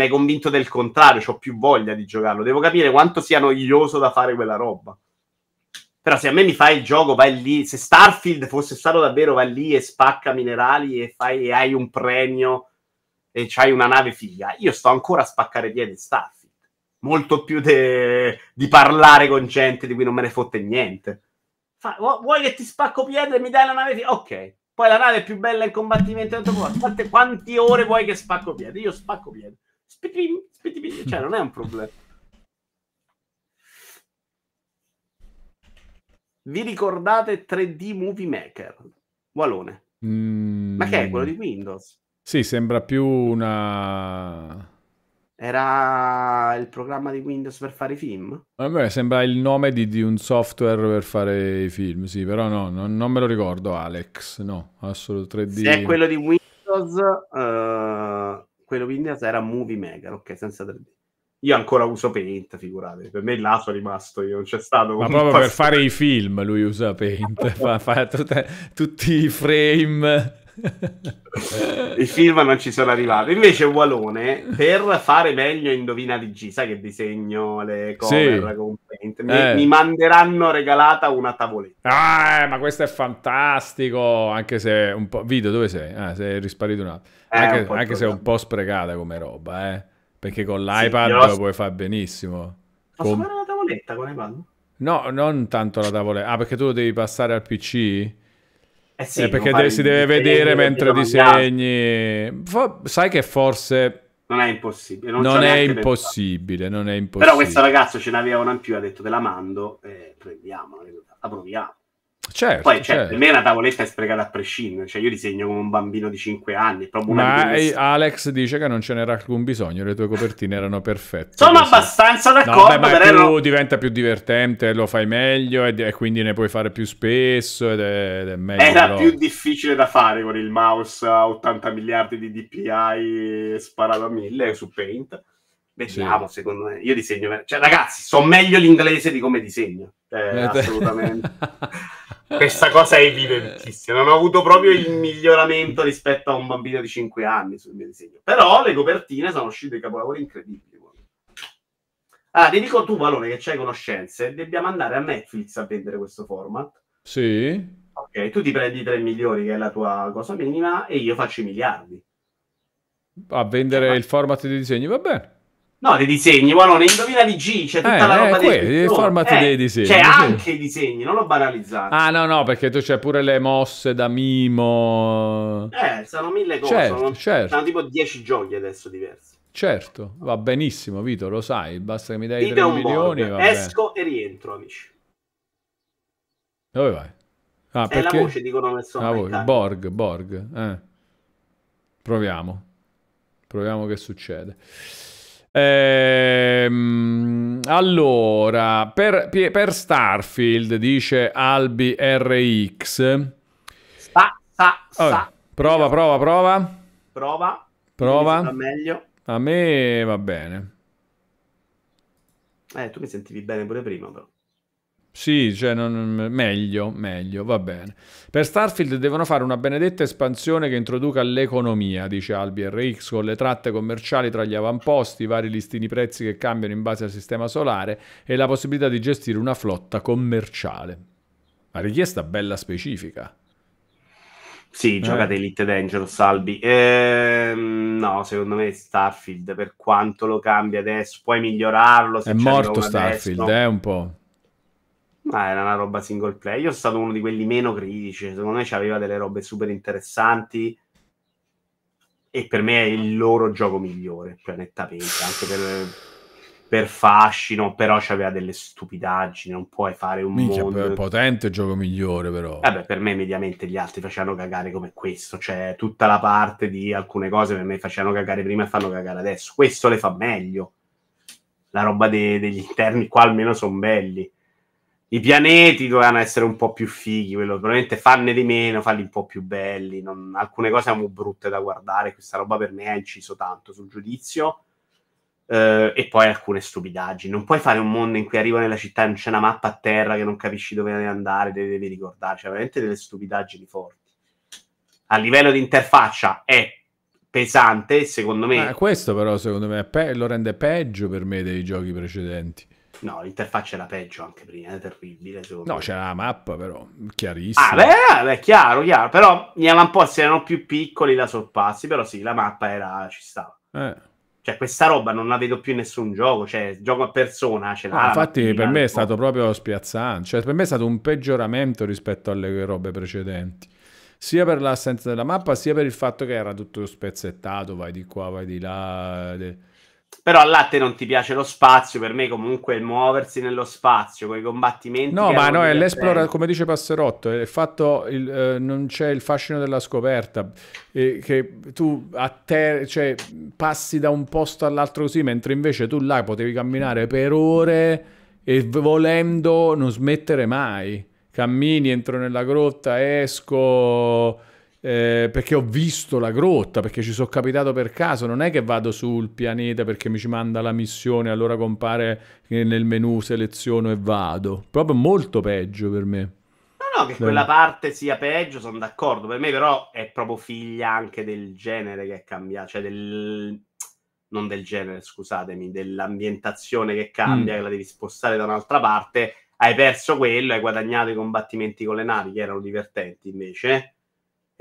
hai convinto del contrario, ho più voglia di giocarlo. Devo capire quanto sia noioso da fare quella roba. Però se a me mi fai il gioco, vai lì, se Starfield fosse stato davvero, vai lì e spacca minerali e, fai, e hai un premio e c'hai una nave figa, io sto ancora a spaccare piedi Starfield. Molto più de... di parlare con gente di cui non me ne fotte niente. Fa... vuoi che ti spacco piede e mi dai la nave figa? Ok. Poi la nave è più bella in combattimento. Quante, quante ore vuoi che spacco piede? Io spacco piede. Spitim, spitim, cioè non è un problema. Vi ricordate 3D Movie Maker? Walone. Mm. Ma che è quello di mm. Windows? Sì, sembra più una... Era il programma di Windows per fare i film? Vabbè, sembra il nome di, di, un software per fare i film, sì, però no, non, non me lo ricordo, Alex, no, assolutamente 3D. Se è quello di Windows, uh, quello Windows era Movie Maker, ok, senza 3D. Io ancora uso Paint, figurate. Per me il là è rimasto, io non c'è stato... Ma proprio passaggio. per fare i film lui usa Paint, fa, fa tutta, tutti i frame... I film non ci sono arrivati. Invece Walone, per fare meglio Indovina di G, sai che disegno le cover sì. con Paint, mi, eh. mi, manderanno regalata una tavoletta. Ah, ma questo è fantastico, anche se un po'... Vito, dove sei? Ah, sei risparito un attimo. Eh, anche, un anche se è un po' sprecata come roba, eh. Perché con l'iPad sì, puoi fare benissimo. Posso con... fare la tavoletta con l'iPad? No, non tanto la tavoletta. Ah, perché tu lo devi passare al PC? Eh sì, eh, perché de- si deve vedere mentre disegni. Fa... Sai che forse... Non è impossibile. Non, non è impossibile, non è impossibile. Però questo ragazzo ce l'aveva una in più, ha detto te la mando, eh, prendiamola, la proviamo. Certo, Poi, cioè, certo. per me la tavoletta è sprecata a prescindere, cioè io disegno come un bambino di 5 anni. Ma di... Alex dice che non ce n'era alcun bisogno, le tue copertine erano perfette. Sono così. abbastanza d'accordo. No, beh, più, diventa più divertente, lo fai meglio e, e, quindi ne puoi fare più spesso ed è, ed è meglio. Era però. più difficile da fare con il mouse a 80 miliardi di DPI sparato a 1000 su Paint. Vediamo, sì. secondo me. Io disegno... Cioè, ragazzi, so meglio l'inglese di come disegno. Eh, eh assolutamente. Questa cosa è evidentissima. Non ho avuto proprio il miglioramento rispetto a un bambino di 5 anni sul mio disegno. Però le copertine sono uscite dei capolavori incredibili. Ah, ti dico tu, Valone, che c'hai conoscenze, dobbiamo andare a Netflix a vendere questo format. Sì. Ok, tu ti prendi 3 milioni, che è la tua cosa minima, e io faccio i miliardi. A vendere cioè, il format di disegni, va bene. No, dei disegni, Walone, indovina di G, c'è tutta eh, la roba eh, dei disegni. Il eh, dei disegni. C'è sì. anche i disegni, non lo banalizzato. Ah, no, no, perché tu c'è pure le mosse da mimo. Eh, sono mille cose. Certo, sono, certo. sono tipo dieci giochi adesso diversi. Certo, va benissimo, Vito, lo sai, basta che mi dai Dite 3 milioni. Esco e rientro, amici. Dove vai? Ah, È perché? la voce, dicono nel ah, sonno. voce. Borg, Borg. Eh. Proviamo. Proviamo che succede. Ehm, allora, per, per, Starfield dice Albi RX. Sta, sta, sta. Allora, prova, prova, prova. Prova. Prova. meglio. A me va bene. Eh, tu mi sentivi bene pure prima, però. Sì, cioè non, meglio, meglio, va bene. Per Starfield devono fare una benedetta espansione che introduca l'economia, dice Albi RX, con le tratte commerciali tra gli avamposti, i vari listini prezzi che cambiano in base al sistema solare e la possibilità di gestire una flotta commerciale. Una richiesta bella specifica. Sì, eh. Elite Dangerous, Albi. Ehm, no, secondo me Starfield, per quanto lo cambia adesso, puoi migliorarlo. Se è morto Starfield, adesso. eh, un po'. Ma era una roba single player. Io sono stato uno di quelli meno critici. Secondo me aveva delle robe super interessanti. E per me è il loro gioco migliore, cioè nettamente, anche per, per fascino, però c'aveva delle stupidaggini, non puoi fare un Minchia, mondo... potente gioco migliore però. Vabbè, per me mediamente gli altri facevano cagare come questo, cioè tutta la parte di alcune cose per me facevano cagare prima e fanno cagare adesso. Questo le fa meglio. La roba de- degli interni qua almeno sono belli i pianeti dovevano essere un po' più fighi, quello, probabilmente farne di meno, farli un po' più belli. Non, alcune cose erano brutte da guardare, questa roba per me ha inciso tanto sul giudizio. Eh, e poi alcune stupidaggini. Non puoi fare un mondo in cui arriva nella città e non c'è una mappa a terra che non capisci dove devi andare, devi, devi ricordarci. Cioè, veramente delle stupidaggini forti. A livello di interfaccia è pesante, secondo me. Ma questo, però, secondo me pe- lo rende peggio per me dei giochi precedenti. No, l'interfaccia era peggio anche prima, era terribile. No, c'era la mappa, però, chiarissima. Ah, beh, ah, beh, chiaro, chiaro. Però mi un po' Post erano più piccoli da sorpassi, però sì, la mappa era, ci stava. Eh. Cioè, questa roba non la vedo più in nessun gioco, cioè, gioco a persona ce l'ha. Ah, infatti, per me è stato proprio spiazzante. Cioè, per me è stato un peggioramento rispetto alle robe precedenti. Sia per l'assenza della mappa, sia per il fatto che era tutto spezzettato, vai di qua, vai di là... De però a latte non ti piace lo spazio, per me comunque il muoversi nello spazio, con i combattimenti... No, ma no, è l'esplora come dice Passerotto, è fatto il, eh, non c'è il fascino della scoperta, eh, che tu a te, cioè, passi da un posto all'altro così, mentre invece tu là potevi camminare per ore e volendo non smettere mai. Cammini, entro nella grotta, esco eh, perché ho visto la grotta, perché ci sono capitato per caso, non è che vado sul pianeta perché mi ci manda la missione, allora compare nel menu, seleziono e vado. Proprio molto peggio per me. No, no, che Dai. quella parte sia peggio, sono d'accordo. Per me però è proprio figlia anche del genere che è cambiato, cioè del... non del genere, scusatemi, dell'ambientazione che cambia, mm. che la devi spostare da un'altra parte. Hai perso quello, hai guadagnato i combattimenti con le navi che erano divertenti invece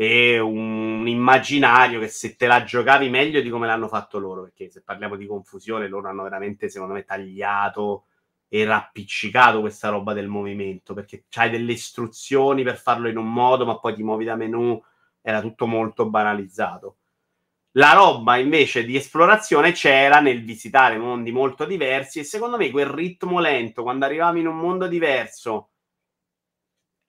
e un immaginario che se te la giocavi meglio di come l'hanno fatto loro, perché se parliamo di confusione loro hanno veramente, secondo me, tagliato e rappiccicato questa roba del movimento, perché c'hai delle istruzioni per farlo in un modo, ma poi ti muovi da menu, era tutto molto banalizzato. La roba invece di esplorazione c'era nel visitare mondi molto diversi e secondo me quel ritmo lento, quando arrivavi in un mondo diverso,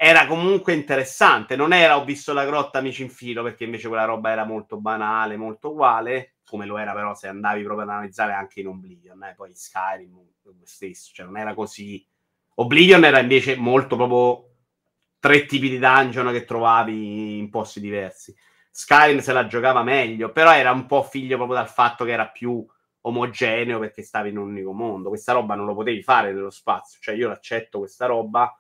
era comunque interessante. Non era ho visto la grotta amici in filo, perché invece quella roba era molto banale, molto uguale, come lo era però se andavi proprio ad analizzare anche in Oblivion, eh? poi Skyrim stesso, cioè non era così. Oblivion era invece molto proprio tre tipi di dungeon che trovavi in posti diversi. Skyrim se la giocava meglio, però era un po' figlio proprio dal fatto che era più omogeneo perché stavi in un unico mondo. Questa roba non lo potevi fare nello spazio, cioè io l'accetto questa roba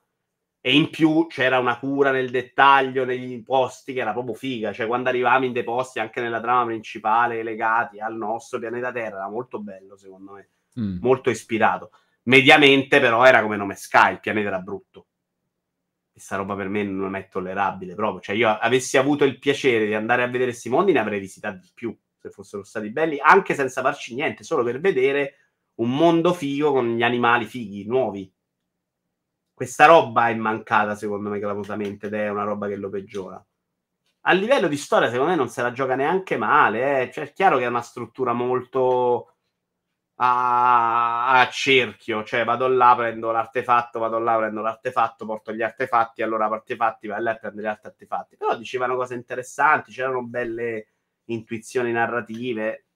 e in più c'era una cura nel dettaglio, negli posti che era proprio figa, cioè quando arrivavamo in dei posti anche nella trama principale legati al nostro pianeta Terra, era molto bello secondo me, mm. molto ispirato. Mediamente però era come nome Sky, il pianeta era brutto. questa roba per me non è tollerabile proprio, cioè io avessi avuto il piacere di andare a vedere questi mondi ne avrei visitati di più se fossero stati belli, anche senza farci niente, solo per vedere un mondo figo con gli animali fighi, nuovi questa roba è mancata secondo me clamorosamente ed è una roba che lo peggiora. A livello di storia secondo me non se la gioca neanche male, eh. cioè è chiaro che è una struttura molto a, a cerchio, cioè vado là, prendo l'artefatto, vado là, prendo l'artefatto, porto gli artefatti, allora artefatti, vai là a prendere altri artefatti. Però dicevano cose interessanti, c'erano belle intuizioni narrative,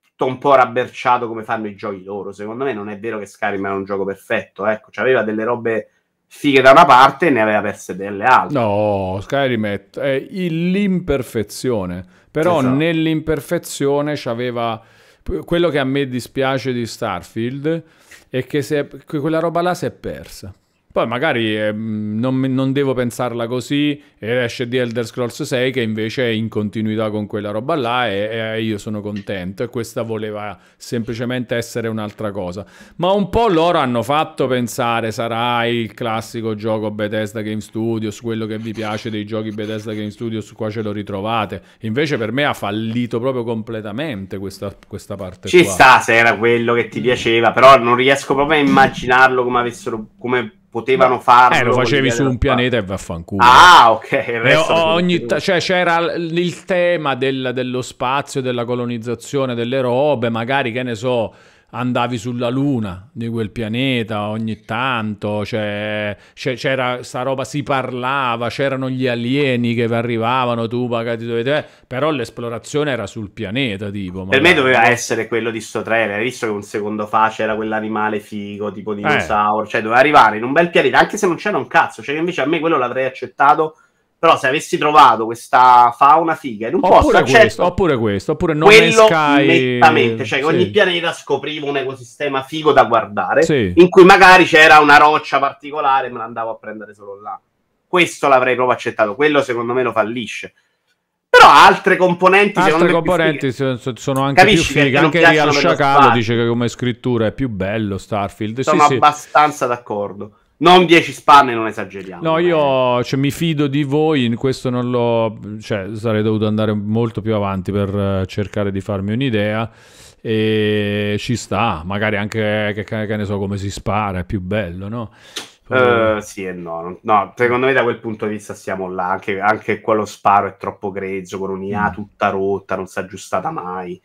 tutto un po' rabberciato come fanno i giochi loro. Secondo me non è vero che Skyrim era un gioco perfetto, ecco, c'aveva delle robe fighe da una parte e ne aveva perse delle altre. No, Skyrim è, è l'imperfezione, però esatto. nell'imperfezione c'aveva quello che a me dispiace di Starfield è che, è, che quella roba là si è persa. Poi magari eh, non, non, devo pensarla così e eh, esce di Elder Scrolls 6 che invece è in continuità con quella roba là e, e eh, io sono contento e questa voleva semplicemente essere un'altra cosa. Ma un po' loro hanno fatto pensare sarà il classico gioco Bethesda Game Studios, quello che vi piace dei giochi Bethesda Game Studios, qua ce lo ritrovate. Invece per me ha fallito proprio completamente questa, questa parte. Ci qua. sta se era quello che ti piaceva, però non riesco proprio a immaginarlo come avessero... Come potevano farlo. Eh, lo facevi su un pianeta e vaffanculo. Ah, ok. E eh, ogni t- cioè, c'era l- il tema del, dello spazio, della colonizzazione, delle robe, magari che ne so andavi sulla luna di quel pianeta ogni tanto, cioè, c'era sta roba, si parlava, c'erano gli alieni che arrivavano, tu pagati dove però l'esplorazione era sul pianeta tipo. Per magari. me doveva essere quello di sto trailer, visto che un secondo fa c'era quell'animale figo, tipo eh. dinosauro, eh. cioè doveva arrivare in un bel pianeta, anche se non c'era un cazzo, cioè invece a me quello l'avrei accettato però se avessi trovato questa fauna figa in un oppure posto questo, certo, oppure questo, oppure non quello Sky... nettamente, cioè sì. ogni pianeta scoprivo un ecosistema figo da guardare, sì. in cui magari c'era una roccia particolare me l'andavo a prendere solo là. Questo l'avrei proprio accettato, quello secondo me lo fallisce. Però altre componenti altre componenti sono anche Capisci più fighe. Anche Rial Sciacallo dice che come scrittura è più bello Starfield. Sono sì, abbastanza sì. d'accordo. Non 10 spanne, non esageriamo. No, io eh. cioè, mi fido di voi, in questo non l'ho... Cioè, sarei dovuto andare molto più avanti per eh, cercare di farmi un'idea. E ci sta, magari anche, che, che ne so, come si spara, è più bello, no? Uh, sì e no. no. secondo me da quel punto di vista siamo là, anche, anche quello sparo è troppo grezzo, con un'IA mm. tutta rotta, non si è aggiustata mai.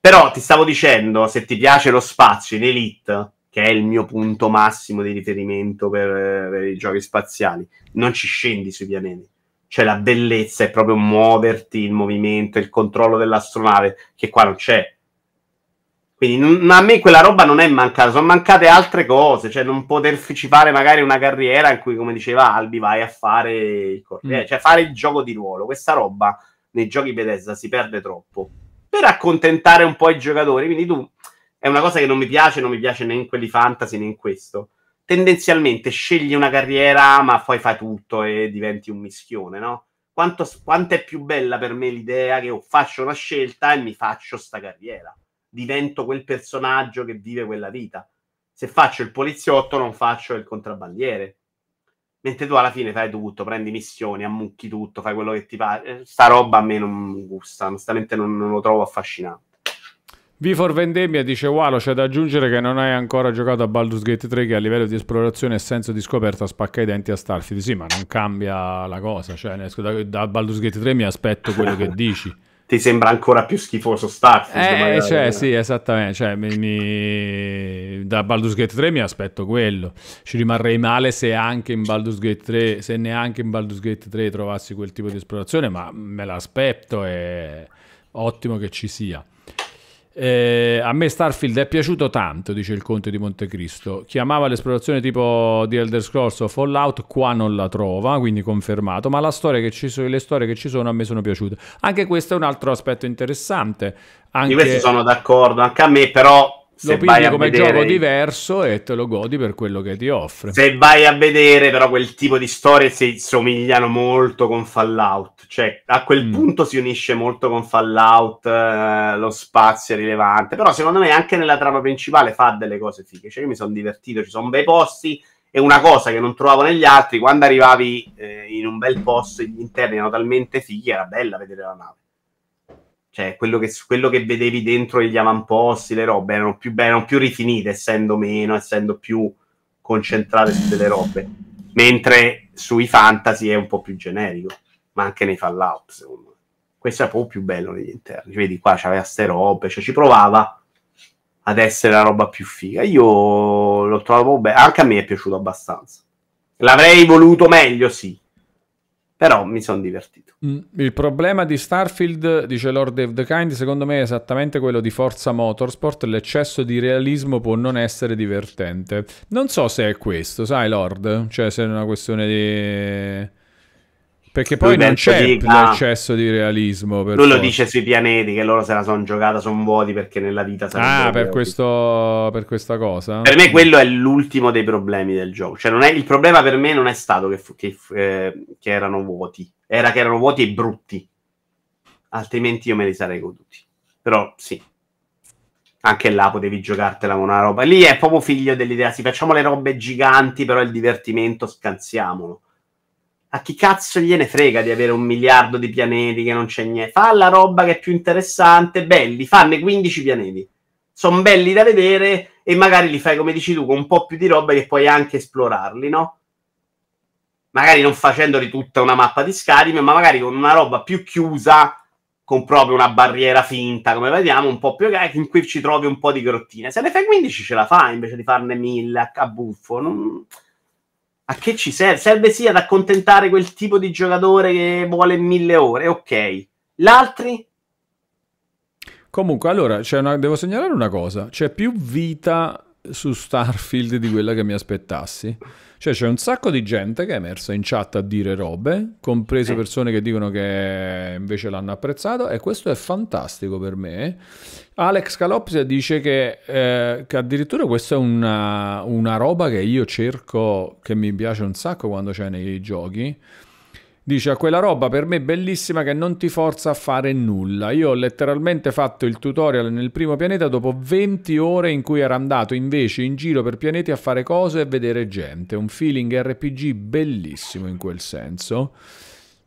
Però ti stavo dicendo, se ti piace lo spazio in Elite, che è il mio punto massimo di riferimento per, eh, per i giochi spaziali. Non ci scendi sui pianeti. Cioè la bellezza è proprio muoverti, il movimento, il controllo dell'astronave, che qua non c'è. Quindi non, a me quella roba non è mancata, sono mancate altre cose, cioè non poterci fare magari una carriera in cui, come diceva Albi, vai a fare il corriere, mm. Eh, cioè fare il gioco di ruolo. Questa roba nei giochi Bethesda si perde troppo per accontentare un po' i giocatori. Quindi tu è una cosa che non mi piace, non mi piace né in quelli fantasy né in questo. Tendenzialmente scegli una carriera, ma poi fai tutto e diventi un mischione, no? Quanto, quanto è più bella per me l'idea che oh, faccio una scelta e mi faccio sta carriera, divento quel personaggio che vive quella vita. Se faccio il poliziotto, non faccio il contrabbandiere. Mentre tu alla fine fai tutto, prendi missioni, ammucchi tutto, fai quello che ti pare. Eh, sta roba a me non gusta, onestamente non, non lo trovo affascinante. V for Vendemmia dice Walo c'è da aggiungere che non hai ancora giocato a Baldur's Gate 3 che a livello di esplorazione e senso di scoperta spacca i denti a Starfield sì ma non cambia la cosa cioè da, da Baldur's Gate 3 mi aspetto quello che dici ti sembra ancora più schifoso Starfield eh cioè eh. sì esattamente cioè, mi, mi... da Baldur's Gate 3 mi aspetto quello ci rimarrei male se anche in Baldur's Gate 3 se neanche in Baldur's Gate 3 trovassi quel tipo di esplorazione ma me l'aspetto e ottimo che ci sia eh, a me Starfield è piaciuto tanto, dice il Conte di Montecristo. Chiamava l'esplorazione tipo di Elder Scrolls o Fallout, qua non la trova, quindi confermato, ma storia so, le storie che ci sono a me sono piaciute. Anche questo è un altro aspetto interessante. Anche... Io sono d'accordo, anche a me però lo pigli come vedere... gioco diverso e te lo godi per quello che ti offre. Se vai a vedere, però, quel tipo di storie si somigliano molto con Fallout. Cioè, a quel mm. punto si unisce molto con Fallout. Eh, lo spazio è rilevante. Però, secondo me, anche nella trama principale fa delle cose fighe. Cioè, io mi sono divertito, ci sono bei posti. E una cosa che non trovavo negli altri, quando arrivavi eh, in un bel posto, gli interni erano talmente fighi, era bella vedere la nave. Cioè, quello che, quello che vedevi dentro gli avamposti, le robe erano più, erano più rifinite, essendo meno, essendo più concentrate su delle robe. Mentre sui fantasy è un po' più generico, ma anche nei Fallout, secondo me. Questo è un po' più bello negli interni. Vedi, qua c'aveva ste robe, cioè ci provava ad essere la roba più figa. Io l'ho trovato bello, anche a me è piaciuto abbastanza. L'avrei voluto meglio, sì, però mi sono divertito. Mm, il problema di Starfield, dice Lord of the Kind, secondo me è esattamente quello di Forza Motorsport, l'eccesso di realismo può non essere divertente. Non so se è questo, sai Lord, cioè se è una questione di perché poi non c'è l'eccesso ah. di realismo. lui forza. lo dice sui pianeti che loro se la sono giocata, sono vuoti perché nella vita sarebbero. Ah, per, questo, per, questa cosa. Per me, mm. quello è l'ultimo dei problemi del gioco. Cioè, è, il problema per me non è stato che, che, eh, che, erano vuoti, era che erano vuoti e brutti. Altrimenti io me li sarei goduti. Però sì. Anche là potevi giocartela con una roba. Lì è proprio figlio dell'idea, sì, facciamo le robe giganti, però il divertimento scansiamolo a chi cazzo gliene frega di avere un miliardo di pianeti che non c'è niente? Fa la roba che è più interessante, belli, fanne 15 pianeti. Sono belli da vedere e magari li fai, come dici tu, con un po' più di roba che puoi anche esplorarli, no? Magari non facendoli tutta una mappa di Skyrim, ma magari con una roba più chiusa, con proprio una barriera finta, come vediamo, un po' più in cui ci trovi un po' di grottine. Se ne fai 15 ce la fai invece di farne 1000 a buffo. Non a che ci serve? Serve sì ad accontentare quel tipo di giocatore che vuole mille ore, ok. L'altri? Comunque, allora, una, devo segnalare una cosa. C'è più vita su Starfield di quella che mi aspettassi. Cioè c'è un sacco di gente che è emersa in chat a dire robe, comprese eh. persone che dicono che invece l'hanno apprezzato e questo è fantastico per me. Alex Calopsia dice che, eh, che addirittura questa è una, una roba che io cerco, che mi piace un sacco quando c'è nei giochi Dice a quella roba per me bellissima che non ti forza a fare nulla. Io ho letteralmente fatto il tutorial nel primo pianeta dopo 20 ore in cui era andato invece in giro per pianeti a fare cose e vedere gente. Un feeling RPG bellissimo in quel senso.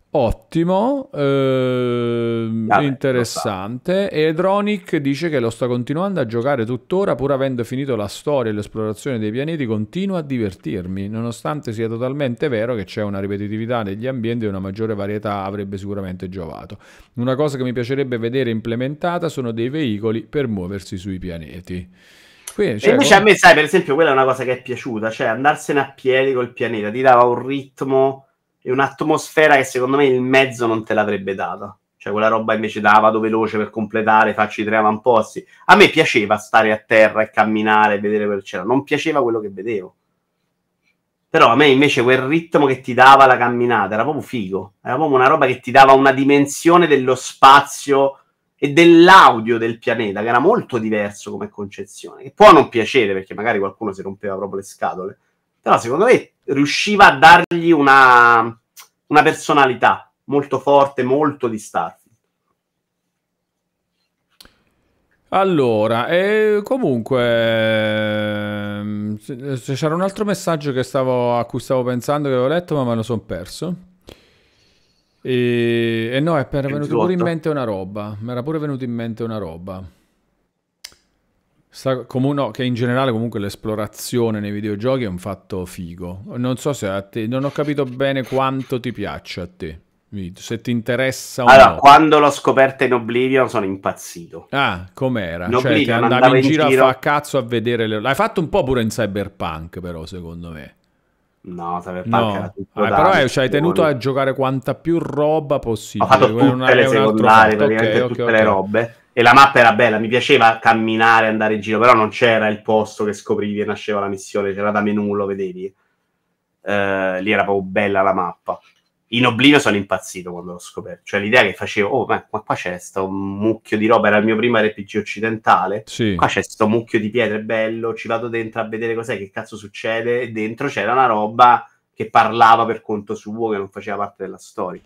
Ottimo, eh, ah, interessante. E Dronic dice che lo sta continuando a giocare tuttora, pur avendo finito la storia e l'esplorazione dei pianeti, continua a divertirmi, nonostante sia totalmente vero che c'è una ripetitività negli ambienti e una maggiore varietà avrebbe sicuramente giovato. Una cosa che mi piacerebbe vedere implementata sono dei veicoli per muoversi sui pianeti. Quindi, cioè, e invece come... a me, sai, per esempio, quella è una cosa che è piaciuta, cioè andarsene a piedi col pianeta, ti dava un ritmo e un'atmosfera che secondo me il mezzo non te l'avrebbe data. Cioè quella roba invece da vado veloce per completare, facci tre avamposti. A me piaceva stare a terra e camminare e vedere quel c'era, non piaceva quello che vedevo. Però a me invece quel ritmo che ti dava la camminata era proprio figo, era proprio una roba che ti dava una dimensione dello spazio e dell'audio del pianeta che era molto diverso come concezione, che può non piacere perché magari qualcuno si rompeva proprio le scatole, però secondo me riusciva a dargli una, una personalità molto forte, molto di Starfield. Allora, eh, comunque, ehm, c'era un altro messaggio stavo, a cui stavo pensando, che avevo letto, ma me lo sono perso. E, e, no, è per, venuto pure in mente una roba. Mi era pure venuto in mente una roba. Sta, come uno, che in generale comunque l'esplorazione nei videogiochi è un fatto figo. Non so se a te, non ho capito bene quanto ti piaccia a te. Se ti interessa allora, no. quando l'ho scoperta in Oblivion sono impazzito. Ah, com'era? cioè, ti andavi in giro, in giro a cazzo a vedere le... L'hai fatto un po' pure in Cyberpunk, però, secondo me. No, Cyberpunk no. era tutto ah, Però ci hai tenuto a giocare quanta più roba possibile. Ho fatto tutte una, le secondarie, praticamente okay, tutte okay, le robe e la mappa era bella, mi piaceva camminare, andare in giro, però non c'era il posto che scoprivi e nasceva la missione, c'era da menù, lo vedevi. Uh, lì era proprio bella la mappa. In Oblivio sono impazzito quando l'ho scoperto. Cioè, l'idea che facevo, oh, ma qua c'è sto mucchio di roba. Era il mio primo RPG occidentale. Sì. Qua c'è sto mucchio di pietre bello. Ci vado dentro a vedere cos'è, che cazzo succede. E dentro c'era una roba che parlava per conto suo, che non faceva parte della storia.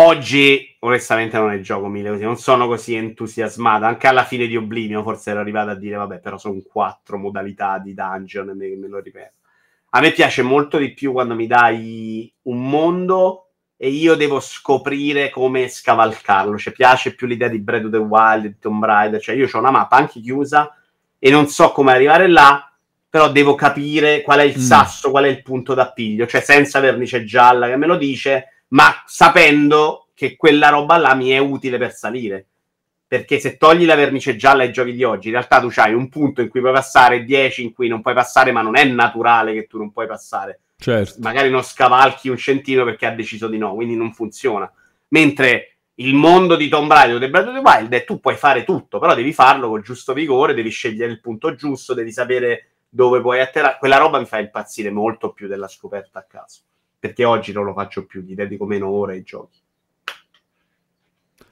Oggi, onestamente, non è gioco mille così, non sono così entusiasmato. Anche alla fine di Oblivion, forse ero arrivato a dire, vabbè, però sono quattro modalità di dungeon e me, me lo ripeto. A me piace molto di più quando mi dai un mondo e io devo scoprire come scavalcarlo. Cioè, piace più l'idea di Breath of the Wild, di Tomb Raider. Cioè, io ho una mappa anche chiusa e non so come arrivare là, però devo capire qual è il mm. sasso, qual è il punto d'appiglio. Cioè, senza vernice gialla che me lo dice, ma sapendo che quella roba là mi è utile per salire. Perché se togli la vernice gialla ai giochi di oggi, in realtà tu hai un punto in cui puoi passare, 10 in cui non puoi passare, ma non è naturale che tu non puoi passare. Certo. Magari non scavalchi un centino perché ha deciso di no, quindi non funziona. Mentre il mondo di Tomb Raider del Breath of the Wild è tu puoi fare tutto, però devi farlo col giusto vigore, devi scegliere il punto giusto, devi sapere dove puoi atterrare. Quella roba mi fa impazzire molto più della scoperta a caso perché oggi non lo faccio più, gli dedico meno ore ai giochi.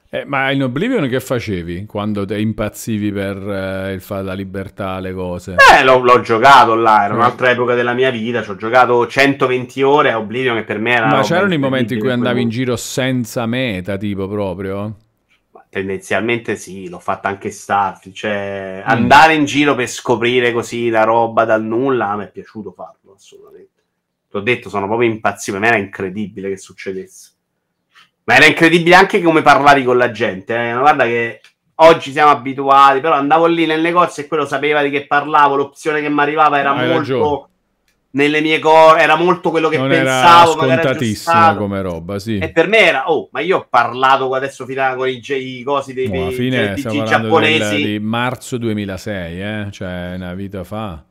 Eh, ma in Oblivion che facevi quando te impazzivi per eh, il fare la libertà, le cose? Eh, l'ho, l'ho giocato là, era mm. un'altra epoca della mia vita, ci ho giocato 120 ore a Oblivion che per me era... Ma c'erano i momenti in cui andavi in giro senza meta, tipo proprio? Ma tendenzialmente sì, l'ho fatto anche Starfield, cioè mm. andare in giro per scoprire così la roba dal nulla, a me è piaciuto farlo assolutamente. L'ho detto, sono proprio impazzito. Per me era incredibile che succedesse. Ma era incredibile anche come parlavi con la gente. Eh. Guarda che oggi siamo abituati, però andavo lì nel negozio e quello sapeva di che parlavo, l'opzione che mi arrivava era Hai molto... Ragione nelle mie cose, era molto quello che non pensavo. Era scontatissima era come roba, sì. E per me era, oh, ma io ho parlato adesso fino a con i, i cosi dei, no, dei, fine, dei giapponesi. Del, di marzo 2006, eh? cioè una vita fa.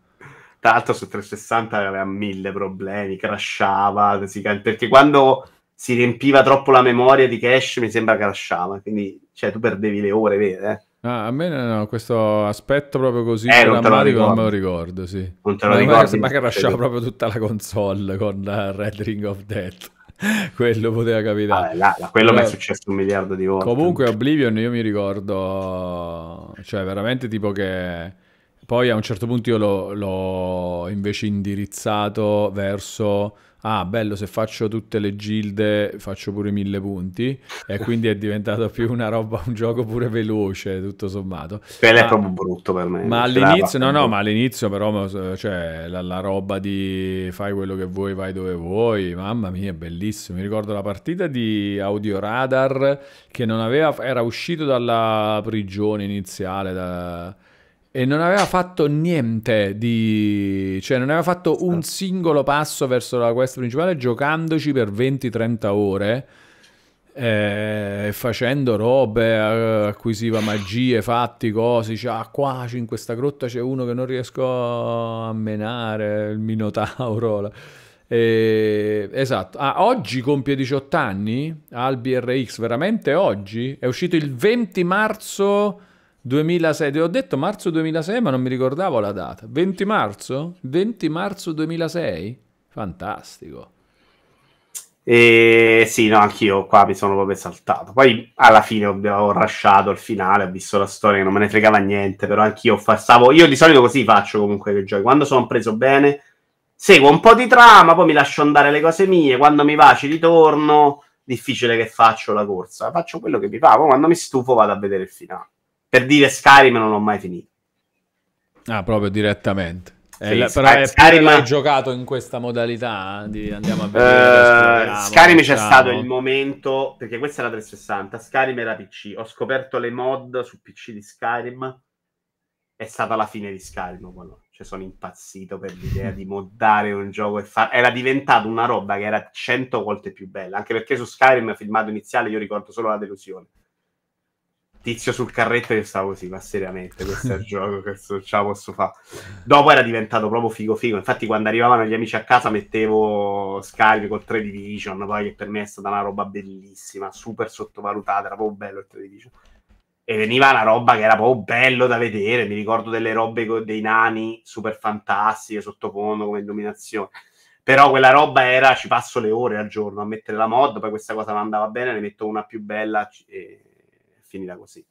Tra l'altro su 360 aveva mille problemi, crashava, perché quando si riempiva troppo la memoria di cache mi sembra crashava, quindi cioè, tu perdevi le ore vere. Ah, a me no, no, questo aspetto proprio così eh, non, te lo non me lo ricordo, sì. Non te lo ma ricordi. Ma che lasciava proprio tutta la console con eh, Red Ring of Death. quello poteva capitare. Ah, là, là, quello Però... mi è successo un miliardo di volte. Comunque Oblivion io mi ricordo, cioè veramente tipo che poi a un certo punto io l'ho, invece indirizzato verso ah bello se faccio tutte le gilde faccio pure mille punti e quindi è diventato più una roba un gioco pure veloce tutto sommato quello è proprio brutto per me ma all'inizio no no ma all'inizio però cioè, la, la, roba di fai quello che vuoi vai dove vuoi mamma mia è bellissimo mi ricordo la partita di Audio Radar che non aveva era uscito dalla prigione iniziale da e non aveva fatto niente di... cioè non aveva fatto un singolo passo verso la quest principale giocandoci per 20-30 ore eh, facendo robe, eh, acquisiva magie, fatti, cose, dice ah qua in questa grotta c'è uno che non riesco a menare, il Minotauro. Eh, esatto, ah, oggi compie 18 anni al BRX, veramente oggi? È uscito il 20 marzo 2006, ti ho detto marzo 2006 ma non mi ricordavo la data. 20 marzo? 20 marzo 2006? Fantastico. E sì, no, anch'io qua mi sono proprio saltato. Poi alla fine ho, ho rasciato il finale, ho visto la storia che non me ne fregava niente, però anch'io passavo, Io di solito così faccio comunque che giochi. Quando sono preso bene, seguo un po' di trama, poi mi lascio andare le cose mie, quando mi va ci ritorno, difficile che faccio la corsa, faccio quello che mi fa, poi quando mi stufo vado a vedere il finale. Per dire Skyrim non l'ho mai finito. Ah, proprio direttamente. Eh, sì, la, però Sky, è Skyrim... giocato in questa modalità eh, di andiamo a vedere. Uh, Skyrim c'è diciamo. stato il momento perché questa era 360, Skyrim era PC. Ho scoperto le mod su PC di Skyrim. È stata la fine di Skyrim quello. Cioè sono impazzito per l'idea di moddare un gioco e fare era diventata una roba che era 100 volte più bella, anche perché su Skyrim filmato iniziale io ricordo solo la delusione tizio sul carretto che stava così, ma seriamente questo è il gioco, questo ce la posso fare. Dopo era diventato proprio figo figo, infatti quando arrivavano gli amici a casa mettevo Skype col 3 Division, poi che per me è stata una roba bellissima, super sottovalutata, era proprio bello il 3 Division. E veniva una roba che era proprio bello da vedere, mi ricordo delle robe co- dei nani super fantastiche, sottofondo come illuminazione. Però quella roba era, ci passo le ore al giorno a mettere la mod, poi questa cosa non andava bene, ne metto una più bella e finita così.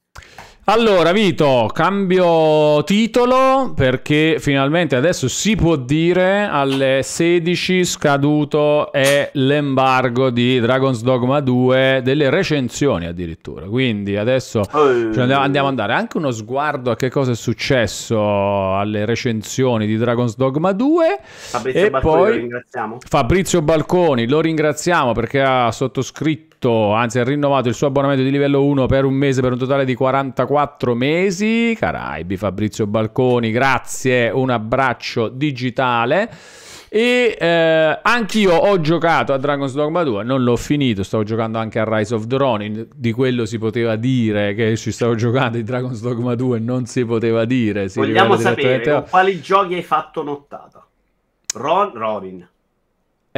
Allora, Vito, cambio titolo perché finalmente adesso si può dire alle 16 scaduto è l'embargo di Dragon's Dogma 2 delle recensioni addirittura. Quindi adesso andiamo, andiamo a dare anche uno sguardo a che cosa è successo alle recensioni di Dragon's Dogma 2. Fabrizio Balconi poi... lo ringraziamo. Fabrizio Balconi lo ringraziamo perché ha sottoscritto abbonamento, anzi ha rinnovato il suo abbonamento di livello 1 per un mese per un totale di 44 mesi. Caraibi Fabrizio Balconi, grazie, un abbraccio digitale. E eh, anch'io ho giocato a Dragon's Dogma 2, non l'ho finito, stavo giocando anche a Rise of the di quello si poteva dire che ci stavo giocando in Dragon's Dogma 2, non si poteva dire. Si Vogliamo sapere quali giochi hai fatto nottata. Ron, Ronin.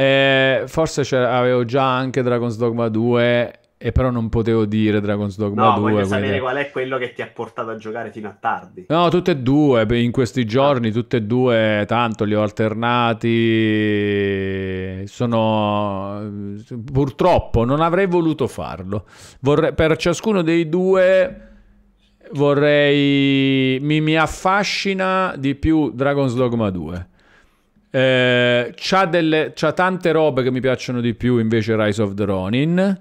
Eh, forse avevo già anche Dragon's Dogma 2 e però non potevo dire Dragon's Dogma no, 2. No, voglio sapere qual è quello che ti ha portato a giocare fino a tardi. No, tutte e due, in questi ah. giorni, tutte e due, tanto li ho alternati. Sono... Purtroppo non avrei voluto farlo. Vorrei... Per ciascuno dei due vorrei... Mi, mi affascina di più Dragon's Dogma 2. Eh, c'ha, delle, c'ha tante robe che mi piacciono di più invece Rise of the Ronin.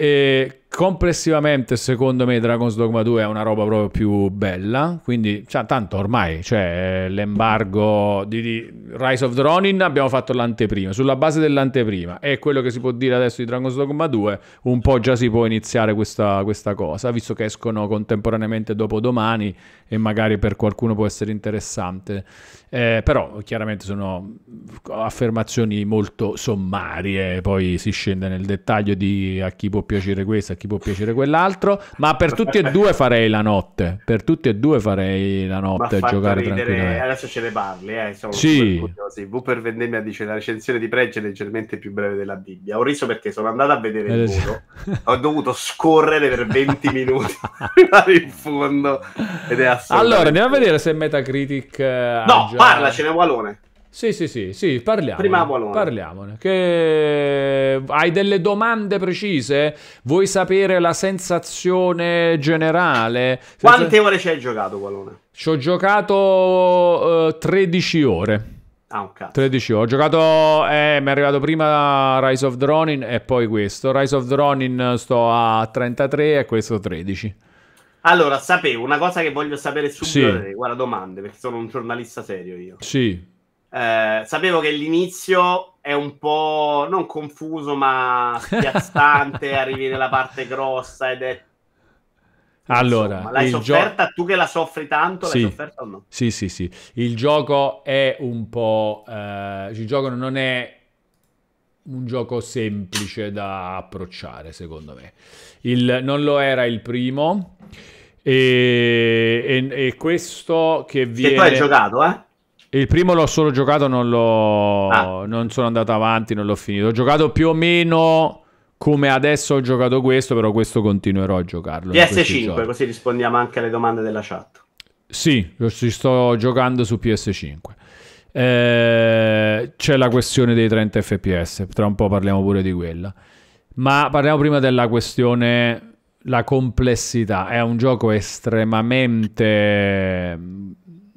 E complessivamente, secondo me, Dragon's Dogma 2 è una roba proprio più bella. Quindi, cioè, tanto ormai cioè, l'embargo di, di, Rise of the Ronin. Abbiamo fatto l'anteprima. Sulla base dell'anteprima e quello che si può dire adesso di Dragon's Dogma 2, un po' già si può iniziare questa, questa cosa, visto che escono contemporaneamente dopo domani e magari per qualcuno può essere interessante eh, però chiaramente sono affermazioni molto sommarie, poi si scende nel dettaglio di a chi può piacere questo, a chi può piacere quell'altro, ma per tutti e due farei la notte, per tutti e due farei la notte a giocare ridere, tranquillamente. Adesso ce ne parli, eh, siamo sì. V per Vendemmia dice la recensione di Pregge è leggermente più breve della Bibbia. Ho riso perché sono andato a vedere il eh, volo, ho dovuto scorrere per 20 minuti in fondo ed è assurdo. Allora, andiamo a vedere se Metacritic... Eh, no! Parla, Parlacene, Walone. Sì, sì, sì, sì, parliamo. Prima Walone. Parliamone. Che... Eh, hai delle domande precise? Vuoi sapere la sensazione generale? Quante Senza... ore ci hai giocato, Walone? Ci ho giocato uh, eh, 13 ore. Ah, un cazzo. 13 ore. Ho giocato. Eh, mi è arrivato prima Rise of Dronin e poi questo. Rise of Dronin sto a 33 e questo 13. Allora, sapevo una cosa che voglio sapere subito sì. guarda domande, perché sono un giornalista serio io. Sì. Eh, sapevo che l'inizio è un po' non confuso, ma spiazzante, arrivi nella parte grossa ed è allora, Insomma, l'hai sofferta gio... tu che la soffri tanto? Sì. L'hai sofferta o no? Sì, sì, sì. Il gioco è un po'. Eh, il gioco non è un gioco semplice da approcciare, secondo me. Il, non lo era il primo. E, e, e questo che viene... Che tu hai giocato, eh? Il primo l'ho solo giocato, non, ah. non sono andato avanti, non l'ho finito. Ho giocato più o meno come adesso ho giocato questo, però questo continuerò a giocarlo. PS5, così rispondiamo anche alle domande della chat. Sì, ci sto giocando su PS5 eh, c'è la questione dei 30 fps, tra un po' parliamo pure di quella. Ma parliamo prima della questione, la complessità. È un gioco estremamente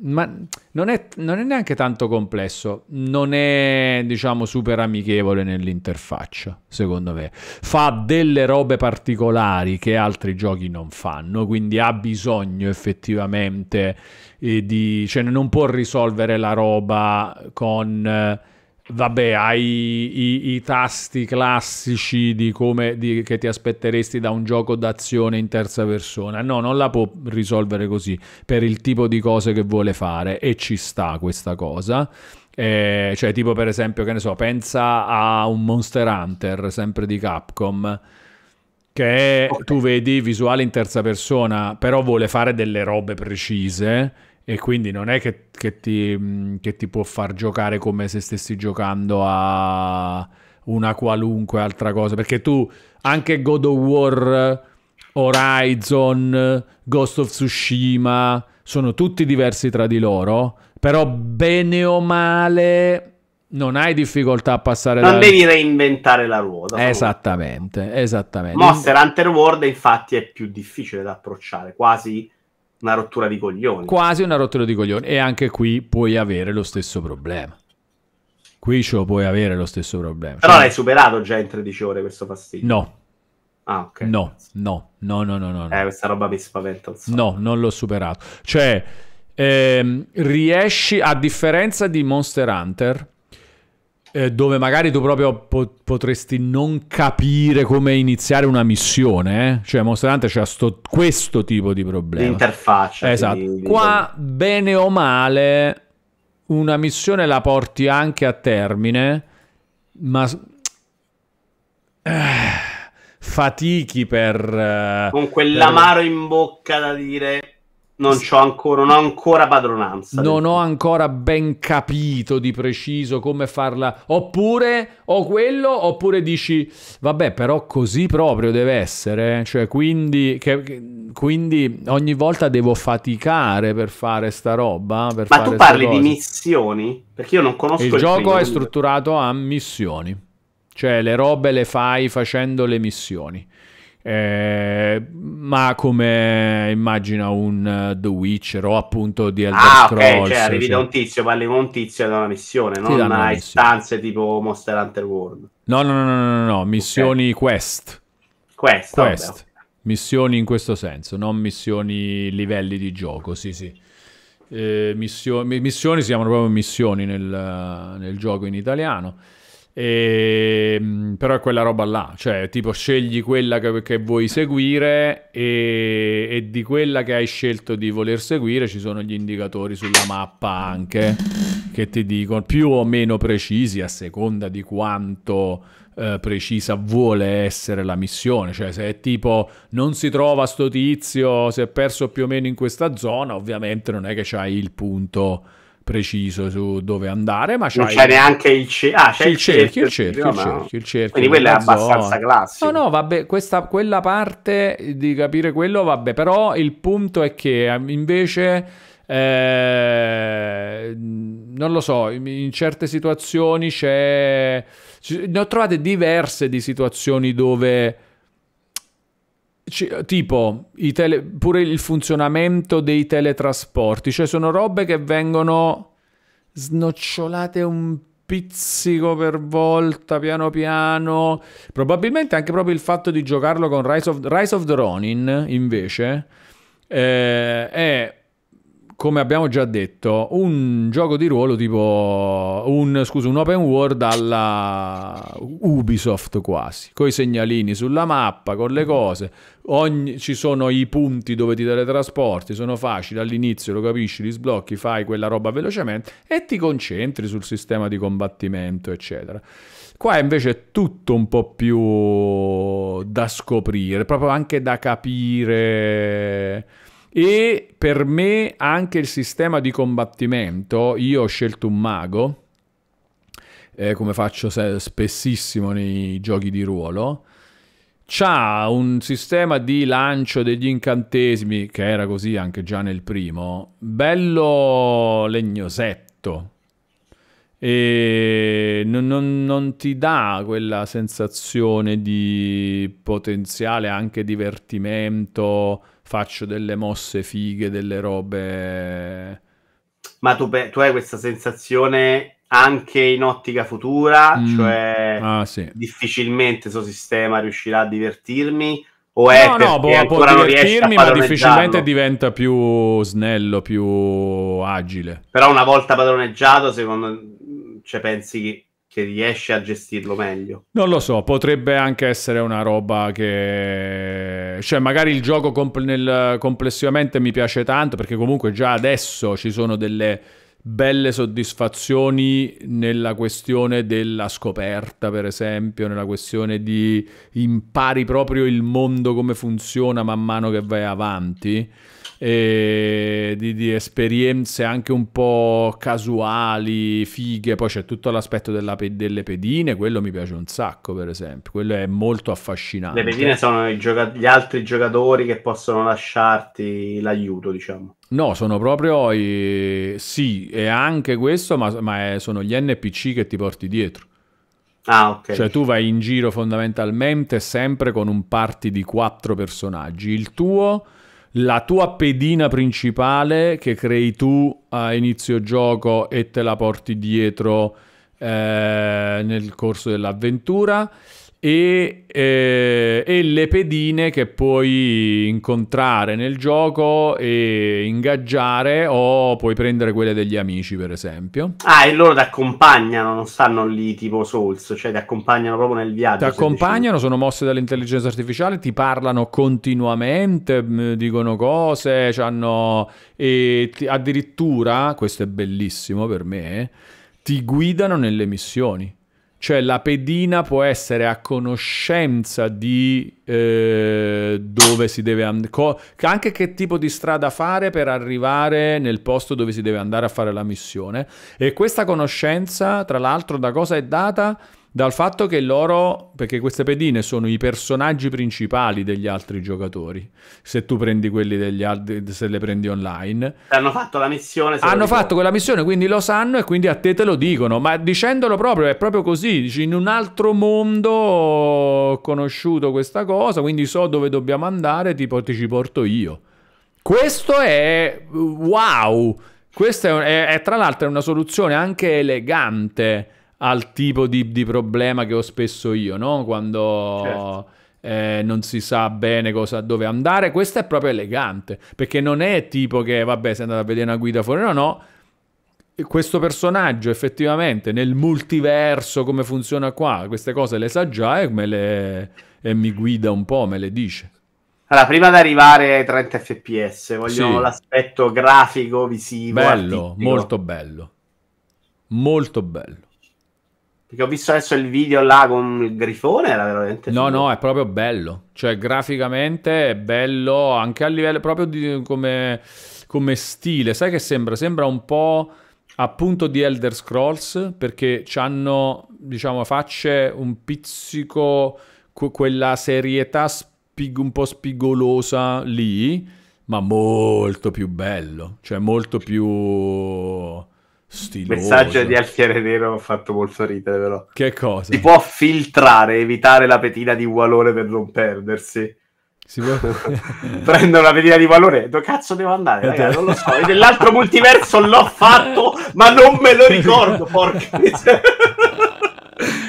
ma non è, non è, neanche tanto complesso, non è diciamo super amichevole nell'interfaccia, secondo me. Fa delle robe particolari che altri giochi non fanno, quindi ha bisogno effettivamente eh, di... cioè non può risolvere la roba con... Eh, Vabbè, hai i, i tasti classici di come, di, che ti aspetteresti da un gioco d'azione in terza persona. No, non la può risolvere così per il tipo di cose che vuole fare e ci sta questa cosa. Eh, cioè, tipo per esempio, che ne so, pensa a un Monster Hunter, sempre di Capcom che okay. tu vedi visuale in terza persona, però vuole fare delle robe precise e quindi non è che, che, ti, mm, che, ti, può far giocare come se stessi giocando a una qualunque altra cosa, perché tu anche God of War, Horizon, Ghost of Tsushima, sono tutti diversi tra di loro, però bene o male non hai difficoltà a passare non da... devi reinventare la ruota esattamente esattamente Monster Hunter World infatti è più difficile da approcciare quasi una rottura di coglioni. Quasi una rottura di coglioni. E anche qui puoi avere lo stesso problema. Qui ce lo puoi avere lo stesso problema. Però cioè... l'hai superato già in 13 ore questo fastidio? No. Ah, ok. No, no, no, no, no. no, no. Eh, questa roba mi spaventa. So. No, non l'ho superato. Cioè, ehm, riesci, a differenza di Monster Hunter, eh, dove magari tu proprio po- potresti non capire come iniziare una missione, eh? cioè mostrante c'è sto, questo tipo di problema. L'interfaccia. Esatto. Quindi... Qua, bene o male, una missione la porti anche a termine, ma... Eh, fatichi per... Eh, Con quell'amaro per... in bocca da dire non, ancora, non ho ancora padronanza. Non ho ancora ben capito di preciso come farla. Oppure o quello, oppure dici, vabbè, però così proprio deve essere. Eh. Cioè, quindi, che, quindi ogni volta devo faticare per fare sta roba. Per Ma tu parli di missioni? Perché io non conosco il, il gioco. Primo, è strutturato a missioni. Cioè, le robe le fai facendo le missioni. Eh, ma come immagina un uh, The Witcher o appunto di Elder ah, Scrolls, ok, cioè arrivi cioè... da un tizio, parli con un tizio da una missione, non da istanze tipo Monster Hunter World. No, no, no, no, no, no. missioni okay. quest. Quest, quest. Vabbè, okay. Missioni in questo senso, non missioni livelli di gioco, sì, sì. Eh, missioni, missioni si chiamano proprio missioni nel, eh, nel gioco in italiano. E, ehm, però è quella roba là, cioè tipo scegli quella che, che vuoi seguire e, e, di quella che hai scelto di voler seguire ci sono gli indicatori sulla mappa anche che ti dicono più o meno precisi a seconda di quanto eh, precisa vuole essere la missione, cioè se è tipo non si trova sto tizio, si è perso più o meno in questa zona, ovviamente non è che c'hai il punto preciso su dove andare, ma c'è il... neanche il, ce... ah, c'è il, il cerchio, cerchio, cerchio, il cerchio, il cerchio, Quindi quella è abbastanza classica. No, no, vabbè, questa, quella parte di capire quello, vabbè, però il punto è che ehm, invece eh, non lo so, in certe situazioni c'è ne ho trovate diverse di situazioni dove c- tipo tele- pure il funzionamento dei teletrasporti, cioè sono robe che vengono snocciolate un pizzico per volta, piano piano. Probabilmente anche proprio il fatto di giocarlo con Rise of, Rise of the Ronin, invece, eh, è come abbiamo già detto, un gioco di ruolo tipo un, scusa, un open world alla Ubisoft quasi, con i segnalini sulla mappa, con le cose. Ogni, ci sono i punti dove ti teletrasporti, sono facili all'inizio, lo capisci, li sblocchi, fai quella roba velocemente e ti concentri sul sistema di combattimento, eccetera. Qua invece è tutto un po' più da scoprire, proprio anche da capire. E per me anche il sistema di combattimento, io ho scelto un mago, eh, come faccio spessissimo nei giochi di ruolo, ha un sistema di lancio degli incantesimi, che era così anche già nel primo, bello legnosetto. E non, non, non ti dà quella sensazione di potenziale anche divertimento, faccio delle mosse fighe, delle robe... Ma tu, tu hai questa sensazione anche in ottica futura, mm. cioè ah, sì. difficilmente il suo sistema riuscirà a divertirmi. O è no, no, boh, può divertirmi, ma difficilmente diventa più snello, più agile. Però una volta padroneggiato, secondo me, cioè, pensi che che riesce a gestirlo meglio. Non lo so, potrebbe anche essere una roba che... Cioè, magari il gioco compl- nel... complessivamente mi piace tanto, perché comunque già adesso ci sono delle belle soddisfazioni nella questione della scoperta, per esempio, nella questione di impari proprio il mondo come funziona man mano che vai avanti eh, di, di, esperienze anche un po' casuali, fighe, poi c'è tutto l'aspetto della, delle pedine, quello mi piace un sacco per esempio, quello è molto affascinante. Le pedine sono gioca- gli altri giocatori che possono lasciarti l'aiuto, diciamo. No, sono proprio i... sì, è anche questo, ma, ma è, sono gli NPC che ti porti dietro. Ah, ok. Cioè tu vai in giro fondamentalmente sempre con un party di quattro personaggi. Il tuo la tua pedina principale che crei tu a inizio gioco e te la porti dietro eh, nel corso dell'avventura e, eh, e, le pedine che puoi incontrare nel gioco e ingaggiare o puoi prendere quelle degli amici per esempio. Ah, e loro ti accompagnano, non stanno lì tipo Souls, cioè ti accompagnano proprio nel viaggio. Ti accompagnano, sono mosse dall'intelligenza artificiale, ti parlano continuamente, dicono cose, e ti, addirittura, questo è bellissimo per me, ti guidano nelle missioni cioè la pedina può essere a conoscenza di eh, dove si deve andare, anche che tipo di strada fare per arrivare nel posto dove si deve andare a fare la missione. E questa conoscenza, tra l'altro, da cosa è data? dal fatto che loro, perché queste pedine sono i personaggi principali degli altri giocatori, se tu prendi quelli degli altri, se le prendi online. Hanno fatto la missione. Hanno fatto quella missione, quindi lo sanno e quindi a te te lo dicono, ma dicendolo proprio, è proprio così, dici in un altro mondo ho conosciuto questa cosa, quindi so dove dobbiamo andare, ti, ti ci porto io. Questo è uh, wow, questa è, è, è tra l'altro è una soluzione anche elegante al tipo di, di problema che ho spesso io, no? Quando... Certo. Eh, non si sa bene cosa, dove andare. Questo è proprio elegante, perché non è tipo che, vabbè, sei andato a vedere una guida fuori, no, no. Questo personaggio effettivamente nel multiverso, come funziona qua, queste cose le sa già e, me le, e mi guida un po', me le dice. Allora, prima di arrivare ai 30 fps, voglio sì. l'aspetto grafico, visivo. Bello, artistico. molto bello. Molto bello. Perché ho visto adesso il video là con il grifone, era veramente... No, figo. no, è proprio bello. Cioè, graficamente è bello anche a livello proprio di, come, come stile. Sai che sembra? Sembra un po' appunto di Elder Scrolls, perché hanno, diciamo, facce un pizzico quella serietà spig- un po' spigolosa lì, ma molto più bello, cioè molto più Stiloso. Messaggio di Alfiere Nero fatto molto ridere, però. Che cosa? Si può filtrare, evitare la petina di valore per non perdersi. Si può... Prendo una pedina di valore, dove cazzo devo andare? Ragazzi, non lo so. E nell'altro multiverso l'ho fatto, ma non me lo ricordo. Porca miseria.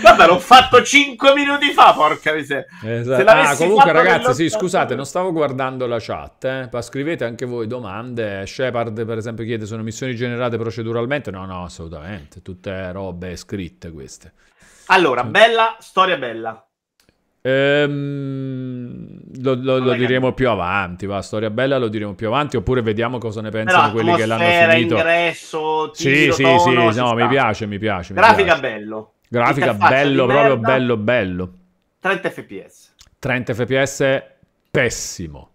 Vabbè, l'ho fatto 5 minuti fa, porca miseria. Esatto. Ah, comunque ragazzi, sì, scusate, non stavo guardando la chat, eh. Ma scrivete anche voi domande. Shepard, per esempio, chiede sono missioni generate proceduralmente? No, no, assolutamente, tutte robe scritte queste. Allora, mm. bella, storia bella. Ehm, lo, lo, lo, diremo più avanti, va, storia bella lo diremo più avanti, oppure vediamo cosa ne pensano quelli che l'hanno finito. ingresso, tiro, sì, sì, tono, sì, no, mi piace, mi piace. Grafica mi piace. bello. Grafica bello, proprio merda, bello, bello. 30 fps. 30 fps pessimo.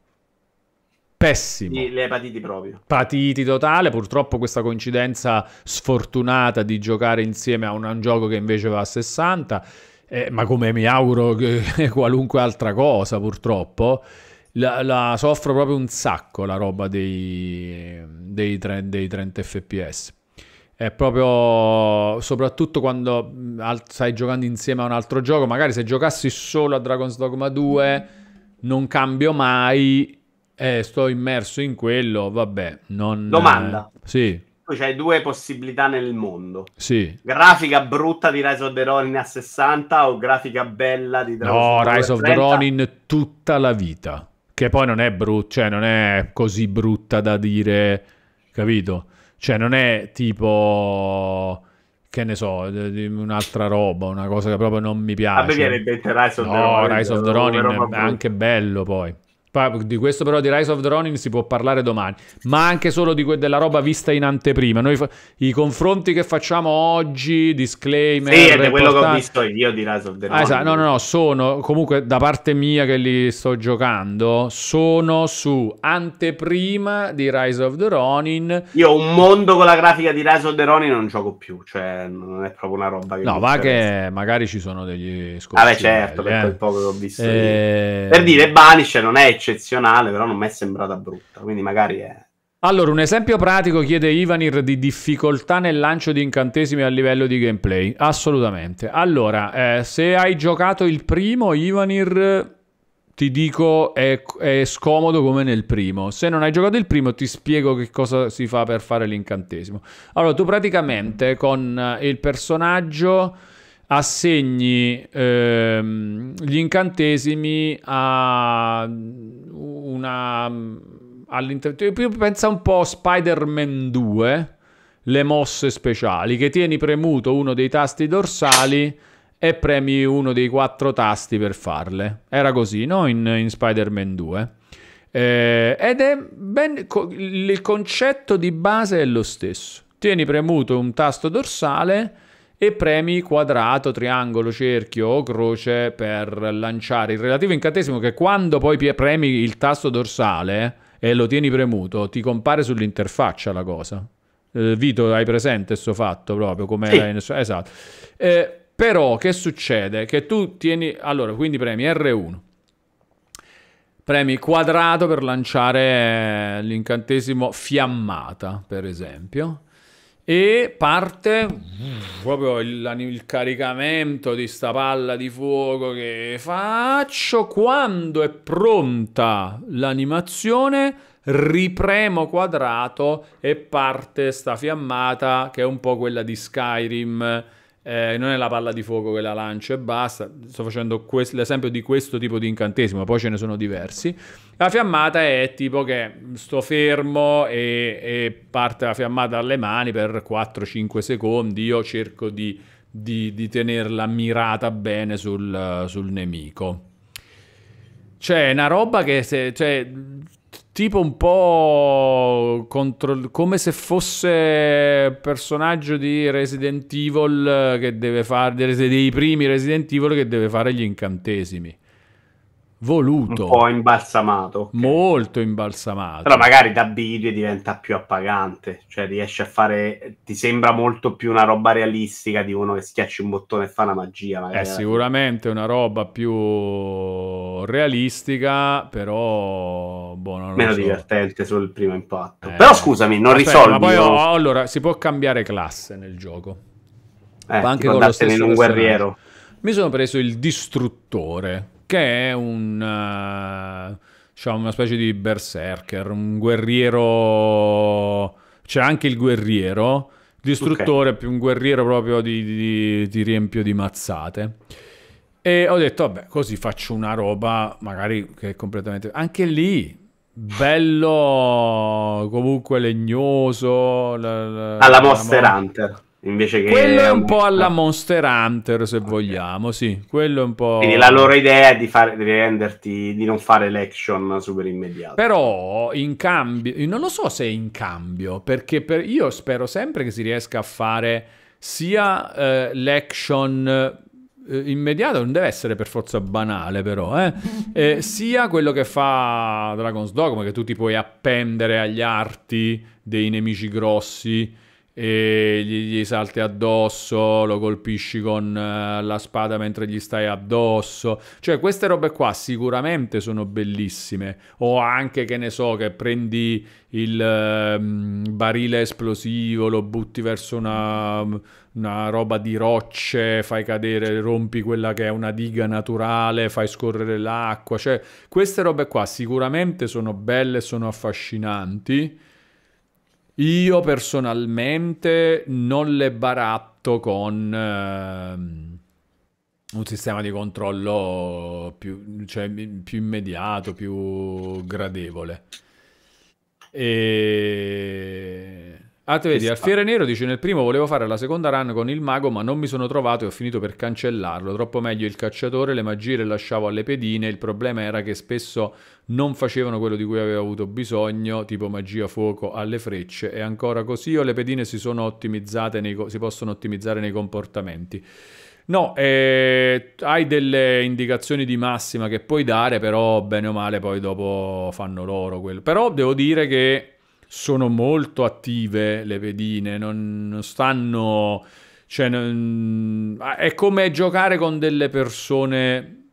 Pessimo. Sì, le patiti proprio. Patiti totale, purtroppo questa coincidenza sfortunata di giocare insieme a un, un gioco che invece va a 60, eh, ma come mi auguro che qualunque altra cosa purtroppo, la, la soffro proprio un sacco la roba dei, dei, dei 30 fps è proprio soprattutto quando mm, stai giocando insieme a un altro gioco, magari se giocassi solo a Dragon's Dogma 2 non cambio mai e eh, sto immerso in quello, vabbè, non Domanda. sì. Tu c'hai due possibilità nel mondo. Sì. Grafica brutta di Rise of the Ronin a 60 o grafica bella di Dragon's Dogma No, Rise of the Ronin tutta la vita. Che poi non è brutta, cioè non è così brutta da dire, capito? Cioè, non è tipo che ne so, un'altra roba, una cosa che proprio non mi piace. A me viene in mente Rise of no, the Ronin. Rise of the Ronin è anche bello poi di questo però di Rise of the Ronin si può parlare domani, ma anche solo que- della roba vista in anteprima. Noi fa- i confronti che facciamo oggi, disclaimer... Sì, è quello che ho visto io di Rise of the Ronin. Ah, esatto. No, no, no, sono comunque da parte mia che li sto giocando, sono su anteprima di Rise of the Ronin. Io un mondo con la grafica di Rise of the Ronin non gioco più, cioè non è proprio una roba che... No, va che magari ci sono degli scorsi. Vabbè, certo, belli, per eh. quel poco che ho visto. Eh... Per dire, Banish non è eccezionale, però non mi è sembrata brutta, quindi magari è... Allora, un esempio pratico chiede Ivanir di difficoltà nel lancio di incantesimi a livello di gameplay. Assolutamente. Allora, eh, se hai giocato il primo, Ivanir, ti dico è, è, scomodo come nel primo. Se non hai giocato il primo, ti spiego che cosa si fa per fare l'incantesimo. Allora, tu praticamente con eh, il personaggio assegni ehm, gli incantesimi a una all'interno pensa un po' Spider-Man 2 le mosse speciali che tieni premuto uno dei tasti dorsali e premi uno dei quattro tasti per farle era così no in, in Spider-Man 2 eh, ed è ben co- il concetto di base è lo stesso tieni premuto un tasto dorsale e premi quadrato, triangolo, cerchio o croce per lanciare il relativo incantesimo che quando poi premi il tasto dorsale e lo tieni premuto ti compare sull'interfaccia la cosa. Eh, Vito, hai presente questo fatto proprio come sì. in... esatto. Eh, però che succede? Che tu tieni allora, quindi premi R1 premi quadrato per lanciare eh, l'incantesimo fiammata, per esempio e parte proprio il, il, caricamento di sta palla di fuoco che faccio quando è pronta l'animazione ripremo quadrato e parte sta fiammata che è un po' quella di Skyrim eh, non è la palla di fuoco che la lancio e basta. Sto facendo quest- l'esempio di questo tipo di incantesimo, poi ce ne sono diversi. La fiammata è tipo che sto fermo e, e parte la fiammata alle mani per 4-5 secondi. Io cerco di, di, di tenerla mirata bene sul, sul nemico. C'è una roba che se, cioè, tipo un po' contro, come se fosse personaggio di Resident Evil eh, che deve fare dei primi Resident Evil che deve fare gli incantesimi voluto. Un po' imbalsamato. Okay. Molto imbalsamato. Però magari da video diventa più appagante, cioè riesce a fare, ti sembra molto più una roba realistica di uno che schiaccia un bottone e fa una magia. Magari. È sicuramente una roba più realistica, però... Boh, Meno so. divertente sul primo impatto. Eh. Però scusami, non Aspetta, risolvi... poi, oh, allora, si può cambiare classe nel gioco. Eh, anche con lo stesso in un guerriero. Mi sono preso il distruttore che è un, eh, diciamo, una specie di berserker, un guerriero... C'è anche il guerriero, distruttore okay. più un guerriero proprio di, di, di, riempio di mazzate. E ho detto, vabbè, così faccio una roba magari che è completamente... Anche lì, bello, comunque legnoso. La, la, Alla Monster la... Hunter. Invece che quello è un po' alla ah. Monster Hunter, se okay. vogliamo, sì. Quello è un po'. Quindi la loro idea è di, fare, di renderti di non fare l'action super immediato. Però in cambio, non lo so se è in cambio, perché per... io spero sempre che si riesca a fare sia eh, l'action eh, immediato non deve essere per forza banale però eh? Eh, sia quello che fa Dragon's Dogma che tu ti puoi appendere agli arti dei nemici grossi e gli, gli salti addosso, lo colpisci con uh, la spada mentre gli stai addosso. Cioè, queste robe qua sicuramente sono bellissime. O anche che ne so, che prendi il uh, barile esplosivo, lo butti verso una, una roba di rocce, fai cadere, rompi quella che è una diga naturale, fai scorrere l'acqua. Cioè, queste robe qua sicuramente sono belle, sono affascinanti. Io personalmente non le baratto con eh, un sistema di controllo più, cioè, più immediato, più gradevole. E... Ah, Alfiere Nero dice nel primo volevo fare la seconda run con il mago ma non mi sono trovato e ho finito per cancellarlo, troppo meglio il cacciatore, le magie le lasciavo alle pedine, il problema era che spesso non facevano quello di cui avevo avuto bisogno, tipo magia fuoco alle frecce e ancora così o le pedine si, sono nei, si possono ottimizzare nei comportamenti. No, eh, hai delle indicazioni di massima che puoi dare, però bene o male poi dopo fanno loro quello. Però devo dire che sono molto attive le pedine, non, non stanno... Cioè, non, ah, è come giocare con delle persone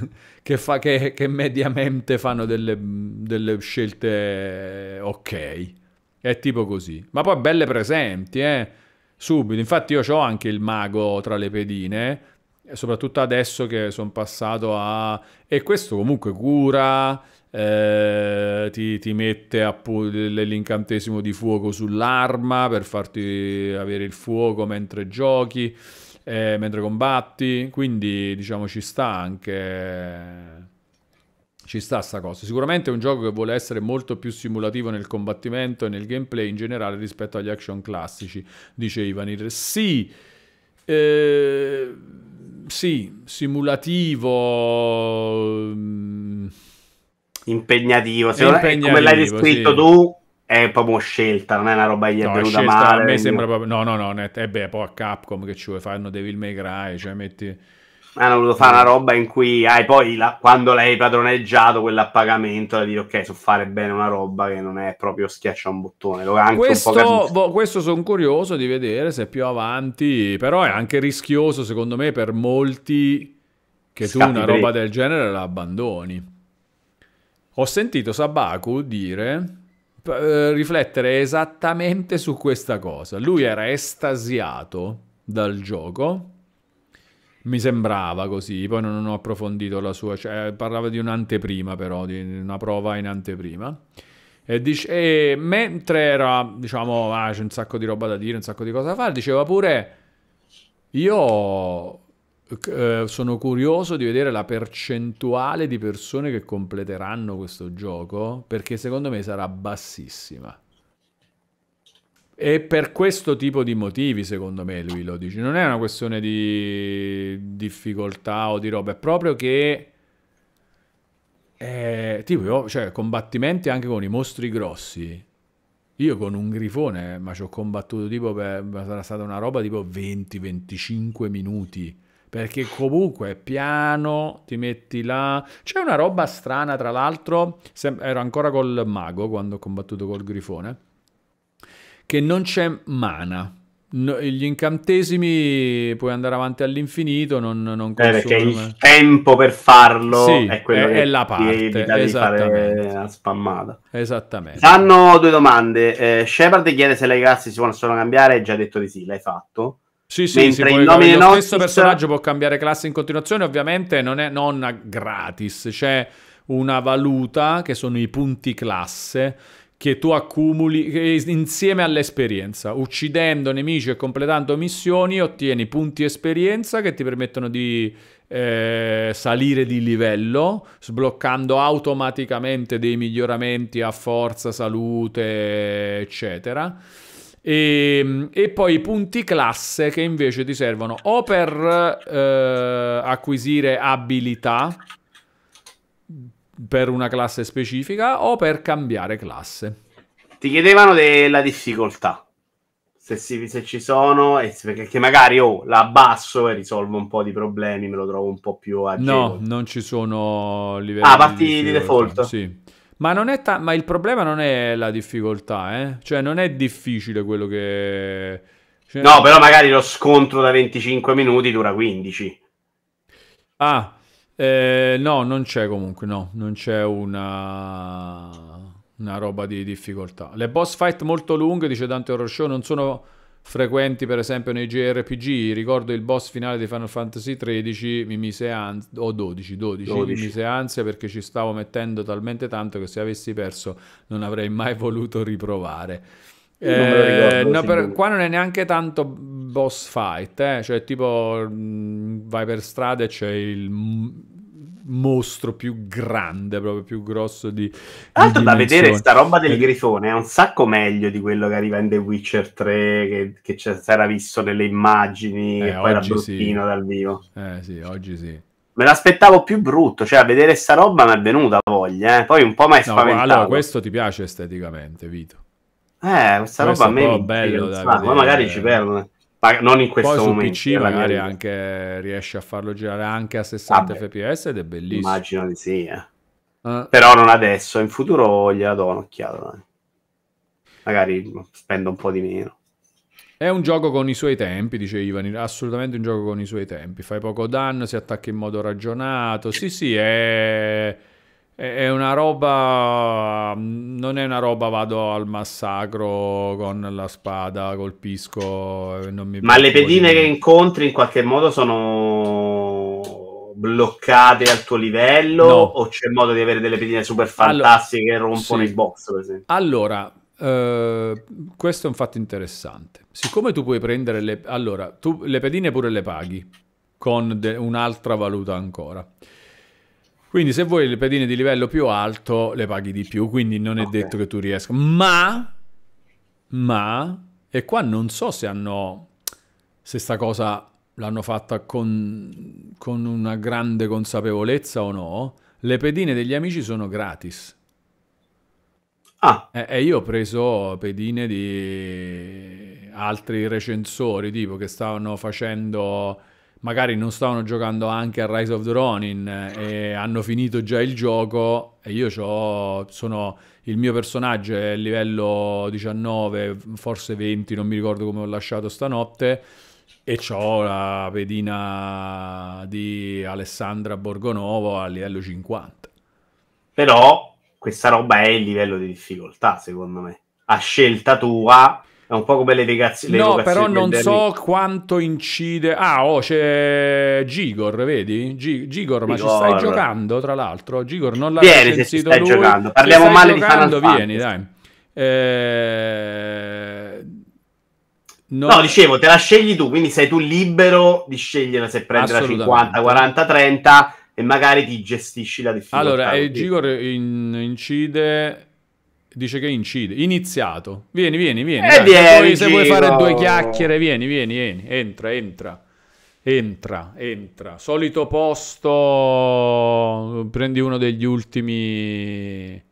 che, fa, che, che mediamente fanno delle, delle, scelte ok. È tipo così. Ma poi belle presenti, eh? Subito. Infatti io ho anche il mago tra le pedine, soprattutto adesso che sono passato a... E questo comunque cura eh, ti, ti, mette appunto l'incantesimo di fuoco sull'arma per farti avere il fuoco mentre giochi, eh, mentre combatti, quindi diciamo ci sta anche ci sta sta cosa. Sicuramente è un gioco che vuole essere molto più simulativo nel combattimento e nel gameplay in generale rispetto agli action classici, dice Ivanir. Sì, eh, sì, simulativo... Mm, impegnativo. Secondo me, come l'hai descritto sì. tu, è proprio scelta, non è una roba che gli è no, venuta scelta, male. A me sembra proprio... No, no, no, net... e eh beh, poi a Capcom che ci vuoi fanno Devil May Cry, cioè metti... Hanno voluto fare una roba in cui hai ah, poi la... quando l'hai padroneggiato quell'appagamento da dire ok, so fare bene una roba che non è proprio schiaccia un bottone. Lo anche questo, boh, questo sono curioso di vedere se più avanti, però è anche rischioso secondo me per molti che Scatti tu una roba del genere la abbandoni ho sentito Sabaku dire, eh, riflettere esattamente su questa cosa. Lui era estasiato dal gioco, mi sembrava così, poi non ho approfondito la sua, cioè, parlava di un'anteprima però, di una prova in anteprima. E, dice, e mentre era, diciamo, ah, c'è un sacco di roba da dire, un sacco di cose da fare, diceva pure, io eh, sono curioso di vedere la percentuale di persone che completeranno questo gioco perché secondo me sarà bassissima. E per questo tipo di motivi, secondo me, lui lo dice. Non è una questione di difficoltà o di roba, è proprio che... Eh, tipo, io, cioè, combattimenti anche con i mostri grossi. Io con un grifone, ma ci ho combattuto tipo per... sarà stata una roba tipo 20-25 minuti perché comunque piano ti metti là. C'è una roba strana, tra l'altro, sem- ero ancora col mago quando ho combattuto col grifone, che non c'è mana. No, gli incantesimi puoi andare avanti all'infinito, non, non eh, perché il tempo per farlo sì, è quello è, che è la parte di fare la spammata. Esattamente. Hanno due domande. Eh, Shepard chiede se le classi si possono cambiare, hai già detto di sì, l'hai fatto. Sì, sì, Mentre sì, il lo Noxus... stesso personaggio può cambiare classe in continuazione, ovviamente non è non gratis, c'è una valuta che sono i punti classe che tu accumuli insieme all'esperienza. Uccidendo nemici e completando missioni ottieni punti esperienza che ti permettono di eh, salire di livello, sbloccando automaticamente dei miglioramenti a forza, salute, eccetera e, ehm, e, poi i punti classe che invece ti servono o per eh, acquisire abilità per una classe specifica o per cambiare classe. Ti chiedevano della difficoltà. Se, si, se ci sono, perché magari oh, la abbasso e risolvo un po' di problemi, me lo trovo un po' più agevole. No, non ci sono livelli. Ah, parti di, di default. Sì, ma, ta- ma, il problema non è la difficoltà, eh? Cioè, non è difficile quello che... Cioè... No, però magari lo scontro da 25 minuti dura 15. Ah, eh, no, non c'è comunque, no. Non c'è una... una roba di difficoltà. Le boss fight molto lunghe, dice Dante Horror Show, non sono frequenti per esempio nei JRPG, ricordo il boss finale di Final Fantasy XIII mi mise ansia, o 12, 12, 12, mi mise ansia perché ci stavo mettendo talmente tanto che se avessi perso non avrei mai voluto riprovare. Eh, ricordo, no, per, qua non è neanche tanto boss fight, eh? cioè tipo mh, mm, vai per strada e c'è il mostro più grande, proprio più grosso di... Tra da vedere sta roba del eh, grifone è un sacco meglio di quello che arriva in The Witcher 3, che, che c'era visto nelle immagini, eh, e poi era bruttino sì. dal vivo. Eh sì, oggi sì me l'aspettavo più brutto, cioè a vedere sta roba mi è venuta voglia, eh. poi un po' mai spaventato. No, allora, questo ti piace esteticamente, Vito? Eh, questa questo roba a me è bello, da ma magari ci perdono non in questo Poi su momento. PC eh, magari anche riesce a farlo girare anche a 60 Vabbè, fps ed è bellissimo. Immagino di sì, eh. uh. però non adesso, in futuro gliela do un'occhiata. Magari spendo un po' di meno. È un gioco con i suoi tempi, dice Ivan, assolutamente un gioco con i suoi tempi. Fai poco danno, si attacca in modo ragionato. Sì, sì, è è una roba mm, non è una roba vado al massacro con la spada colpisco ma le pedine che incontri in qualche modo sono bloccate al tuo livello no. o c'è modo di avere delle pedine super fantastiche allora, che rompono sì. i box per esempio allora eh, questo è un fatto interessante siccome tu puoi prendere le allora tu le pedine pure le paghi con de... un'altra valuta ancora quindi se vuoi le pedine di livello più alto le paghi di più, quindi non è okay. detto che tu riesca. Ma, ma, e qua non so se hanno, se sta cosa l'hanno fatta con, con una grande consapevolezza o no, le pedine degli amici sono gratis. Ah. E, e io ho preso pedine di altri recensori, tipo che stavano facendo magari non stavano giocando anche a Rise of the Ronin eh, e hanno finito già il gioco e io sono il mio personaggio è livello 19, forse 20, non mi ricordo come ho lasciato stanotte e ho la pedina di Alessandra Borgonovo a livello 50. Però questa roba è il livello di difficoltà, secondo me. A scelta tua è un po' come le legazioni. No, però non so quanto incide. Ah, oh, c'è Gigor, vedi? G- Gigor, ma ci stai giocando, tra l'altro. Gigor non l'ha Vieni se stai lui. giocando. Parliamo stai male giocando, di Final Vieni, Fantasy. dai. Eh... Non... No, dicevo, te la scegli tu, quindi sei tu libero di scegliere se prendere la 50, 40, 30 e magari ti gestisci la difficoltà. Allora, eh, Gigor in, incide Dice che incide. Iniziato. Vieni, vieni, vieni. Eh, vieni se vuoi fare due chiacchiere, vieni, vieni, vieni. Entra, entra. Entra, entra. Solito posto. Prendi uno degli ultimi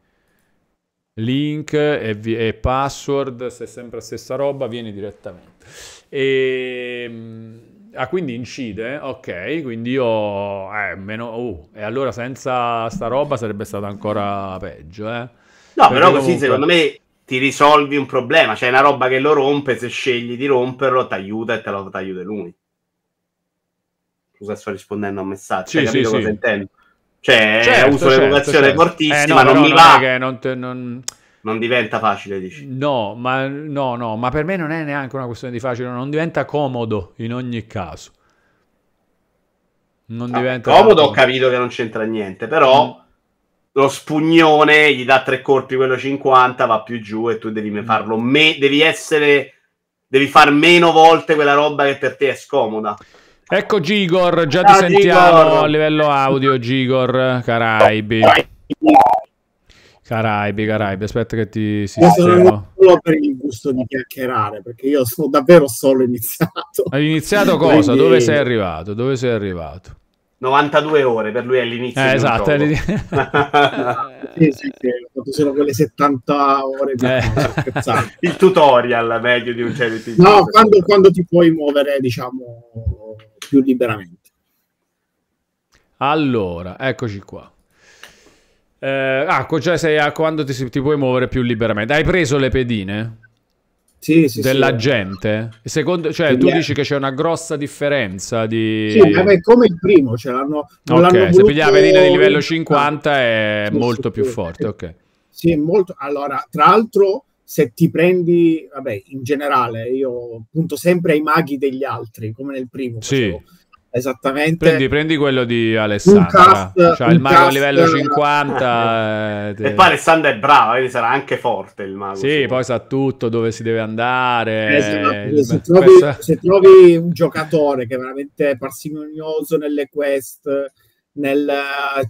link e, e password. Se è sempre la stessa roba, vieni direttamente. E... Ehm, ah, quindi incide? Eh? Ok, quindi io... Eh, meno... Uh, e allora senza sta roba sarebbe stato ancora peggio, eh. No, però così comunque... secondo me ti risolvi un problema. C'è una roba che lo rompe, se scegli di romperlo, ti aiuta e te lo aiuta lui. Scusa, sto rispondendo a un messaggio. Sì, cioè, capito sì, cosa sì. intendo? Cioè, certo, uso certo, l'educazione certo. fortissima, eh, no, non no, mi non va. Non, te, non... non, diventa facile, dici. No ma, no, no, ma per me non è neanche una questione di facile, non diventa comodo in ogni caso. Non ah, diventa comodo, ho capito che non c'entra niente, però... Mm lo spugnone gli dà tre colpi quello 50 va più giù e tu devi mm. farlo me- devi essere devi far meno volte quella roba che per te è scomoda ecco Gigor già Ciao, ti sentiamo Gigor. a livello audio Gigor Caraibi Caraibi, Caraibi, aspetta che ti si sono solo per il gusto di chiacchierare, perché io sono davvero solo iniziato. Hai iniziato cosa? Quindi... Dove sei arrivato? Dove sei arrivato? 92 ore per lui è l'inizio. Eh, esatto. sì, sì, sì, sono quelle 70 ore di eh. il tutorial meglio di un certo No, quando, quando ti puoi muovere, diciamo, più liberamente. Allora, eccoci qua. Eh, ah, cioè sei a quando ti, ti puoi muovere più liberamente. Hai preso le pedine? sì, sì, della sì. gente? Secondo, cioè, tu eh. dici che c'è una grossa differenza di... Sì, vabbè, come il primo, cioè l'hanno... Ok, l'hanno se piglia la velina di livello 50 è molto più forte, ok. Sì, molto... Allora, tra l'altro, se ti prendi... Vabbè, in generale, io punto sempre ai maghi degli altri, come nel primo. Sì. Facevo esattamente. Prendi, prendi, quello di Alessandra, cast, cioè il mago cast... a livello 50. Eh, te... E poi Alessandra è bravo, quindi sarà anche forte il mago. Sì, poi sa tutto dove si deve andare. Esatto. Se, trovi, Pensa... se, trovi, un giocatore che è veramente parsimonioso nelle quest, nel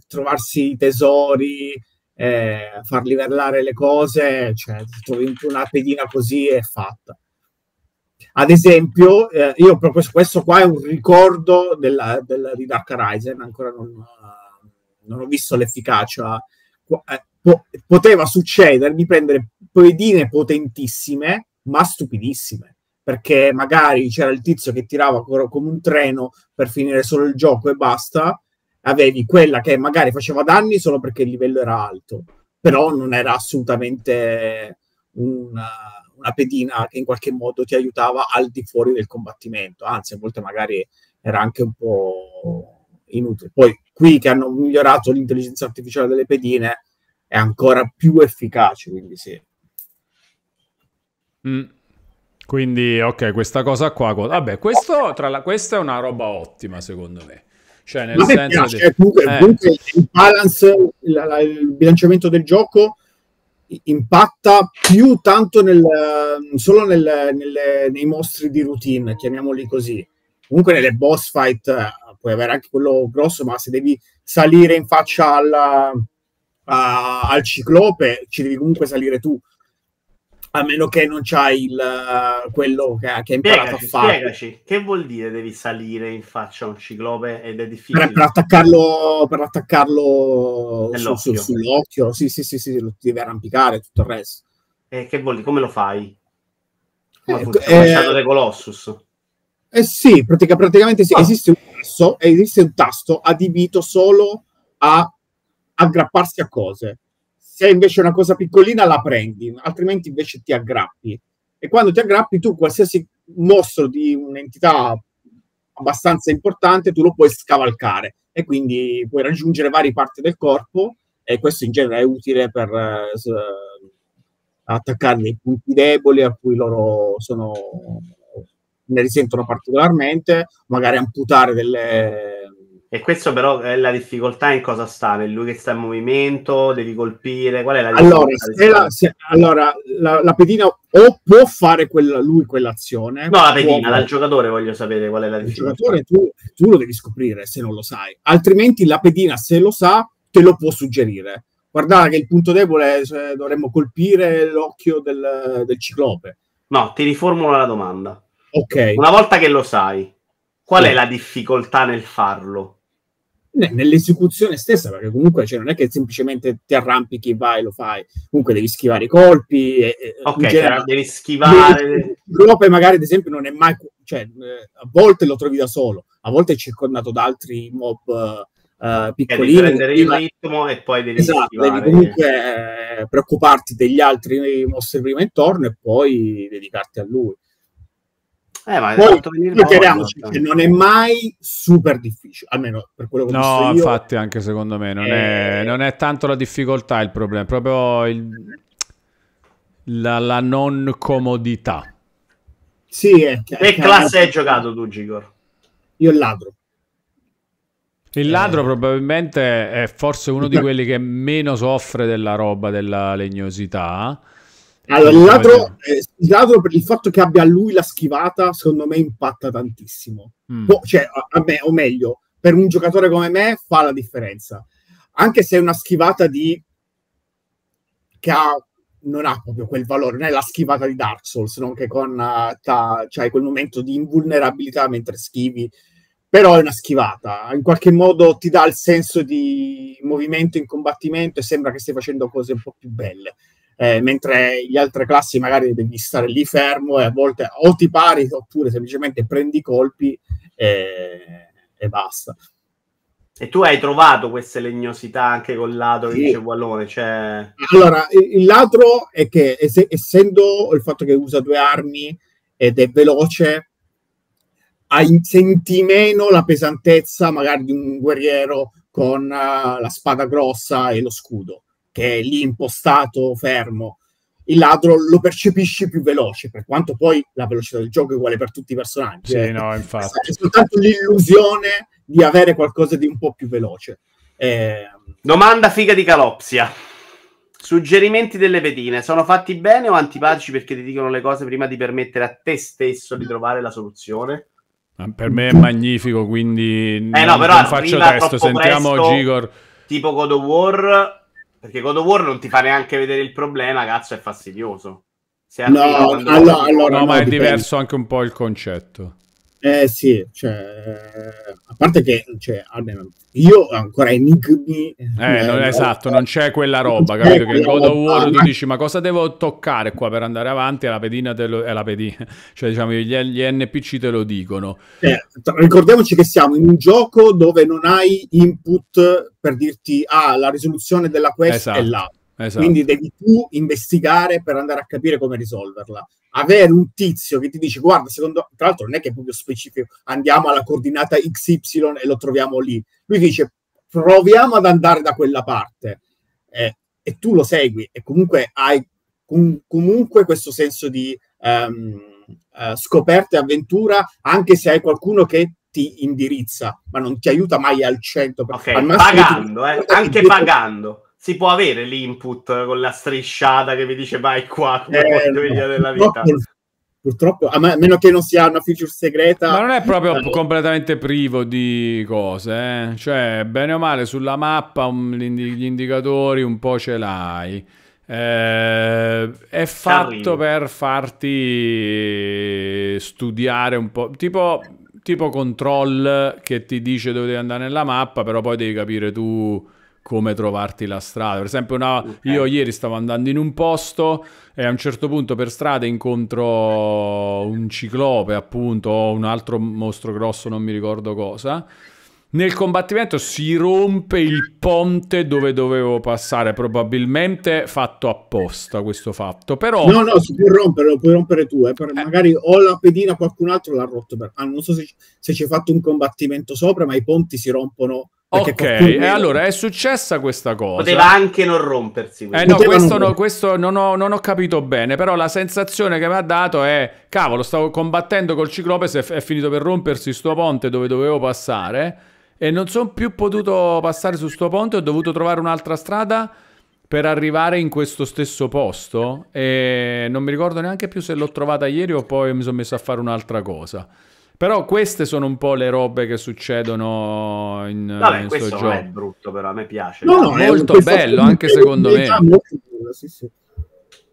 trovarsi i tesori, eh, far livellare le cose, cioè trovi una pedina così è fatta. Ad esempio, eh, io proprio questo qua è un ricordo della, della, di Dark Horizon, ancora non, eh, non ho visto l'efficacia. Eh, po- poteva succedere di prendere poedine potentissime, ma stupidissime, perché magari c'era il tizio che tirava come un treno per finire solo il gioco e basta, avevi quella che magari faceva danni solo perché il livello era alto, però non era assolutamente una una pedina che in qualche modo ti aiutava al di fuori del combattimento, anzi a volte magari era anche un po' inutile. Poi qui che hanno migliorato l'intelligenza artificiale delle pedine è ancora più efficace, quindi sì. Mm. Quindi, ok, questa cosa qua. Vabbè, questo, la, questa è una roba ottima, secondo me. Cioè, nel senso. Piace, di... comunque, eh. comunque, il balance, il, il bilanciamento del gioco impatta più tanto nel, solo nel, nel, nei mostri di routine, chiamiamoli così. Comunque nelle boss fight eh, puoi avere anche quello grosso, ma se devi salire in faccia alla, eh, a, al ciclope, ci devi comunque salire tu a meno che non c'hai il, quello che, che hai imparato spiegaci, a fare. Spiegaci, che vuol dire devi salire in faccia a un ciclope ed è difficile? Per, per attaccarlo, per attaccarlo su, su, sull'occhio, sì, sì, sì, sì, lo devi arrampicare tutto il resto. E che vuol dire? Come lo fai? Come eh, funziona? Eh, Colossus? Eh sì, pratica, praticamente sì. Oh. Esiste, un tasto, esiste un tasto adibito solo a aggrapparsi a cose se invece è una cosa piccolina la prendi, altrimenti invece ti aggrappi. E quando ti aggrappi tu qualsiasi mostro di un'entità abbastanza importante tu lo puoi scavalcare e quindi puoi raggiungere varie parti del corpo e questo in genere è utile per eh, attaccare dei punti deboli a cui loro sono, ne risentono particolarmente, magari amputare delle e questo però è la difficoltà in cosa sta? Nel lui che sta in movimento, devi colpire, qual è la allora, difficoltà? La, se, allora, la, la pedina o può fare quella, lui quell'azione. No, la pedina, dal giocatore voglio sapere qual è la difficoltà. Il giocatore tu, tu lo devi scoprire se non lo sai, altrimenti la pedina se lo sa te lo può suggerire. Guardate che il punto debole è cioè, dovremmo colpire l'occhio del, del ciclope. No, ti riformulo la domanda. Ok. Una volta che lo sai, qual sì. è la difficoltà nel farlo? nell'esecuzione stessa, perché comunque cioè, non è che semplicemente ti arrampichi, vai, lo fai, comunque devi schivare i colpi. E, ok, cioè, genere, devi schivare. L'Ope magari, ad esempio, non è mai, cioè, eh, a volte lo trovi da solo, a volte è circondato da altri mob. Uh, piccolini devi prendere il ritmo e poi devi, esatto, devi comunque eh, preoccuparti degli altri mostri prima intorno e poi dedicarti a lui eh, ma Poi, chiariamoci che non è mai super difficile, almeno per quello che no, ho visto io. infatti anche secondo me non, eh... è, non, è, tanto la difficoltà il problema, è proprio il, la, la, non comodità. Sì, è, chiaro, Che classe hai giocato tu, Gigor? Io il ladro. Il ladro eh... probabilmente è forse uno di quelli che meno soffre della roba della legnosità. Allora, il ladro, eh, il ladro, per il fatto che abbia lui la schivata, secondo me impatta tantissimo. Mm. Po- boh, cioè, a, me, o meglio, per un giocatore come me fa la differenza. Anche se è una schivata di... che ha non ha proprio quel valore, non è la schivata di Dark Souls, non che con uh, ta, cioè quel momento di invulnerabilità mentre schivi, però è una schivata, in qualche modo ti dà il senso di movimento in combattimento e sembra che stai facendo cose un po' più belle eh, mentre le altre classi magari devi stare lì fermo e a volte o ti pari oppure semplicemente prendi i colpi e, eh, e basta. E tu hai trovato queste legnosità anche col lato sì. che dice Wallone? Cioè... Allora, il ladro è che essendo il fatto che usa due armi ed è veloce, hai, senti meno la pesantezza magari di un guerriero con uh, la spada grossa e lo scudo che è lì impostato fermo, il ladro lo percepisce più veloce, per quanto poi la velocità del gioco è uguale per tutti i personaggi. Sì, eh. no, infatti. È soltanto l'illusione di avere qualcosa di un po' più veloce. Eh... Domanda figa di Calopsia. Suggerimenti delle pedine, sono fatti bene o antipatici perché ti dicono le cose prima di permettere a te stesso di trovare la soluzione? Ah, per me è magnifico, quindi eh no, però non faccio testo. Sentiamo Gigor. Tipo God of War perché God of War non ti fa neanche vedere il problema, cazzo, è fastidioso. Se no, allora, allora, no, no, ma è diverso anche un po' il concetto. Eh sì, cioè, a parte che cioè, almeno io ancora enigmi. Eh, eh non, esatto, non c'è quella roba, capito? Che God of War tu dici, ma cosa devo toccare qua per andare avanti? E la pedina te lo, è la pedina, cioè diciamo gli, gli NPC te lo dicono. Eh, ricordiamoci che siamo in un gioco dove non hai input per dirti, ah, la risoluzione della quest esatto. è là Esatto. Quindi devi tu investigare per andare a capire come risolverla. Avere un tizio che ti dice, guarda, secondo... Tra l'altro non è che è proprio specifico, andiamo alla coordinata XY e lo troviamo lì. Lui dice, proviamo ad andare da quella parte. Eh, e tu lo segui e comunque hai com- comunque questo senso di um, uh, scoperta e avventura, anche se hai qualcuno che ti indirizza, ma non ti aiuta mai al 100%. Ok, pagando, ti... eh, anche pagando si può avere l'input con la strisciata che vi dice vai qua come eh, no, della vita. Purtroppo, a meno che non sia una feature segreta. Ma non è proprio eh. completamente privo di cose, eh? cioè, bene o male, sulla mappa um, gli indicatori un po' ce l'hai. Eh, è fatto Carino. per farti studiare un po', tipo, tipo control che ti dice dove devi andare nella mappa, però poi devi capire tu come trovarti la strada. Per esempio, una, okay. io ieri stavo andando in un posto e a un certo punto per strada incontro un ciclope, appunto, o un altro mostro grosso, non mi ricordo cosa. Nel combattimento si rompe il ponte dove dovevo passare, probabilmente fatto apposta questo fatto, però... No, no, si può rompere, lo puoi rompere tu, eh, eh. magari o la pedina qualcun altro l'ha rotto, per... ah, non so se, se ci hai fatto un combattimento sopra, ma i ponti si rompono Ok, e allora è successa questa cosa. Poteva anche non rompersi. Eh no, questo, no, questo non, ho, non, ho, capito bene, però la sensazione che mi ha dato è, cavolo, stavo combattendo col ciclope, se è finito per rompersi sto ponte dove dovevo passare e non sono più potuto passare su sto ponte, ho dovuto trovare un'altra strada per arrivare in questo stesso posto e non mi ricordo neanche più se l'ho trovata ieri o poi mi sono messo a fare un'altra cosa. Però queste sono un po' le robe che succedono in, Vabbè, in questo gioco. è brutto, però a me piace. No, no, eh, è molto bello, anche secondo me. Sì, sì.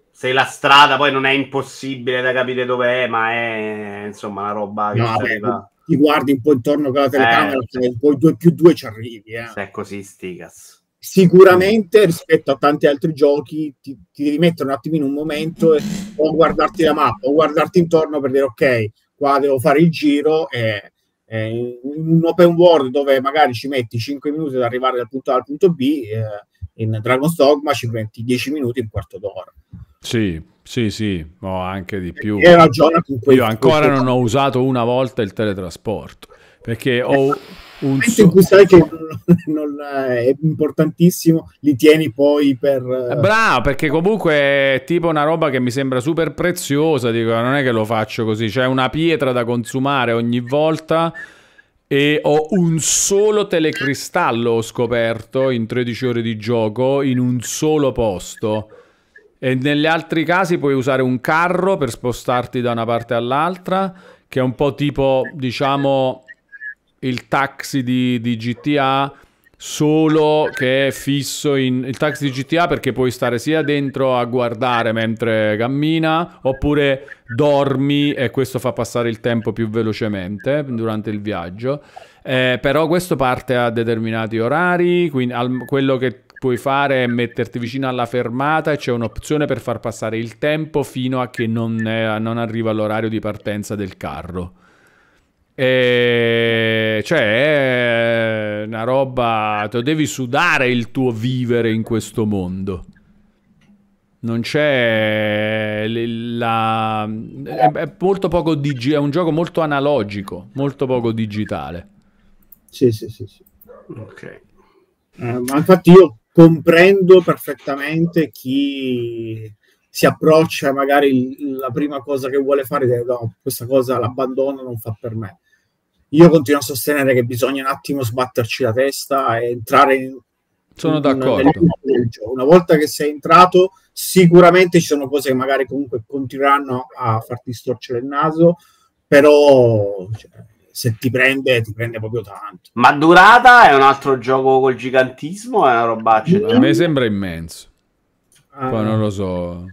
Se la strada poi non è impossibile da capire dov'è, ma è insomma una roba che no, beh, ti guardi un po' intorno con la telecamera, eh, cioè, poi 2 più 2 ci arrivi. Eh. Se è così, Stigas. sicuramente rispetto a tanti altri giochi ti, ti devi mettere un attimino un momento e o guardarti la mappa o guardarti intorno per dire ok qua devo fare il giro e in un open world dove magari ci metti 5 minuti ad arrivare dal punto A al punto B, eh, in Dragon's Dogma ci metti 10 minuti in quarto d'ora. Sì, sì, sì, no, anche di più. E ragiona con questo. Io ancora non ho usato una volta il teletrasporto, perché ho... Eh un so- in cui sai che non, non eh, è importantissimo, li tieni poi per... Eh, bravo, perché comunque è tipo una roba che mi sembra super preziosa, dico, non è che lo faccio così, c'è una pietra da consumare ogni volta e ho un solo telecristallo, ho scoperto, in 13 ore di gioco, in un solo posto. E negli altri casi puoi usare un carro per spostarti da una parte all'altra, che è un po' tipo, diciamo, il taxi di, di GTA solo che è fisso in il taxi di GTA perché puoi stare sia dentro a guardare mentre cammina oppure dormi e questo fa passare il tempo più velocemente durante il viaggio eh, però questo parte a determinati orari quindi al, quello che puoi fare è metterti vicino alla fermata e c'è un'opzione per far passare il tempo fino a che non, è, non arriva l'orario di partenza del carro e cioè è una roba, te devi sudare il tuo vivere in questo mondo. Non c'è la... È, molto poco digi... è un gioco molto analogico, molto poco digitale. Sì, sì, sì. sì. Ok. Eh, infatti io comprendo perfettamente chi si approccia magari il, la prima cosa che vuole fare e no, questa cosa l'abbandono, non fa per me. Io continuo a sostenere che bisogna un attimo sbatterci la testa e entrare in... Sono in, d'accordo. una volta che sei entrato, sicuramente ci sono cose che magari comunque continueranno a farti storcere il naso, però... Cioè, se ti prende, ti prende proprio tanto. Ma durata è un altro gioco col gigantismo? È una roba. A me sembra immenso. Ah, Poi non lo so.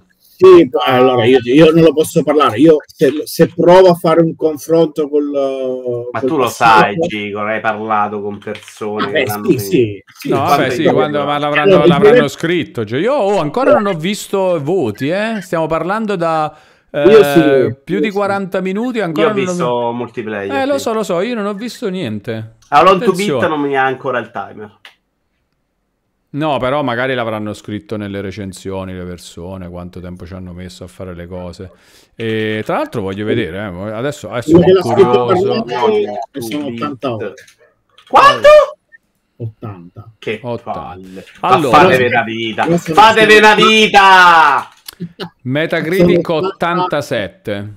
Sì, allora io, io, non lo posso parlare. Io se, se provo a fare un confronto con. Ma col tu lo sai, Gigo, hai parlato con persone. Vabbè, sì, sì, sì, no, vabbè, sì, quando l'avranno, allora, l'avranno scritto. Cioè, io oh, ancora non ho visto voti, eh? stiamo parlando da. Eh, sì, più di 40 sì. minuti ancora. Io ho visto ho... multiplayer. Eh, sì. lo so, lo so, io non ho visto niente. Allora, on non mi ha ancora il timer. No, però magari l'avranno scritto nelle recensioni le persone, quanto tempo ci hanno messo a fare le cose. E, tra l'altro voglio vedere, eh, adesso, adesso sono curioso. Sono 80 ore. Quanto? 80. Che 80. palle. Allora, fatevi una vita. Fatevi una vita! Metacritic 87.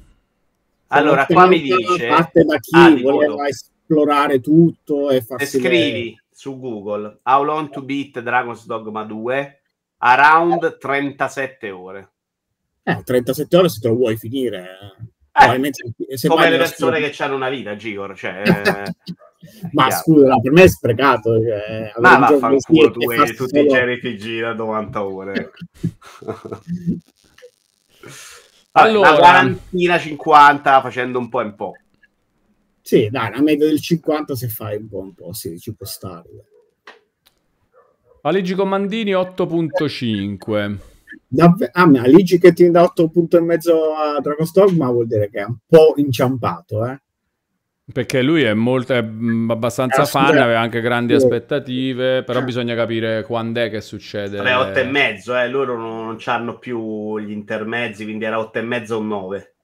Allora, qua mi dice... Parte da chi ah, voleva esplorare tutto e farsi... Scrivi su Google How Long to Beat Dragon's Dogma 2 around 37 ore. Eh, ah, 37 ore se te lo vuoi finire. Eh, eh se come le persone scuola... che hanno una vita, Gigor. Cioè, ma eh, scusa, per me è sprecato. Cioè, ma vaffanculo, tu e tutti i JRPG da 90 ore. allora, una quarantina, 50 facendo un po' in po'. Sì, dai, una media del 50 se fai un buon po', sì, ci può stare. Aligi Comandini 8.5. Davve- ah, ma Aligi che ti dà 8.5 a Dragon's Dogma vuol dire che è un po' inciampato, eh? Perché lui è, molto, è mm, abbastanza eh, fan, aveva anche grandi aspettative, però eh. bisogna capire quando è che succede. Vabbè, 8 e mezzo, eh, loro non, non hanno più gli intermezzi, quindi era 8 e mezzo o 9.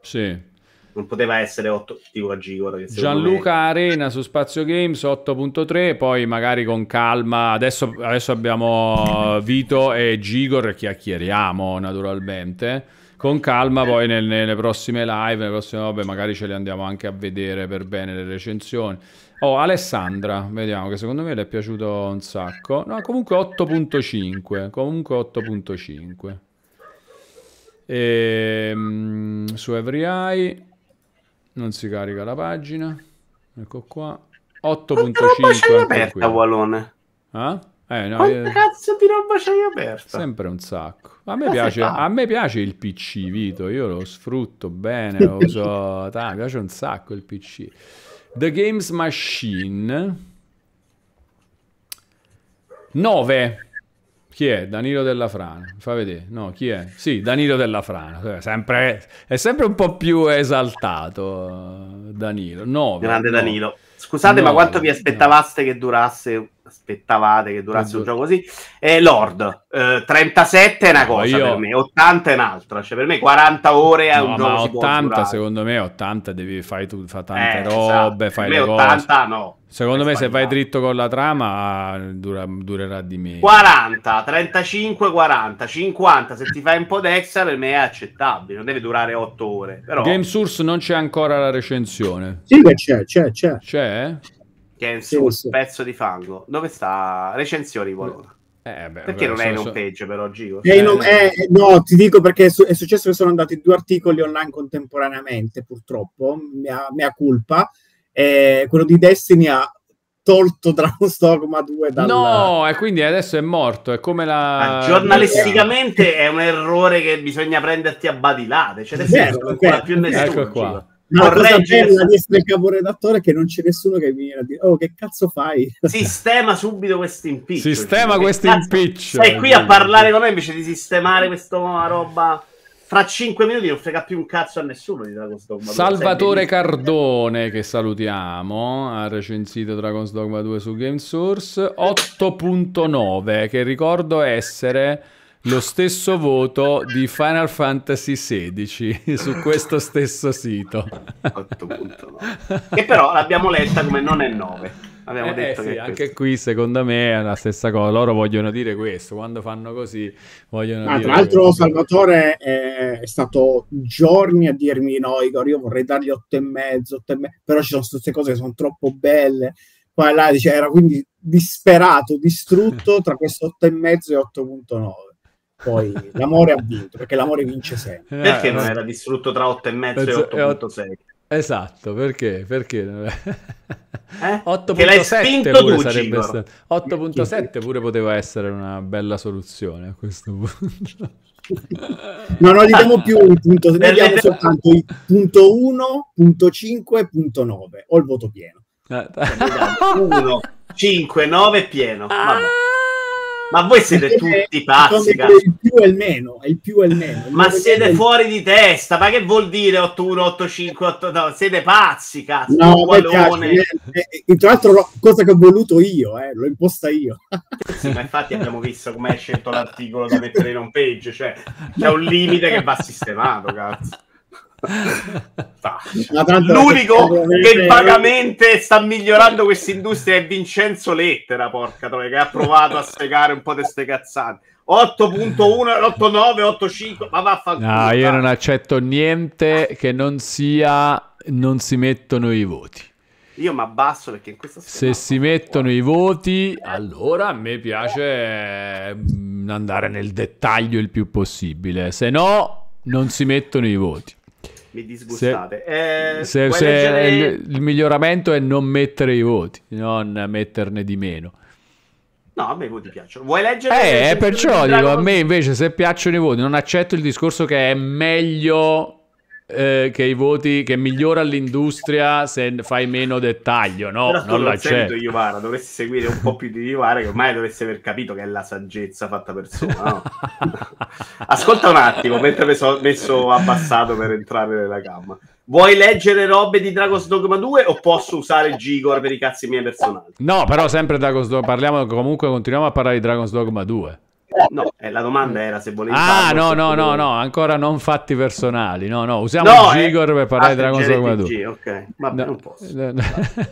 Sì non poteva essere 8 dico a Gigora Gianluca me... Arena su Spazio Games 8.3 poi magari con calma adesso, adesso abbiamo Vito e Gigor chiacchieriamo naturalmente con calma poi nel, nelle prossime live nelle prossime robe magari ce le andiamo anche a vedere per bene le recensioni oh Alessandra vediamo che secondo me le è piaciuto un sacco no comunque 8.5 comunque 8.5 e, ehm, su Every Eye non si carica la pagina. Ecco qua. 8.5 aperta, Wallone. Eh? Eh, no, io... cazzo di roba c'hai aperta? Sempre un sacco. A me, piace, a me, piace, il PC, Vito. Io lo sfrutto bene, lo uso. Ta, mi piace un sacco il PC. The Games Machine 9. Chi è? Danilo Della Frana. Fa vedere. No, chi è? Sì, Danilo Della Frana. Cioè, sempre, è sempre un po' più esaltato Danilo. No, Grande no. Danilo. Scusate, no, ma quanto vi aspettavate che durasse? Aspettavate che durasse un gioco così? Eh, Lord, eh, 37 è una cosa io... per me, 80 è un'altra. Cioè, per me 40 ore è un gioco. Ma 80, secondo me, 80 devi fare tu, fa tante eh, robe, esatto. fai per le 80 cose. no. Secondo me, se vai dritto con la trama, dura, durerà di meno. 40, 35, 40, 50. Se ti fai un po' d'extra, per me è accettabile. Non deve durare 8 ore. Però... Game Source non c'è ancora la recensione. Sì, c'è, c'è, c'è. C'è? Game Source, sì, sì. pezzo di fango. Dove sta? Recensioni, Bologna. Eh, beh, perché non è in home page però Gigo? Eh, non, eh, no, ti dico perché è, su- è, successo che sono andati due articoli online contemporaneamente purtroppo, mia, mia colpa eh, quello di Destiny ha tolto Dragon's Dogma 2 dal... No, e quindi adesso è morto, è come la... Ah, giornalisticamente è un errore che bisogna prenderti a badilate, cioè adesso certo, non certo, più nessuno. Ecco qua. la cosa bella di essere caporedattore è che non c'è nessuno che mi viene a dire oh che cazzo fai? Sistema subito questo impiccio. Sistema cioè, questo impiccio. Sei qui a parlare con me invece di sistemare questa roba fra cinque minuti non frega più un cazzo a nessuno di Dragon's Dogma 2. Salvatore Cardone, che salutiamo, ha recensito Dragon's Dogma 2 su GameSource. 8.9, che ricordo essere lo stesso voto di Final Fantasy XVI su questo stesso sito. 8.9. Che però l'abbiamo letta come non è 9. Abbiamo eh, eh, detto sì, anche qui secondo me è la stessa cosa. Loro vogliono dire questo, quando fanno così vogliono Ma, ah, dire Tra l'altro questo. Salvatore è, è stato giorni a dirmi no Igor, io vorrei dargli otto e mezzo, 8 e mezzo, però ci sono queste cose che sono troppo belle. Qua e là dice, era quindi disperato, distrutto tra questo otto e mezzo e 8.9 poi l'amore ha vinto perché l'amore vince sempre eh, perché non eh. era distrutto tra 8 e mezzo e 8.6 Esatto, perché? Perché? Eh? 8.7 pure sarebbe stato. 8.7 pure poteva essere una bella soluzione a questo punto. No, non li diamo più un punto, ne abbiamo soltanto il punto 1, punto 5, punto 9. Ho il voto pieno. 1, 5, 9 pieno. Ah, Vabbè. Ma voi siete tutti pazzi, cazzo. Il più e il meno, il più e il meno. Il ma siete il... fuori di testa, ma che vuol dire 81, 85, no, siete pazzi, cazzo. No, piace, eh, eh, tra l'altro cosa che ho voluto io, eh, l'ho imposta io. Sì, ma infatti abbiamo visto come hai scelto l'articolo da mettere in home page, cioè c'è un limite che va sistemato, cazzo. L'unico che vagamente sta migliorando questa industria è Vincenzo Lettera, porca troia, che ha provato a spiegare un po' di ste cazzate. 8.1, 8.9, 8.5, ma vaffanculo. No, io non accetto niente che non sia non si mettono i voti. Io mi abbasso perché in questa Se si mettono i voti, allora a me piace mm, andare nel dettaglio il più possibile, se no non si mettono i voti mi disgustate. Se, eh, se, se leggere... il, miglioramento è non mettere i voti, non metterne di meno. No, a me i voti piacciono. Vuoi leggere? Eh, perciò dico, Dragon... a me invece se piacciono i voti, non accetto il discorso che è meglio eh, che i voti che migliora l'industria se fai meno dettaglio, no? Però non la c'è. Ivara, dovresti seguire un po' più di Ivara che ormai dovresti aver capito che è la saggezza fatta persona, no? Ascolta un attimo, mentre mi sono messo abbassato per entrare nella gamma. Vuoi leggere robe di Dragon's Dogma 2 o posso usare Gigor per i cazzi miei personali? No, però sempre Dragon's Dogma, parliamo comunque continuiamo a parlare di Dragon's Dogma 2. No, eh, la domanda era se volevi Ah, farlo, no, no, no, no, ancora non fatti personali. No, no, usiamo no, eh, Gigor eh... per parlare ah, di Dragon Ball come tu. ok. Vabbè, no. non posso. No, no.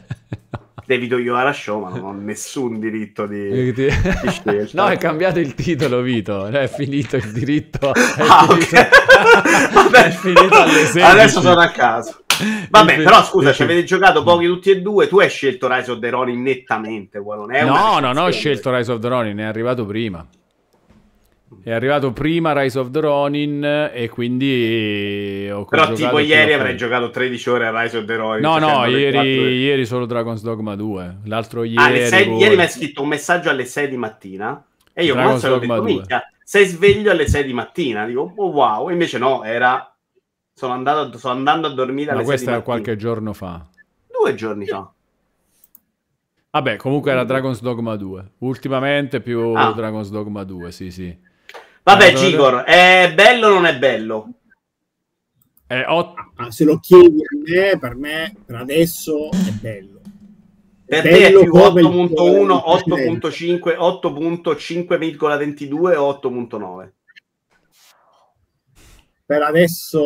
David Oyoarasho, ma non ho nessun diritto di, di scelta. No, è cambiato il titolo, Vito. È finito il diritto. È, ah, finito... Okay. è finito alle Adesso sono a caso. Vabbè, il però scusa, ci avete giocato pochi tutti e due. Tu hai scelto Rise of the Ronin nettamente, Guarone. No, no, no, ho scelto Rise of the Ronin, è arrivato prima. È arrivato prima Rise of the Ronin e quindi ho Però tipo ieri avrei giocato 13 ore a Rise of the Ronin. No, no, cioè, ieri, ieri, solo Dragon's Dogma 2. L'altro ah, ieri... 6, poi... Ieri mi ha scritto un messaggio alle 6 di mattina e io Dragon's ho detto, minchia, sei sveglio alle 6 di mattina. Dico, oh, wow, invece no, era... Sono, andato, sono andando a dormire alle Ma 6 di era qualche giorno fa. Due giorni fa. Vabbè, comunque era Dragon's Dogma 2. Ultimamente più ah. Dragon's Dogma 2, sì, sì. Vabbè, eh, Gigor, è bello o non è bello? È ot- ah, se lo chiedi a me, per me, per adesso è bello. Per te è più 8.1, 8.5, 8.5,22 o 8.9? Per adesso,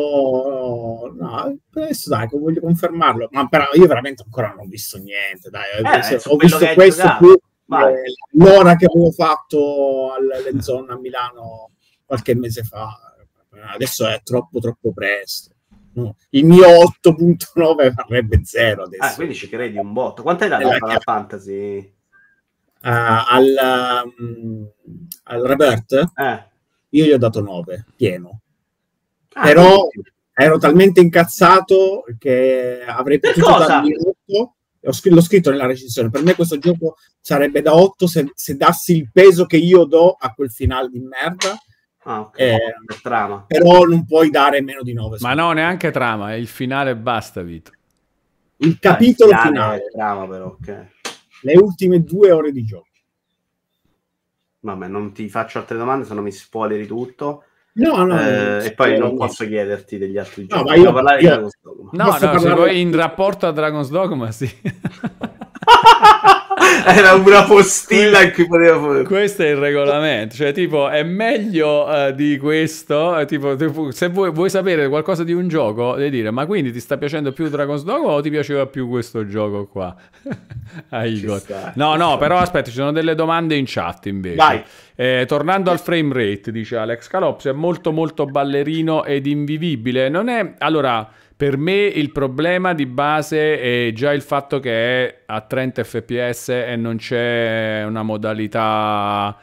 no, per adesso dai, voglio confermarlo, ma però io veramente ancora non ho visto niente, dai, ho eh, visto, ho visto questo qui eh, l'ora che avevo fatto all'Enzon a Milano qualche mese fa. Adesso è troppo troppo presto. Il mio 8.9 varrebbe 0 ah, adesso. Ah, quindi ci credi un botto. Quanto Quant'è la Final Fantasy? Uh, al, um, al Robert? Eh. Io gli ho dato 9, pieno. Ah, Però quindi. ero talmente incazzato che avrei potuto dargli 8 scr- l'ho scritto nella recensione, per me questo gioco sarebbe da 8 se, se dassi il peso che io do a quel finale di merda. Ah, eh, trama. Però non puoi dare meno di 9. Ma no, neanche trama, il finale basta, Vito. Il capitolo ah, il finale. finale. Trama, però, okay. Le ultime due ore di gioco. Vabbè, non ti faccio altre domande, se no mi spoileri tutto. No, no, eh, eh, e poi non posso chiederti degli altri giochi. No, ma io, io, io no, no, in rapporto a Dragon's Dogma, sì. Era una postilla in cui poteva... Questo è il regolamento, cioè tipo è meglio uh, di questo, eh, tipo se vuoi, vuoi, sapere qualcosa di un gioco, devi dire ma quindi ti sta piacendo più Dragon's Dogma o ti piaceva più questo gioco qua? ah, Sta, no, no, però aspetta, ci sono delle domande in chat invece. Vai. Eh, tornando al frame rate, dice Alex Calops, è molto molto ballerino ed invivibile. Non è... Allora... Per me il problema di base è già il fatto che è a 30 fps e non c'è una modalità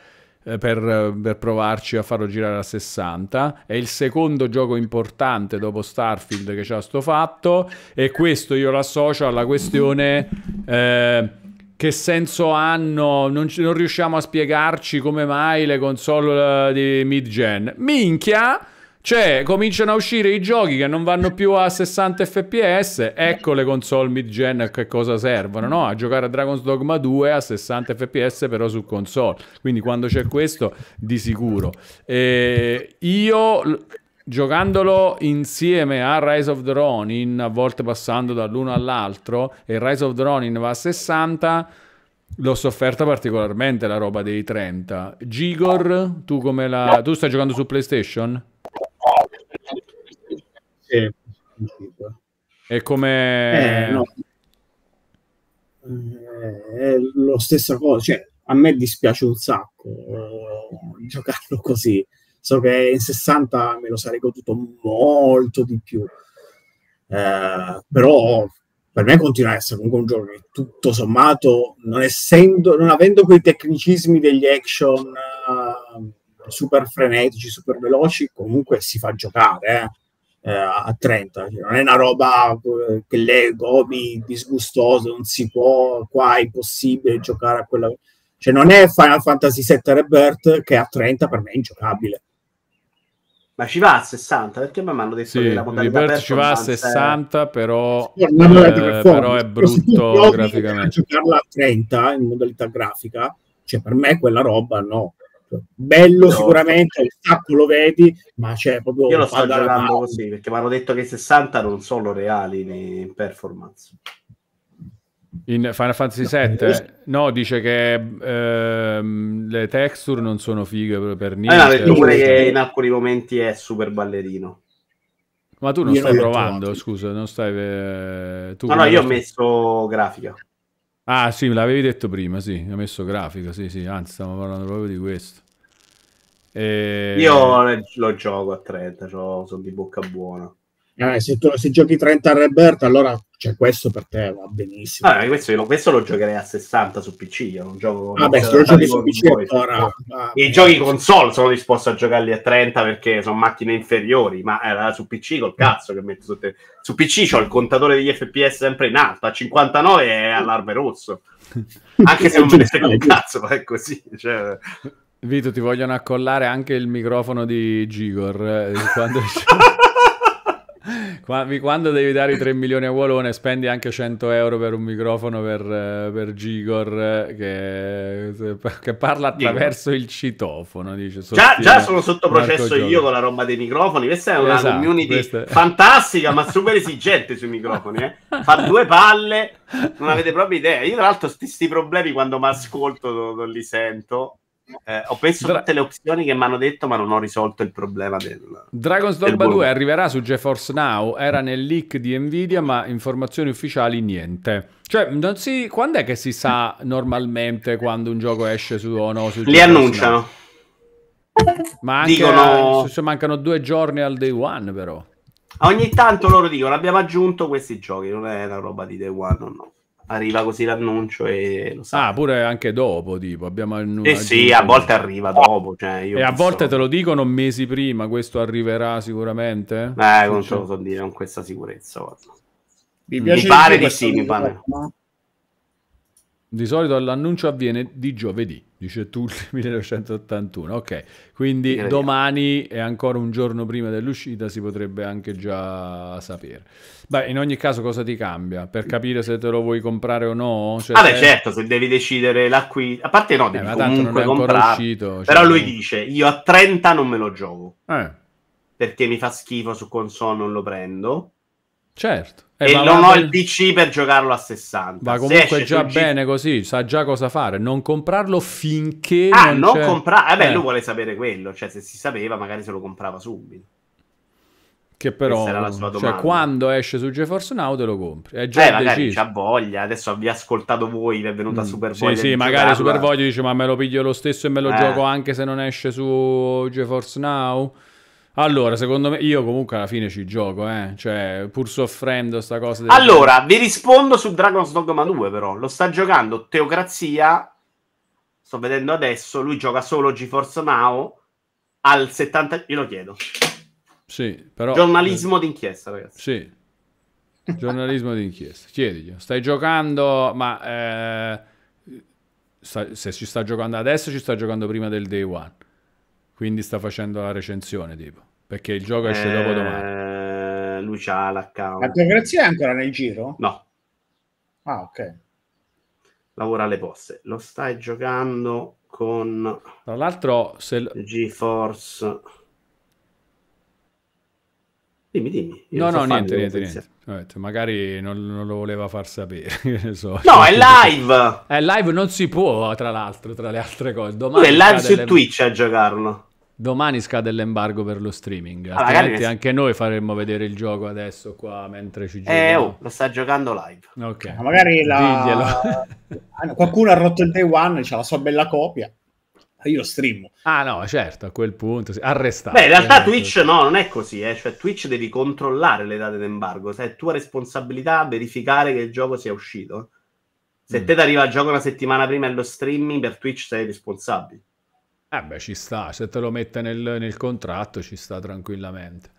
eh, per, per, provarci a farlo girare a 60. È il secondo gioco importante dopo Starfield che c'è ha sto fatto e questo io lo associo alla questione... Eh, che senso hanno, non, non riusciamo a spiegarci come mai le console eh, di mid-gen. Minchia, cioè, cominciano a uscire i giochi che non vanno più a 60 fps, ecco le console mid-gen a che cosa servono, no? A giocare a Dragon's Dogma 2 a 60 fps però su console. Quindi quando c'è questo, di sicuro. E io giocandolo insieme a Rise of the Ronin, a volte passando dall'uno all'altro, e Rise of the Ronin va a 60, l'ho sofferta particolarmente la roba dei 30. Gigor, tu come la... tu stai giocando su PlayStation? è come... Eh, no. Eh, è lo stesso cosa, cioè, a me dispiace un sacco eh, giocarlo così. So che in 60 me lo sarei goduto molto di più. Eh, però per me continua a essere comunque un gioco che tutto sommato, non, essendo, non avendo quei tecnicismi degli action uh, super frenetici, super veloci, comunque si fa giocare. Eh eh, a 30, cioè, non è una roba eh, che le gobi disgustoso, non si può, qua è impossibile giocare a quella... Cioè non è Final Fantasy VII Rebirth che a 30 per me è ingiocabile. Ma ci va a 60 perché mi hanno detto sì, che la modalità Rebirth ci va a 60 è... però, sì, eh, però è brutto graficamente. giocarla a 30 eh, in modalità grafica, cioè per me quella roba no. Esatto. Bello no, sicuramente, il sacco lo vedi, ma c'è cioè, proprio... Io lo sto giocando così, perché mi hanno detto che 60 non sono reali in performance. In Final Fantasy VII? No, no dice che ehm, le texture non sono fighe per niente. Ah, no, pure cioè, che in alcuni momenti è super ballerino. Ma tu non io stai provando, scusa, non stai... Eh, tu no, no, io ho messo grafica. Ah sì, l'avevi detto prima, sì, ho messo grafica, sì, sì, anzi stiamo parlando proprio di questo. E... Eh, io lo gioco a 30, cioè, sono di bocca buona. Eh, se tu se giochi 30 a Rebirth, allora cioè, questo per te va benissimo. Ah, questo, questo, lo giocherei a 60 su PC. Io non gioco. Vabbè, se lo giochi su PC voi, allora. Ah, I giochi console sono disposto a giocarli a 30 perché sono macchine inferiori. Ma era eh, su PC col cazzo che metto su te. Su PC ho il contatore degli FPS sempre in alto, a 59 è allarme rosso. Anche se non me ne frega un cazzo, ma è così. Cioè... Vito, ti vogliono accollare anche il microfono di Gigor. Eh, quando... quando devi dare i 3 milioni a Wallone spendi anche 100 euro per un microfono per, eh, per Gigor eh, che, che, parla attraverso Gigor. il citofono già, già, sono sotto processo io con la roba dei microfoni questa è una esatto, community questa... fantastica ma super esigente sui microfoni eh. fa due palle non avete proprio idea io tra l'altro questi problemi quando mi ascolto non li sento eh, ho preso Dra- tutte le opzioni che mi hanno detto, ma non ho risolto il problema del. Dragon's Dogma 2 arriverà su GeForce Now. Era nel leak di Nvidia, ma informazioni ufficiali niente. Cioè, non si... quando è che si sa normalmente quando un gioco esce su o no? Su Li GeForce annunciano. Now? Ma anche, Dicono... Eh, se mancano due giorni al day one, però. Ogni tanto loro dicono abbiamo aggiunto questi giochi, non è una roba di day one o no arriva così l'annuncio e lo sa. Ah, pure anche dopo, tipo, abbiamo annunciato. Eh sì, a volte arriva dopo. Cioè e penso... a volte te lo dicono mesi prima, questo arriverà sicuramente? Eh, non ce lo so dire con questa sicurezza. Mi, mi, pare di sì, mi pare. No? Di solito l'annuncio avviene di giovedì, dice Tulli 1981. Ok, quindi Grazie. domani e ancora un giorno prima dell'uscita si potrebbe anche già sapere. Beh, in ogni caso cosa ti cambia? Per capire se te lo vuoi comprare o no? Cioè, ah beh, se... certo, se devi decidere l'acquisto... A parte no, eh, devi eh, comunque comprare... Uscito, cioè... Però lui dice, io a 30 non me lo gioco. Eh. Perché mi fa schifo su console, non lo prendo Certo. Eh, e non ho il PC per giocarlo a 60. Ma comunque è già bene così, sa già cosa fare. Non comprarlo finché. Ah, non, non comprare. Eh beh, eh. lui vuole sapere quello. Cioè, se si sapeva, magari se lo comprava subito. Che però, cioè, quando esce su GeForce Now te lo compri. È già eh, magari deciso. voglia. Adesso vi ascoltato voi, vi è venuta mm, super voglia. Sì, sì, magari super voglia dice, ma me lo piglio lo stesso e me lo eh. gioco anche se non esce su GeForce Now. Allora, secondo me, io comunque alla fine ci gioco, eh. Cioè, pur soffrendo sta cosa. Allora, vi rispondo su Dragon's Dogma 2, però. Lo sta giocando Teocrazia. Sto vedendo adesso. Lui gioca solo GeForce Now al 70. Io lo chiedo. Sì, però. Giornalismo eh, d'inchiesta, ragazzi. Sì. Giornalismo d'inchiesta. Chiedigli. Stai giocando, ma. Eh, sta, se ci sta giocando adesso, ci sta giocando prima del day one. Quindi sta facendo la recensione, tipo. Perché il gioco esce eh, dopo domani. Lui c'ha l'account. La democrazia è ancora nel giro? No. Ah, ok. Lavora alle poste. Lo stai giocando con... Tra l'altro, se... L... GeForce... Dimmi, dimmi. no, no, niente, niente, niente. magari non, non, lo voleva far sapere. so. No, è live! È eh, live, non si può, tra l'altro, tra le altre cose. Domani è live su delle... Twitch a giocarlo. Domani scade l'embargo per lo streaming, ah, altrimenti anche noi faremmo vedere il gioco adesso qua mentre ci giochiamo. Eh, oh, lo sta giocando live. Okay. Ma ah, magari la... Ah, qualcuno ha rotto il day one, c'ha la sua bella copia io lo streamo. Ah no, certo, a quel punto sì. arrestato. Beh, in realtà Twitch no, non è così, eh. cioè Twitch devi controllare le date d'embargo, cioè, è tua responsabilità verificare che il gioco sia uscito. Se mm. te ti arriva il gioco una settimana prima e lo streaming per Twitch sei responsabile. Eh beh, ci sta, se te lo mette nel, nel, contratto ci sta tranquillamente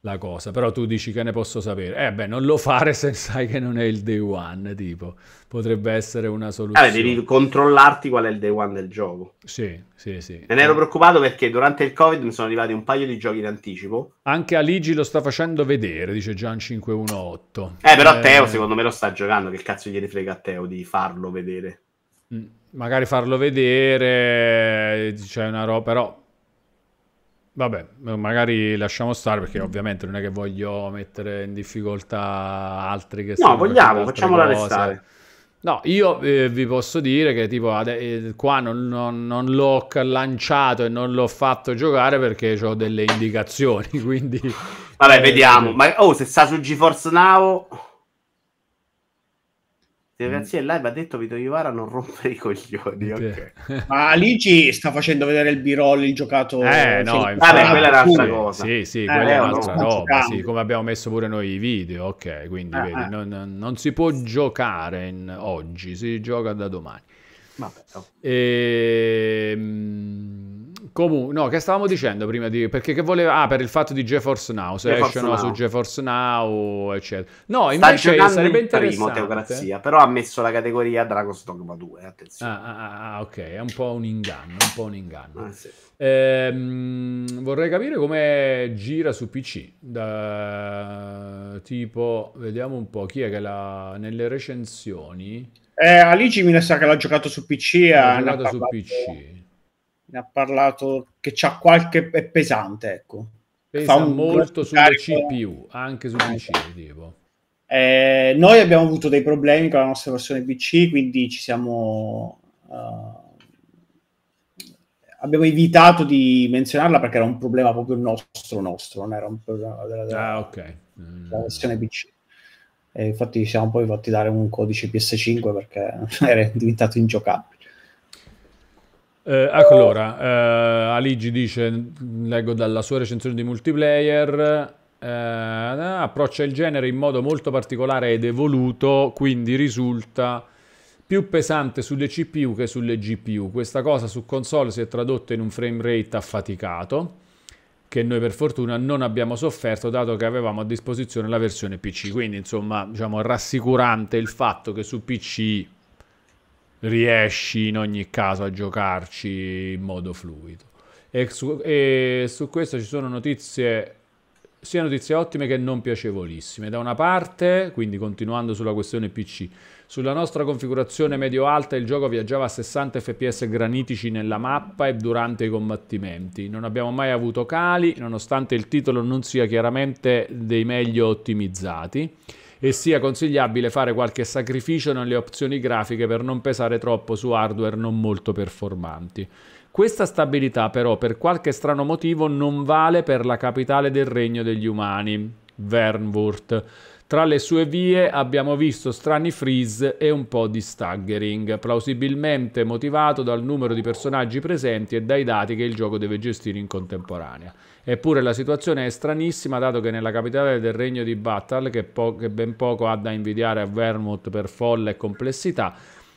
la cosa, però tu dici che ne posso sapere. Eh beh, non lo fare se sai che non è il day one, tipo, potrebbe essere una eh soluzione. Eh, devi controllarti qual è il day one del gioco. Sì, sì, sì. Me ne ero eh. preoccupato perché durante il Covid mi sono arrivati un paio di giochi in anticipo. Anche Aligi lo sta facendo vedere, dice Gian 518. Eh, però eh... Teo secondo me lo sta giocando, che cazzo gliene frega a Teo di farlo vedere. Mm magari farlo vedere, c'è una roba, però vabbè, magari lasciamo stare perché ovviamente non è che voglio mettere in difficoltà altri che No, vogliamo, facciamola cose. restare. No, io eh, vi posso dire che tipo ade- eh, qua non, non, non, l'ho lanciato e non l'ho fatto giocare perché ho delle indicazioni, quindi... Vabbè, eh, vediamo. Eh. Ma oh, se sta su GeForce Now... Democrazia mm. in live ha detto Vito Ivara non rompere i coglioni. Okay. Ma lì sta facendo vedere il b-roll, il giocato. Eh, cioè, no, cioè, infatti, vabbè, quella è un'altra cosa. Sì, sì, eh, quella è eh, un'altra no, roba. Sì, come abbiamo messo pure noi i video. Ok, quindi eh, vedi, eh. Non, non, si può giocare in, oggi, si gioca da domani. Vabbè, no. e... Ehm, Comunque, no, che stavamo dicendo prima di... Perché che voleva... Ah, per il fatto di GeForce Now, se GeForce escono Now. su GeForce Now, eccetera. No, invece sarebbe il primo, Teocrazia, però ha messo la categoria Dragon's Dogma 2, attenzione. Ah, ah, ah, ah, ok, è un po' un inganno, un po' un inganno. Ah, sì. ehm, vorrei capire come gira su PC. Da... Tipo, vediamo un po', chi è che la... nelle recensioni... Eh, Aligi mi sa che l'ha giocato su PC. L'ha giocato su PC ne ha parlato che c'ha qualche è pesante, ecco. Pesa molto sulla carico... CPU, anche sul PC, eh. tipo. Eh, noi abbiamo avuto dei problemi con la nostra versione PC, quindi ci siamo uh, abbiamo evitato di menzionarla perché era un problema proprio nostro, nostro, non era un problema della, della, ah, okay. mm. della versione PC. E infatti ci siamo poi fatti dare un codice PS5 perché era diventato ingiocabile. Eh, ecco allora, eh, Aligi dice, leggo dalla sua recensione di multiplayer, eh, approccia il genere in modo molto particolare ed evoluto, quindi risulta più pesante sulle CPU che sulle GPU. Questa cosa su console si è tradotta in un frame rate affaticato, che noi per fortuna non abbiamo sofferto dato che avevamo a disposizione la versione PC. Quindi insomma, diciamo, rassicurante il fatto che su PC riesci in ogni caso a giocarci in modo fluido. E su, e su questo ci sono notizie sia notizie ottime che non piacevolissime. Da una parte, quindi continuando sulla questione PC, sulla nostra configurazione medio-alta il gioco viaggiava a 60 fps granitici nella mappa e durante i combattimenti. Non abbiamo mai avuto cali, nonostante il titolo non sia chiaramente dei meglio ottimizzati e sia consigliabile fare qualche sacrificio nelle opzioni grafiche per non pesare troppo su hardware non molto performanti. Questa stabilità però per qualche strano motivo non vale per la capitale del regno degli umani, Wernwurt. Tra le sue vie abbiamo visto strani freeze e un po' di staggering, plausibilmente motivato dal numero di personaggi presenti e dai dati che il gioco deve gestire in contemporanea. Eppure la situazione è stranissima, dato che nella capitale del regno di Battle, che, po- che ben poco ha da invidiare a Vermouth per folle e complessità,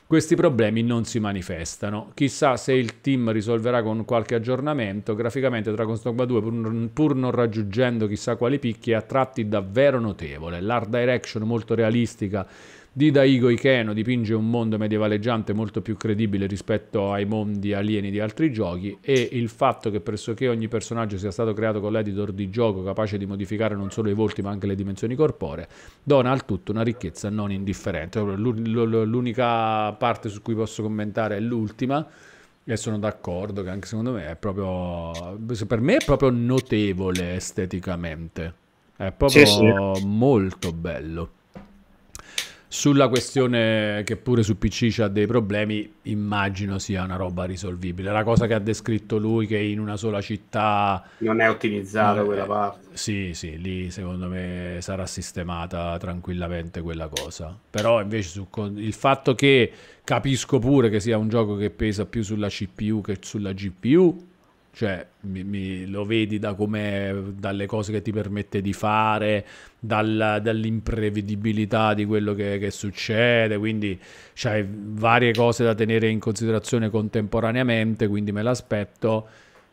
questi problemi non si manifestano. Chissà se il team risolverà con qualche aggiornamento. Graficamente Dragon's Dogma 2, pur, pur non raggiungendo chissà quali picchi, è a tratti davvero notevole. L'art direction molto realistica di Daigo Ikeno dipinge un mondo medievaleggiante molto più credibile rispetto ai mondi alieni di altri giochi e il fatto che pressoché ogni personaggio sia stato creato con l'editor di gioco capace di modificare non solo i volti ma anche le dimensioni corporee dona al tutto una ricchezza non indifferente. L'unica parte su cui posso commentare è l'ultima e sono d'accordo che anche secondo me è proprio per me è proprio notevole esteticamente. È proprio sì, sì. molto bello. Sulla questione che pure su PC c'ha dei problemi, immagino sia una roba risolvibile. La cosa che ha descritto lui che in una sola città... Non è ottimizzata eh, quella parte. Sì, sì, lì secondo me sarà sistemata tranquillamente quella cosa. Però invece su, il fatto che capisco pure che sia un gioco che pesa più sulla CPU che sulla GPU, cioè, mi, mi, lo vedi da come dalle cose che ti permette di fare, dalla, dall'imprevedibilità di quello che, che succede, quindi c'hai varie cose da tenere in considerazione contemporaneamente, quindi me l'aspetto.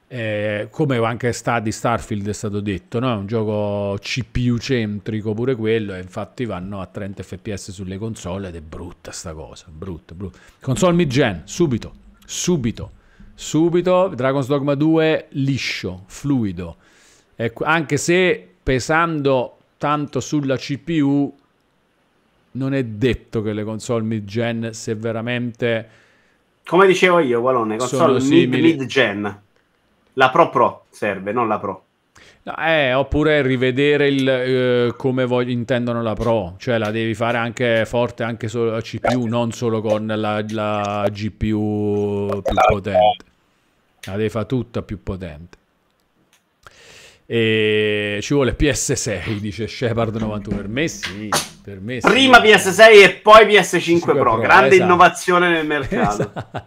Eh, come anche sta di Starfield è stato detto, no? è un gioco CPU centrico pure quello, e infatti vanno a 30 fps sulle console ed è brutta sta cosa, brutta, brutta. Console mid-gen, subito, subito subito. Dragon's Dogma 2 liscio, fluido. Ecco, anche se pesando tanto sulla CPU, non è detto che le console mid-gen, se veramente... Come dicevo io, Valone, console mid-gen. la Pro Pro serve, non la Pro. Eh, oppure rivedere il, eh, come voglio, intendono la Pro, cioè la devi fare anche forte anche solo la CPU, non solo con la, la GPU più esatto. potente, la devi fare tutta più potente. E ci vuole PS6, dice Shepard 91. Per me sì, per me sì. Prima PS6 e poi PS5 Pro. Pro. Grande esatto. innovazione nel mercato. Esatto.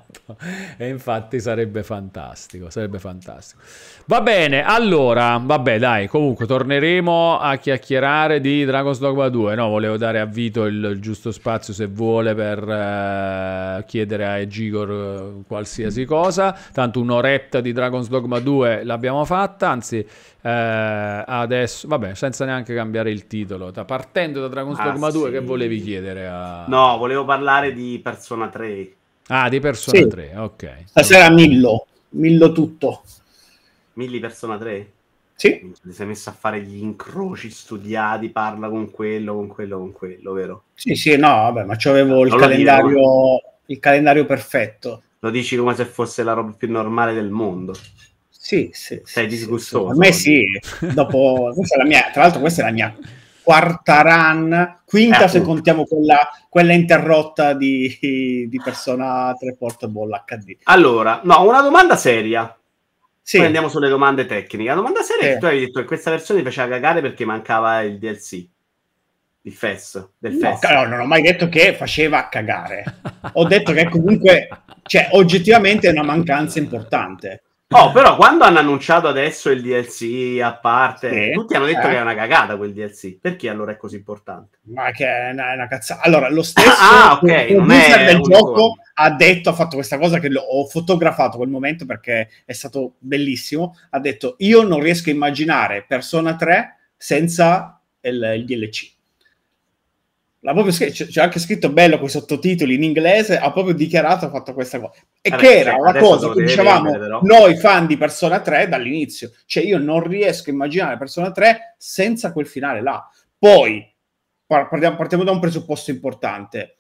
E infatti sarebbe fantastico, sarebbe fantastico. Va bene, allora, vabbè dai, comunque torneremo a chiacchierare di Dragon's Dogma 2. No, volevo dare a Vito il, il giusto spazio se vuole per eh, chiedere a Egigor eh, qualsiasi cosa. Tanto un'oretta di Dragon's Dogma 2 l'abbiamo fatta, anzi eh, adesso, vabbè, senza neanche cambiare il titolo, da, partendo da Dragon's ah, Dogma 2 che volevi chiedere a... No, volevo parlare di Persona 3. Ah, di Persona sì. 3, ok. Stasera Millo, Millo tutto. Milli Persona 3? Sì. Ti sei messo a fare gli incroci studiati, parla con quello, con quello, con quello, vero? Sì, sì, no, vabbè, ma c'avevo il calendario, il calendario perfetto. Lo dici come se fosse la roba più normale del mondo. Sì, sì. Sei disgustoso. Sì, a me sì, dopo, mia, tra l'altro questa è la mia quarta run, quinta eh, se contiamo quella, quella interrotta di, di, Persona 3 Portable HD. Allora, no, una domanda seria. Sì. Poi andiamo sulle domande tecniche. La domanda seria sì. è che tu hai detto che questa versione faceva cagare perché mancava il DLC. Il FES. Del no, FES. no, cioè, non ho mai detto che faceva cagare. ho detto che comunque, cioè, oggettivamente è una mancanza importante Oh, però quando hanno annunciato adesso il DLC a parte, sì, tutti hanno detto eh. che è eh. una cagata quel DLC. Perché allora è così importante? Ma che è una, una cazzata. Allora, lo stesso ah, ah okay, non è del gioco forno. ha detto, ha fatto questa cosa che ho fotografato quel momento perché è stato bellissimo. Ha detto, io non riesco a immaginare Persona 3 senza il, il DLC. L'ha proprio scritto, c'è anche scritto bello con i sottotitoli in inglese, ha proprio dichiarato, ha fatto questa cioè, cosa. E allora, che era cioè, una cosa che dicevamo vedere, noi fan di Persona 3 dall'inizio. Cioè io non riesco a immaginare Persona 3 senza quel finale là. Poi, partiamo, partiamo da un presupposto importante.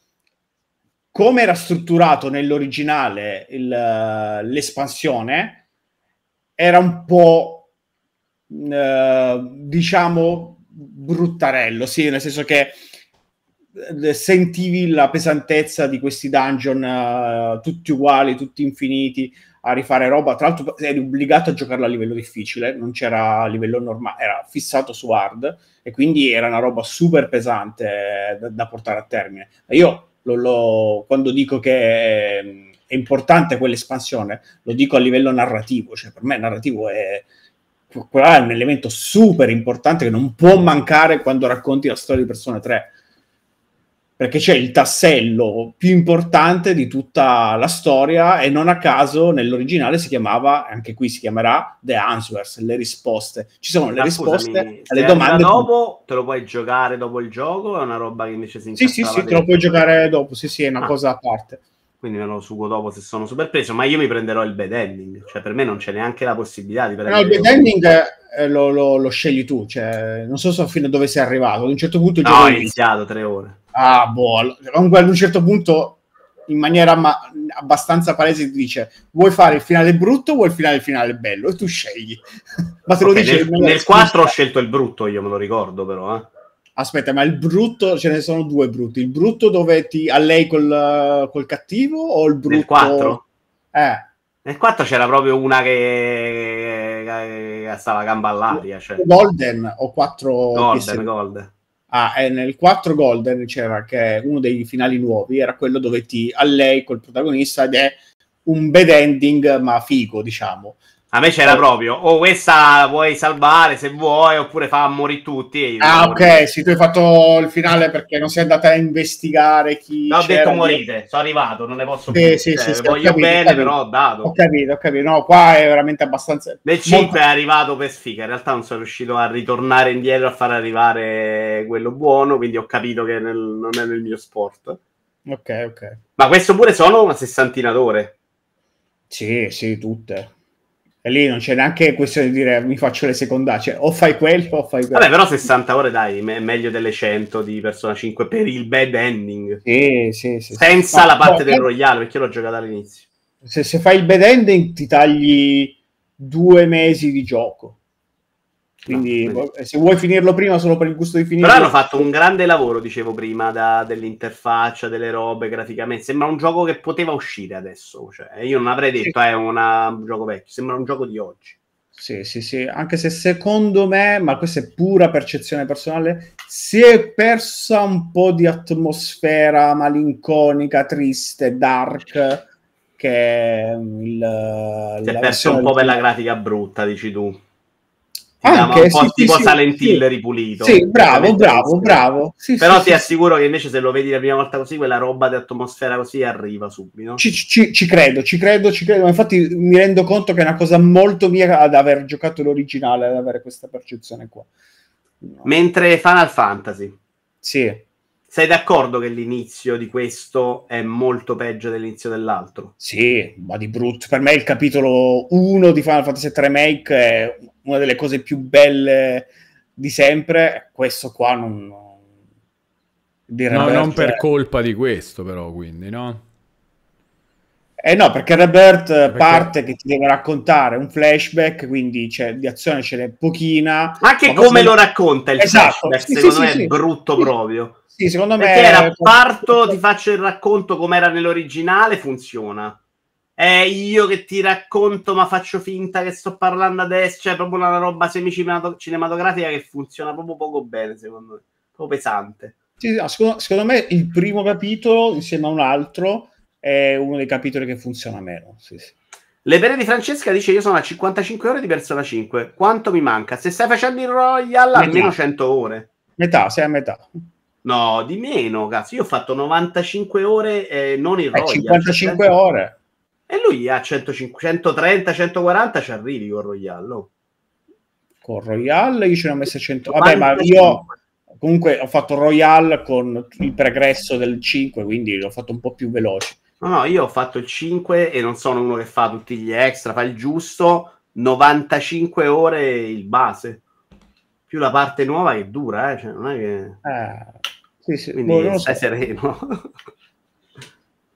Come era strutturato nell'originale il, l'espansione, era un po', eh, diciamo, bruttarello, sì, nel senso che eh, eh, sentivi la pesantezza di questi dungeon uh, tutti uguali, tutti infiniti, a rifare roba. Tra l'altro eri obbligato a giocarla a livello difficile, non c'era a livello normale, era fissato su hard e quindi era una roba super pesante da, da portare a termine. Io lo, lo, quando dico che è importante quell'espansione, lo dico a livello narrativo, cioè per me narrativo è, è un elemento super importante che non può mancare quando racconti la storia di Persona 3 perché c'è il tassello più importante di tutta la storia e non a caso nell'originale si chiamava, anche qui si chiamerà The Answers, le risposte. Ci sono le ah, risposte alle domande. dopo te lo puoi giocare dopo il gioco? È una roba che invece si Sì, sì, sì, te lo puoi giocare dopo, sì, sì, è una ah. cosa a parte. Quindi me lo sugo dopo se sono super preso, ma io mi prenderò il bad ending, cioè per me non c'è neanche la possibilità di prendere... No, il bad ending eh, lo, lo, lo, scegli tu, cioè non so, so fino a dove sei arrivato, ad un certo punto... no, ho iniziato tre ore ah, boh, comunque ad un certo punto in maniera ma- abbastanza palese dice vuoi fare il finale brutto o vuoi il finale, finale bello e tu scegli. ma te lo okay, dice nel, nel 4 ho scelto il brutto, io me lo ricordo però, eh aspetta, ma il brutto ce ne sono due brutti. Il brutto dove ti a lei col, col cattivo o il brutto? Nel 4? Eh. Nel 4 c'era proprio una che, che stava gamba all'aria. Cioè. Golden o 4 Golden, Golden a ah, eh, nel 4 Golden c'era che uno dei finali nuovi era quello dove ti allei col protagonista ed è un bad ending ma figo diciamo a me c'era proprio, o oh, questa vuoi salvare se vuoi, oppure fa morire tutti. ah, ok, sì, tu hai fatto il finale perché non sei andata a investigare chi... No, ho detto morite, sono arrivato, non ne posso più. Sì, cioè, sì, sì, voglio capito, bene, capito. però ho dato. Ho capito, ho capito. No, qua è veramente abbastanza... Nel 5 è arrivato per sfiga, in realtà non sono riuscito a ritornare indietro a far arrivare quello buono, quindi ho capito che nel... non è nel mio sport. Ok, ok. Ma questo pure sono una sessantina d'ore. Sì, sì, tutte lì non c'è neanche questione di dire mi faccio le secondacce, cioè, o fai quello o fai quello. Vabbè, però 60 ore dai, è meglio delle 100 di Persona 5 per il bad ending. Sì, sì, sì. Senza sì. la parte no, del eh. Royale, perché io l'ho giocata all'inizio. Se, se fai il bad ending ti tagli due mesi di gioco quindi no, se vuoi finirlo prima solo per il gusto di finirlo. Però hanno fatto un grande lavoro, dicevo prima, da, dell'interfaccia, delle robe graficamente. Sembra un gioco che poteva uscire adesso. Cioè, io non avrei detto sì. Eh, è eh, un gioco vecchio, sembra un gioco di oggi. Sì, sì, sì, anche se secondo me, ma questa è pura percezione personale, si è persa un po' di atmosfera malinconica, triste, dark, che il, si è persa un po' per la grafica brutta, dici tu. Anche, un po' sì, tipo sì, Silent Hill sì. ripulito. Sì, bravo, bravo, bravo. Sì, Però ti assicuro che invece se lo vedi la prima volta così, quella roba di atmosfera così arriva subito. Ci, ci, ci, credo, ci credo, ci credo. Ma infatti mi rendo conto che è una cosa molto mia ad aver giocato l'originale, ad avere questa percezione qua. No. Mentre Final Fantasy. Sì. Sei d'accordo che l'inizio di questo è molto peggio dell'inizio dell'altro? Sì, ma di brutto. Per me il capitolo 1 di Final Fantasy 3 Remake è una delle cose più belle di sempre. Questo qua non... No, non per cioè- colpa di questo però, quindi, no? Eh no, perché Rebirth perché... parte che ti deve raccontare un flashback, quindi di azione ce n'è pochina. Anche come lo racconta il esatto. flashback, sì, secondo sì, me sì, è brutto proprio sì, secondo me... Perché era parto, ti faccio il racconto come era nell'originale, funziona. È io che ti racconto ma faccio finta che sto parlando adesso, cioè proprio una roba semicinematografica che funziona proprio poco bene, secondo me, proprio pesante. Sì, no, secondo, secondo, me il primo capitolo, insieme a un altro, è uno dei capitoli che funziona meno. Sì, sì. Le pere di Francesca dice: Io sono a 55 ore di Persona 5. Quanto mi manca? Se stai facendo il Royal, metà. almeno 100 ore. Metà, sei a metà. No, di meno, cazzo. Io ho fatto 95 ore eh, non in eh, Royal. 55 100... Eh. ore. E lui a 105, 130, 140 ci arrivi con Royal. Oh. Con Royal io ce ne ho messo 100. Vabbè, ma io comunque ho fatto Royal con il pregresso del 5, quindi l'ho fatto un po' più veloce. No, no, io ho fatto il 5 e non sono uno che fa tutti gli extra, fa il giusto, 95 ore il base più la parte nuova è dura, eh? cioè, non è che... Ah, sì, sì. Quindi boh, stai so. sereno.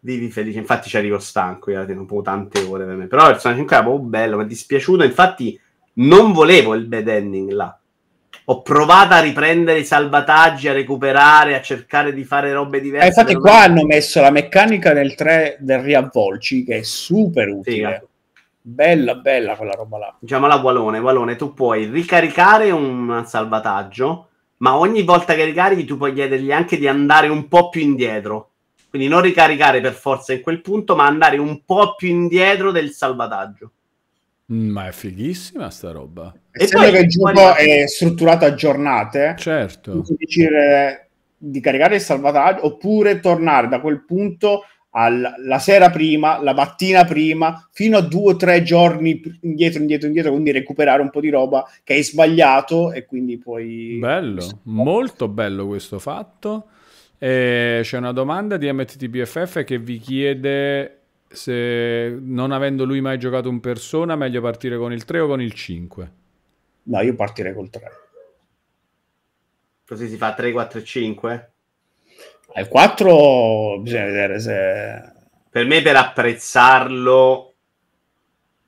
Vivi felice, infatti ci arrivo stanco, io la eh, po' tante ore per me. Però il Persona 5 era proprio bello, mi è dispiaciuto, infatti non volevo il bad ending là. Ho provato a riprendere i salvataggi, a recuperare, a cercare di fare robe eh, diverse. Eh, infatti, qua hanno messo la meccanica del 3 del riavvolci che è super utile. Sì, esatto. Bella, bella quella roba là. Giamala diciamo Valone, Walone tu puoi ricaricare un salvataggio, ma ogni volta che ricarichi tu puoi chiedergli anche di andare un po' più indietro. Quindi non ricaricare per forza in quel punto, ma andare un po' più indietro del salvataggio. Mm, ma è fighissima sta roba. E Essendo poi, che il gioco è strutturato a giornate, certo. decidere di caricare il salvataggio oppure tornare da quel punto la sera prima, la mattina prima, fino a due o tre giorni indietro, indietro, indietro, quindi recuperare un po' di roba che hai sbagliato e quindi poi... Bello, oh. molto bello questo fatto. E eh, c'è una domanda di MTTPFF che vi chiede se non avendo lui mai giocato un persona, meglio partire con il 3 o con il 5? No, io partirei col 3. Così si fa 3, 4 5? Al 4 bisogna vedere se... Per me per apprezzarlo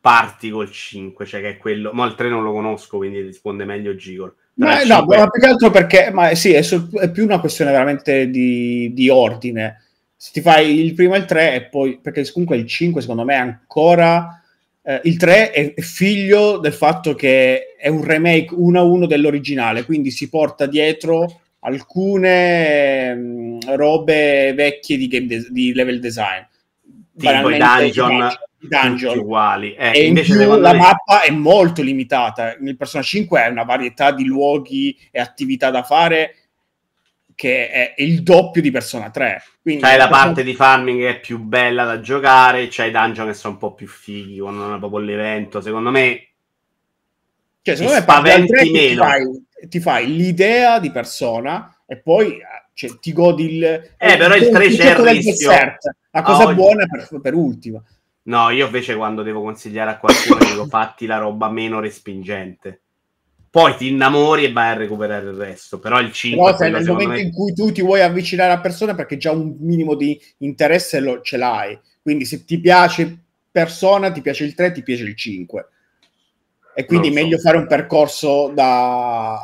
parti col 5, cioè che è quello... Ma il 3 non lo conosco, quindi risponde meglio Gigol. Ma, no, ma più che altro perché ma sì, è, sul, è più una questione veramente di, di, ordine. Se ti fai il primo e il 3 e poi... Perché comunque il 5 secondo me è ancora... Eh, il 3 è figlio del fatto che è un remake 1 a 1 dell'originale, quindi si porta dietro alcune mh, robe vecchie di, de- di level design. Tipo i dungeon, dungeon. uguali. Eh, e invece in la me... mappa è molto limitata. Nel Persona 5 è una varietà di luoghi e attività da fare che è il doppio di Persona 3. Quindi c'hai la parte di farming che è più bella da giocare, c'hai i dungeon che sono un po' più fighi quando non è proprio l'evento. Secondo me, cioè, secondo me spaventi meno. Fai, ti fai l'idea di persona e poi eh, cioè, ti godi il... Eh, il, però il 3 c'è il rischio. Dessert, la cosa oh, buona per, per ultima. No, io invece quando devo consigliare a qualcuno dico fatti la roba meno respingente. Poi ti innamori e vai a recuperare il resto, però il 5... Però se nel momento me... in cui tu ti vuoi avvicinare a persona perché già un minimo di interesse lo, ce l'hai, quindi se ti piace persona, ti piace il 3, ti piace il 5 e quindi so. meglio fare un percorso da...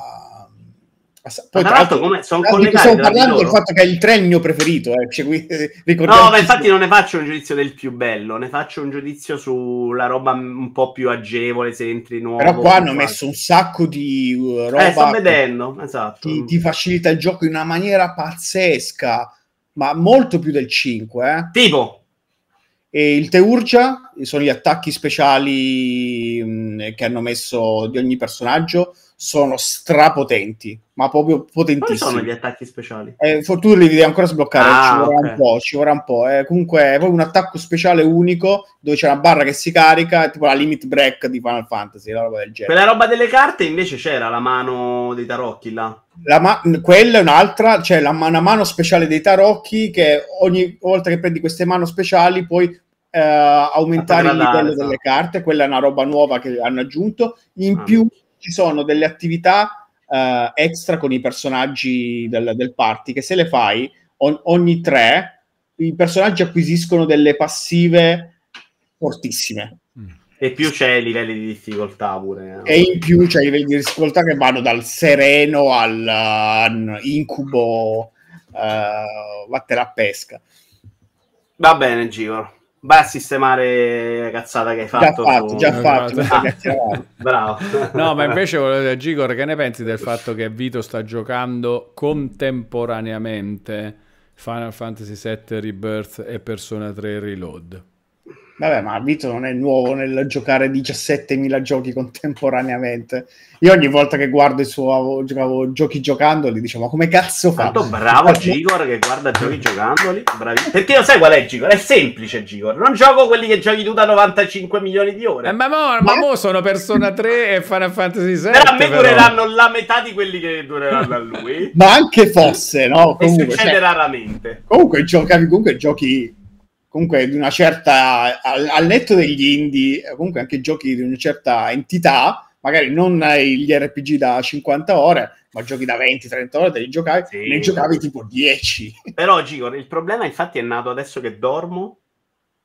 Poi, tra l'altro, come sono collegati stiamo parlando del fatto che il 3 è il mio preferito, eh. cioè, qui, eh, no, ma infatti non ne faccio un giudizio del più bello, ne faccio un giudizio sulla roba un po' più agevole se entri nuovo. Però qua hanno fatto. messo un sacco di uh, roba. Eh, sto vedendo, esatto. Ti, ti facilita il gioco in una maniera pazzesca, ma molto più del 5. Eh. Tipo, e il Teurgia sono gli attacchi speciali mh, che hanno messo di ogni personaggio, sono strapotenti, ma proprio potentissimi. Quali sono gli attacchi speciali? Eh, tu li devi ancora sbloccare, ah, ci vorrà okay. un po', ci vorrà un po'. Eh, comunque è proprio un attacco speciale unico, dove c'è una barra che si carica, tipo la limit break di Final Fantasy, la roba del genere. Quella roba delle carte invece c'era, la mano dei tarocchi là. La ma- quella è un'altra, cioè la man- una mano speciale dei tarocchi che ogni volta che prendi queste mano speciali puoi... Uh, aumentare il livello esatto. delle carte, quella è una roba nuova che hanno aggiunto. In ah. più ci sono delle attività uh, extra con i personaggi del, del, party che se le fai on, ogni tre i personaggi acquisiscono delle passive fortissime. E più c'è i livelli di difficoltà pure. Eh. E in più c'è i livelli di difficoltà che vanno dal sereno al uh, vattene a pesca. Va bene, Giro. Vai a sistemare la cazzata che hai fatto. Già fatto, già eh, fatto. Ah, bravo. No, ma invece volevo eh, dire, Gigor, che ne pensi del fatto che Vito sta giocando contemporaneamente Final Fantasy VII Rebirth e Persona 3 Reload? Vabbè, ma Vito non è nuovo nel giocare 17.000 giochi contemporaneamente. Io ogni volta che guardo il suo giocavo giochi giocandoli, dicevo, ma come cazzo fa? Tanto bravo Gigor che guarda giochi giocandoli. Bravi. Perché lo sai qual è Gigor? È semplice Gigor. Non gioco quelli che giochi tu da 95 milioni di ore. Eh, ma, mo, ma mo sono Persona 3 e Final Fantasy 7. Però a me però. dureranno la metà di quelli che dureranno a lui. ma anche fosse, no? Comunque, e succede cioè... raramente. Comunque giocavi, comunque giochi comunque di una certa, al, al, netto degli indie, comunque anche giochi di una certa entità, magari non gli RPG da 50 ore, ma giochi da 20-30 ore, te li giocavi, sì. ne giocavi tipo 10. Però Gigo, il problema infatti è nato adesso che dormo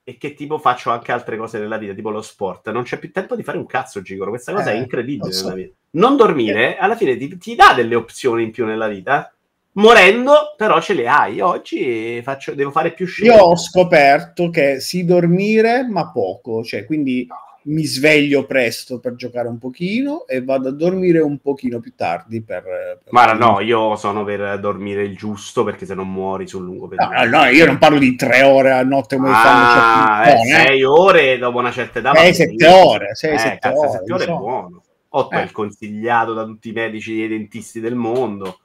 e che tipo faccio anche altre cose nella vita, tipo lo sport. Non c'è più tempo di fare un cazzo, Gigoro. Questa cosa eh, è incredibile so. Non dormire, eh. alla fine ti, ti dà delle opzioni in più nella vita morendo però ce le hai. oggi faccio, devo fare più scelte. Io ho scoperto che si dormire ma poco, cioè quindi mi sveglio presto per giocare un pochino e vado a dormire un pochino più tardi per... per... Ma no, io sono per dormire il giusto perché se non muori sul lungo periodo. No, no, io non parlo di tre ore a notte come ah, fanno eh, eh, sei ore dopo una certa età. Sei, sette ore, sei, eh, sette cazzo, ore. Sette ore so. è buono. Otto eh. è il consigliato da tutti i medici e i dentisti del mondo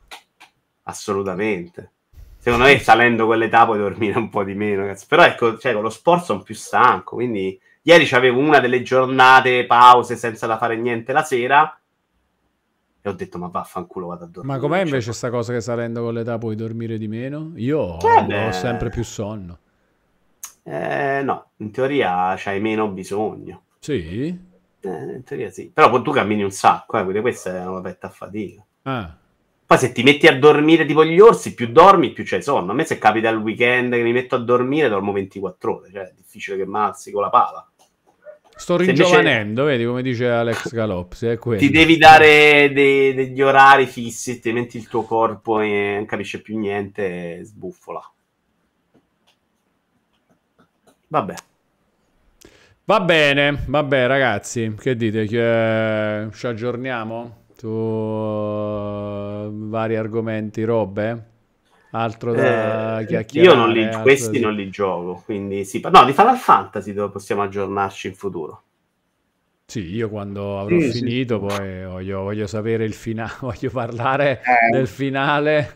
assolutamente. Secondo me salendo quell'età puoi dormire un po' di meno, ragazzi. Però ecco, cioè, con lo sport sono più stanco, quindi ieri avevo una delle giornate pause senza da fare niente la sera e ho detto ma vaffanculo vado a dormire. Ma com'è cioè. invece questa cosa che salendo con l'età puoi dormire di meno? Io eh ho sempre più sonno. Eh, no, in teoria c'hai meno bisogno. Sì? Eh, in teoria sì. Però tu cammini un sacco, eh, quindi questa è una petta a fatica. Ah. Poi se ti metti a dormire tipo gli orsi, più dormi, più c'hai sonno. A me se capita il weekend che mi metto a dormire, dormo 24 ore, cioè è difficile che mazzi con la pala. Sto ringiovanendo, invece... vedi come dice Alex Galopsi. ti devi dare dei, degli orari fissi, altrimenti il tuo corpo è... non capisce più niente e sbuffola. Vabbè. Va bene, vabbè ragazzi, che dite? Che, eh, ci aggiorniamo? su vari argomenti, robe? Altro da eh, chiacchierare? Io non li, questi da... non li gioco, quindi sì. No, di Final Fantasy dove possiamo aggiornarci in futuro. Sì, io quando avrò sì, finito sì. poi voglio, voglio, sapere il finale, voglio parlare eh, del finale.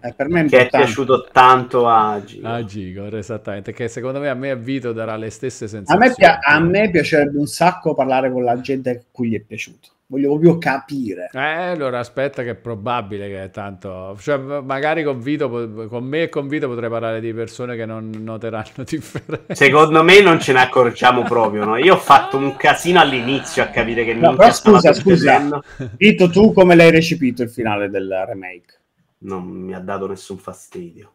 Eh, per me è che è piaciuto tanto a Gigor. A Gigo, esattamente, che secondo me a me a Vito darà le stesse sensazioni. A me, pi- a me piacerebbe un sacco parlare con la gente a cui gli è piaciuto voglio proprio capire. Eh, allora aspetta che è probabile che tanto... Cioè, magari con, Vito, con me e con Vito potrei parlare di persone che non noteranno differenze. Secondo me non ce ne accorgiamo proprio, no? Io ho fatto un casino all'inizio a capire che... No, però scusa, scusa. Vito, tu come l'hai recepito il finale del remake? Non mi ha dato nessun fastidio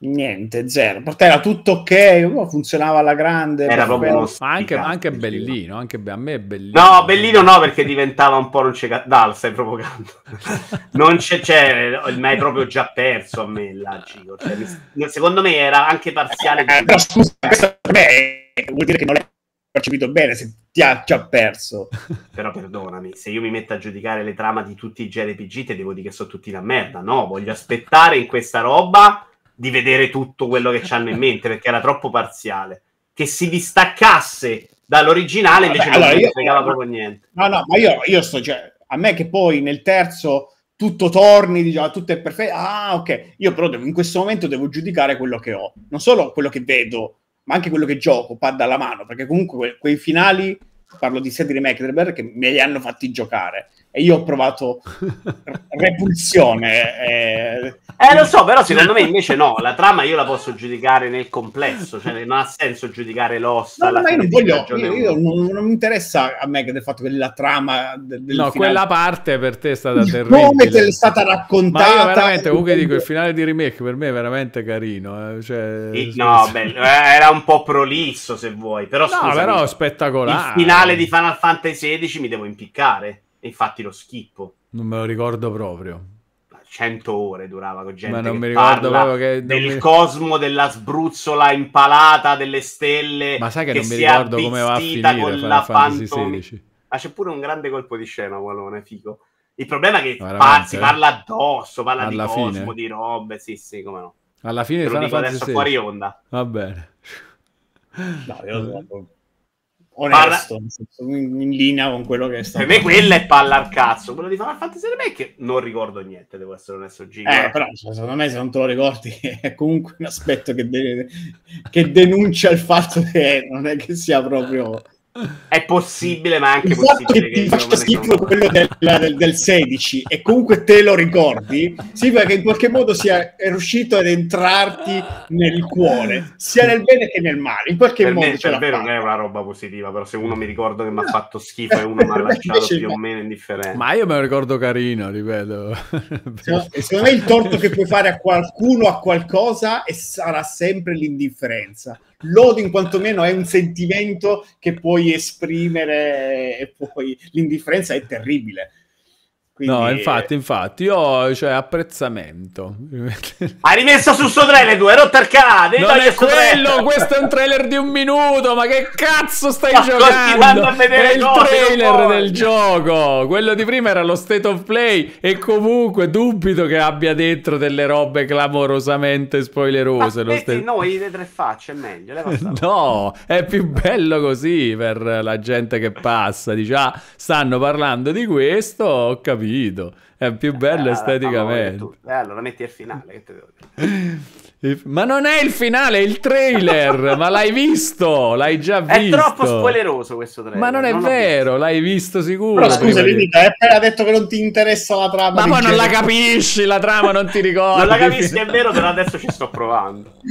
niente, zero. Per era tutto ok, funzionava alla grande. Era proprio ma anche, anche, bellino, anche be- a me è bellino. No, bellino no, perché diventava un po' non c'è dal, no, stai provocando. non c'è, cioè, c'è, ma è proprio già perso a me là, Cico. Cioè, secondo me era anche parziale. Eh, però scusa, questo per me vuol dire che non l'hai percepito bene se ti ha già perso. Però perdonami, se io mi metto a giudicare le trama di tutti i JRPG, te devo dire che sono tutti una merda, no? Voglio aspettare in questa roba di vedere tutto quello che hanno in mente perché era troppo parziale. Che si distaccasse dall'originale invece Vabbè, non allora, mi proprio niente. No, no, ma io, io sto, cioè, a me che poi nel terzo tutto torni, diciamo, tutto è perfetto. Ah, ok. Io però devo, in questo momento devo giudicare quello che ho, non solo quello che vedo, ma anche quello che gioco, pad alla mano, perché comunque que- quei finali, parlo di 7 Mecklenburg, che me li hanno fatti giocare e io ho provato repulsione. Eh. eh, lo so, però secondo me invece no, la trama io la posso giudicare nel complesso, cioè non ha senso giudicare l'osta. No, ma io non voglio, io, io non, non, mi interessa a me che del fatto che la trama del, del No, finale... quella parte per te è stata terribile. Come te l'è stata raccontata? Ma veramente, comunque dico, il finale di remake per me è veramente carino. Eh. Cioè, il, no, beh, eh, era un po' prolisso se vuoi, però No, scusami, però spettacolare. Il finale di Final Fantasy XVI mi devo impiccare. E infatti lo schippo. Non me lo ricordo proprio. 100 ore durava con gente Ma non mi ricordo proprio che del mi... cosmo della sbruzzola impalata delle stelle Ma sai che, che non mi ricordo come va a finire con la Fantasy 16. Ma c'è pure un grande colpo di scena, Walone, figo. Il problema è che pazzi, eh? parla addosso, parla Alla di fine. cosmo, di robe, sì, sì, come no. Alla fine Te lo dico adesso 16. fuori onda. Va bene. No, io lo so onesto, palla... in linea con quello che è stato. Per me quella è palla al cazzo, quello di Final Fantasy Remake non ricordo niente, devo essere onesto Giga. Eh, però cioè, secondo me se non te lo ricordi è comunque un aspetto che, de... che denuncia il fatto che non è che sia proprio è possibile, ma anche il possibile che, che ti faccia schifo quello del, del, del, 16 e comunque te lo ricordi, significa che in qualche modo sia riuscito ad entrarti nel cuore, sia nel bene che nel male. In qualche per modo me, per me non è una roba positiva, però se uno mi ricordo che mi ha fatto schifo e uno mi ha lasciato più o meno indifferente. Ma io me lo ricordo carino, ripeto. No, secondo me il torto che puoi fare a qualcuno, a qualcosa, sarà sempre l'indifferenza l'odio in quanto meno, è un sentimento che puoi esprimere e poi l'indifferenza è terribile quindi, no, infatti, infatti, io cioè apprezzamento. Hai rimesso su sto trailer tu, hai rotto il canale. Non è quello, questo è un trailer di un minuto, ma che cazzo stai ma giocando? A è il cose, trailer del gioco. Quello di prima era lo state of play e comunque dubito che abbia dentro delle robe clamorosamente spoilerose. Ma lo state... noi le tre facce è meglio. No, è più bello così per la gente che passa. Dice, ah, stanno parlando di questo, ho capito pulito, è più bello eh, esteticamente. Allora, tu, eh, allora metti il finale, che te devo dire. Ma non è il finale, è il trailer! ma l'hai visto? L'hai già visto? È troppo spoileroso questo trailer. Ma non è non vero, visto. l'hai visto sicuro. Ma scusa, Limita, hai appena detto che non ti interessa la trama. Ma poi non la capisci la trama, non ti ricordi. non la capisci, è vero, però adesso ci sto provando.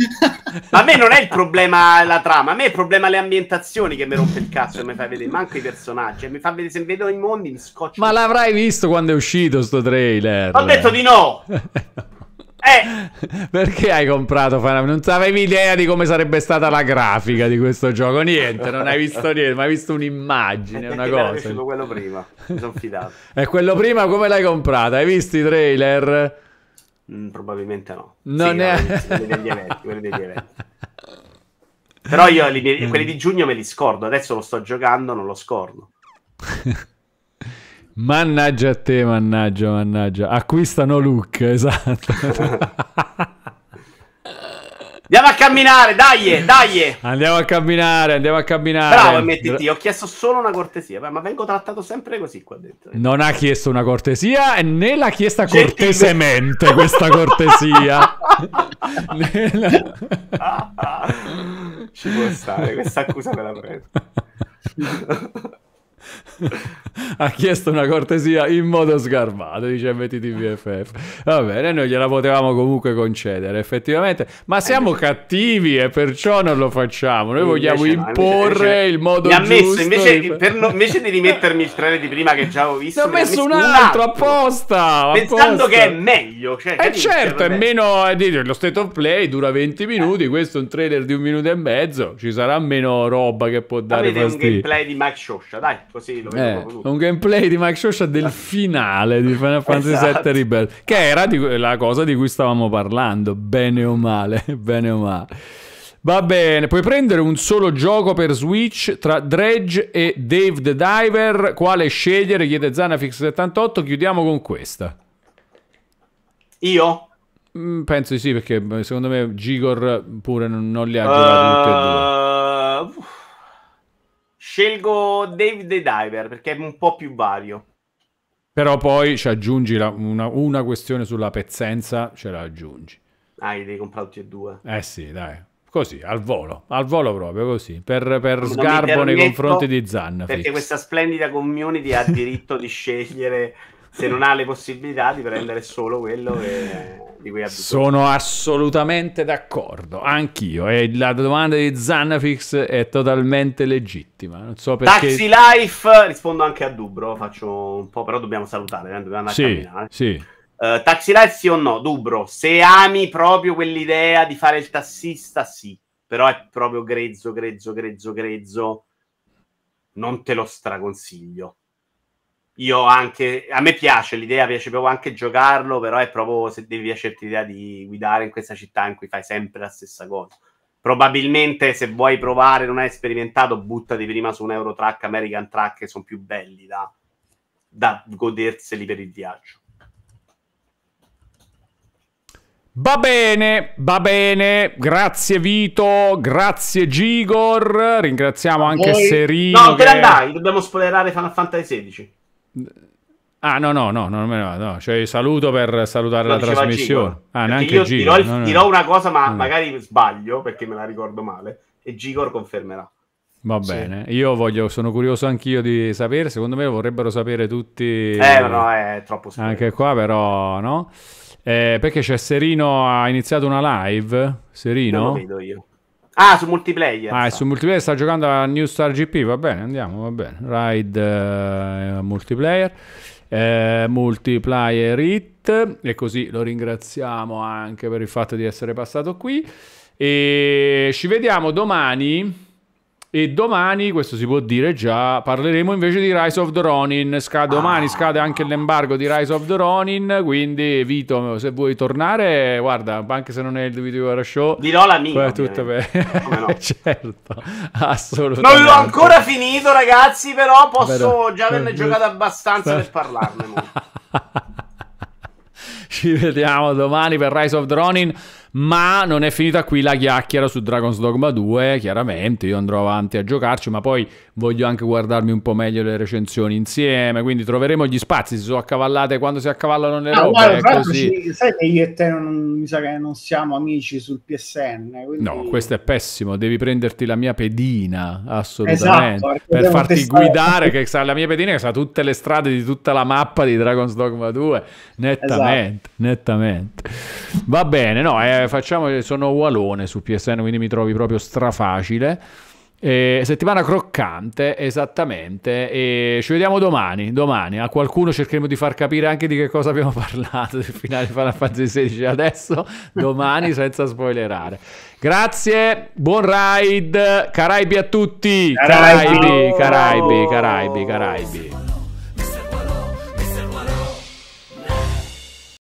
a me non è il problema la trama, a me è il problema le ambientazioni che mi rompe il cazzo e mi fa vedere manco i personaggi. Mi fa vedere se vedo i mondi, mi scoccio. Ma l'avrai visto quando è uscito sto trailer? Ho detto di no! Eh. Perché hai comprato Final Non avevi idea di come sarebbe stata la grafica di questo gioco? Niente, non hai visto niente, ma hai visto un'immagine, una cosa. Mi quello prima, mi sono fidato. e quello prima come l'hai comprato? Hai visto i trailer? Mm, probabilmente no. Non sì, è... Quelli degli quelli degli eventi. Però io li, quelli di giugno me li scordo, adesso lo sto giocando, non lo scordo. Mannaggia a te, mannaggia, mannaggia. Acquistano look, esatto. andiamo a camminare, dai, dai. Andiamo a camminare, andiamo a camminare. Bravo, MTT, ho chiesto solo una cortesia, ma vengo trattato sempre così qua dentro. Non ha chiesto una cortesia, e né l'ha chiesta cortesemente questa cortesia. Nella... Ci può stare, questa accusa me la prendo. ha chiesto una cortesia in modo sgarbato, dice MTTVFF. Va bene, noi gliela potevamo comunque concedere, effettivamente, ma eh, siamo invece... cattivi e perciò non lo facciamo. Noi invece vogliamo no, imporre invece... il modo mi ha messo, invece, di... Per... No, invece di rimettermi il trailer di prima che già ho visto, ne ho messo, messo un altro, altro. apposta, pensando che è meglio. Cioè, eh certo, è meno eh, lo state of play dura 20 minuti, eh. questo è un trailer di un minuto e mezzo, ci sarà meno roba che può dare fastidio. un gameplay di Mike Shosha, dai, così lo vedo eh, proprio Un gameplay di Mike Shosha del finale di Final esatto. Fantasy esatto. VII Rebel, che era di, la cosa di cui stavamo parlando, bene o male, bene o male. Va bene, puoi prendere un solo gioco per Switch tra Dredge e Dave the Diver. Quale scegliere? Chiede Zanafix78. Chiudiamo con questa. Io? Mm, penso di sì, perché secondo me Gigor pure non, li ha uh, giocati tutti e due. Eh, Scelgo David the Diver perché è un po' più vario. Però poi ci aggiungi la, una, una, questione sulla pezzenza, ce la aggiungi. Ah, devi comprare tutti e due. Eh sì, dai. Così, al volo, al volo proprio così, per, per sgarbo nei confronti di Zanna. Perché questa splendida community ha diritto di scegliere, se non ha le possibilità, di prendere solo quello che di cui Sono assolutamente d'accordo, anch'io. E la domanda di Zannafix è totalmente legittima. Non so perché... Taxi Life, rispondo anche a Dubro, faccio un po', però dobbiamo salutare, eh, dobbiamo andare sì, Sì. Uh, taxi Life sì o no? Dubro, se ami proprio quell'idea di fare il tassista, sì. Però è proprio grezzo, grezzo, grezzo, grezzo. Non te lo straconsiglio io anche a me piace l'idea, piace proprio anche giocarlo, però è proprio se devi piacerti l'idea di guidare in questa città in cui fai sempre la stessa cosa. Probabilmente se vuoi provare, non hai sperimentato, buttati prima su un Eurotrack, American Truck, che sono più belli da, da goderseli per il viaggio. Va bene, va bene, grazie Vito, grazie Gigor, ringraziamo anche Serino. No, te che... andai, dobbiamo spoilerare Final Fantasy XVI. Ah, no, no, no, non me ne vado. No. Cioè, saluto per salutare no, la trasmissione. Ah, neanche io Gigor, dirò, no, dirò, una cosa, ma ah. magari sbaglio perché me la ricordo male. E Gigor confermerà. Va sì. bene, io voglio, sono curioso anch'io di sapere. Secondo me vorrebbero sapere tutti. Eh, no, è troppo strano. Anche qua, però, no? Eh, perché c'è Serino, ha iniziato una live. Serino? Non lo vedo io. Ah, su multiplayer. Ah, su multiplayer sta giocando a New Star GP, va bene, andiamo, va bene. Ride uh, multiplayer. Eh, multiplayer It e così lo ringraziamo anche per il fatto di essere passato qui e ci vediamo domani e domani, questo si può dire già, parleremo invece di Rise of the Ronin. Scade, ah. domani scade anche l'embargo di Rise of the Ronin. Quindi, Vito, se vuoi tornare, guarda, anche se non è il video era show, dirò la mia. Tutto bene, no? certo, assolutamente. Non l'ho ancora finito, ragazzi. Però posso però, già averne eh, giocato abbastanza per parlarne. Ci vediamo domani per Rise of the Ronin. Ma non è finita qui la chiacchiera su Dragon's Dogma 2, chiaramente io andrò avanti a giocarci, ma poi voglio anche guardarmi un po' meglio le recensioni insieme, quindi troveremo gli spazi, si sono accavallate quando si accavallano le no, ah, robe. Guarda, così. Ci, sai che io e te non, mi sa che non siamo amici sul PSN. Quindi... No, questo è pessimo, devi prenderti la mia pedina, assolutamente, esatto, per farti testare. guidare, che sa la mia pedina che sa tutte le strade di tutta la mappa di Dragon's Dogma 2, nettamente, esatto. nettamente. Va bene, no, è eh, facciamo, eh, sono Walone su PSN, quindi mi trovi proprio strafacile. Eh, settimana croccante, esattamente. E ci vediamo domani. Domani a qualcuno cercheremo di far capire anche di che cosa abbiamo parlato del finale di Final Fantasy XVI. Adesso, domani, senza spoilerare. Grazie, buon ride. Caraibi a tutti. Caraibi, Caraibi, Caraibi, Caraibi. Caraibi.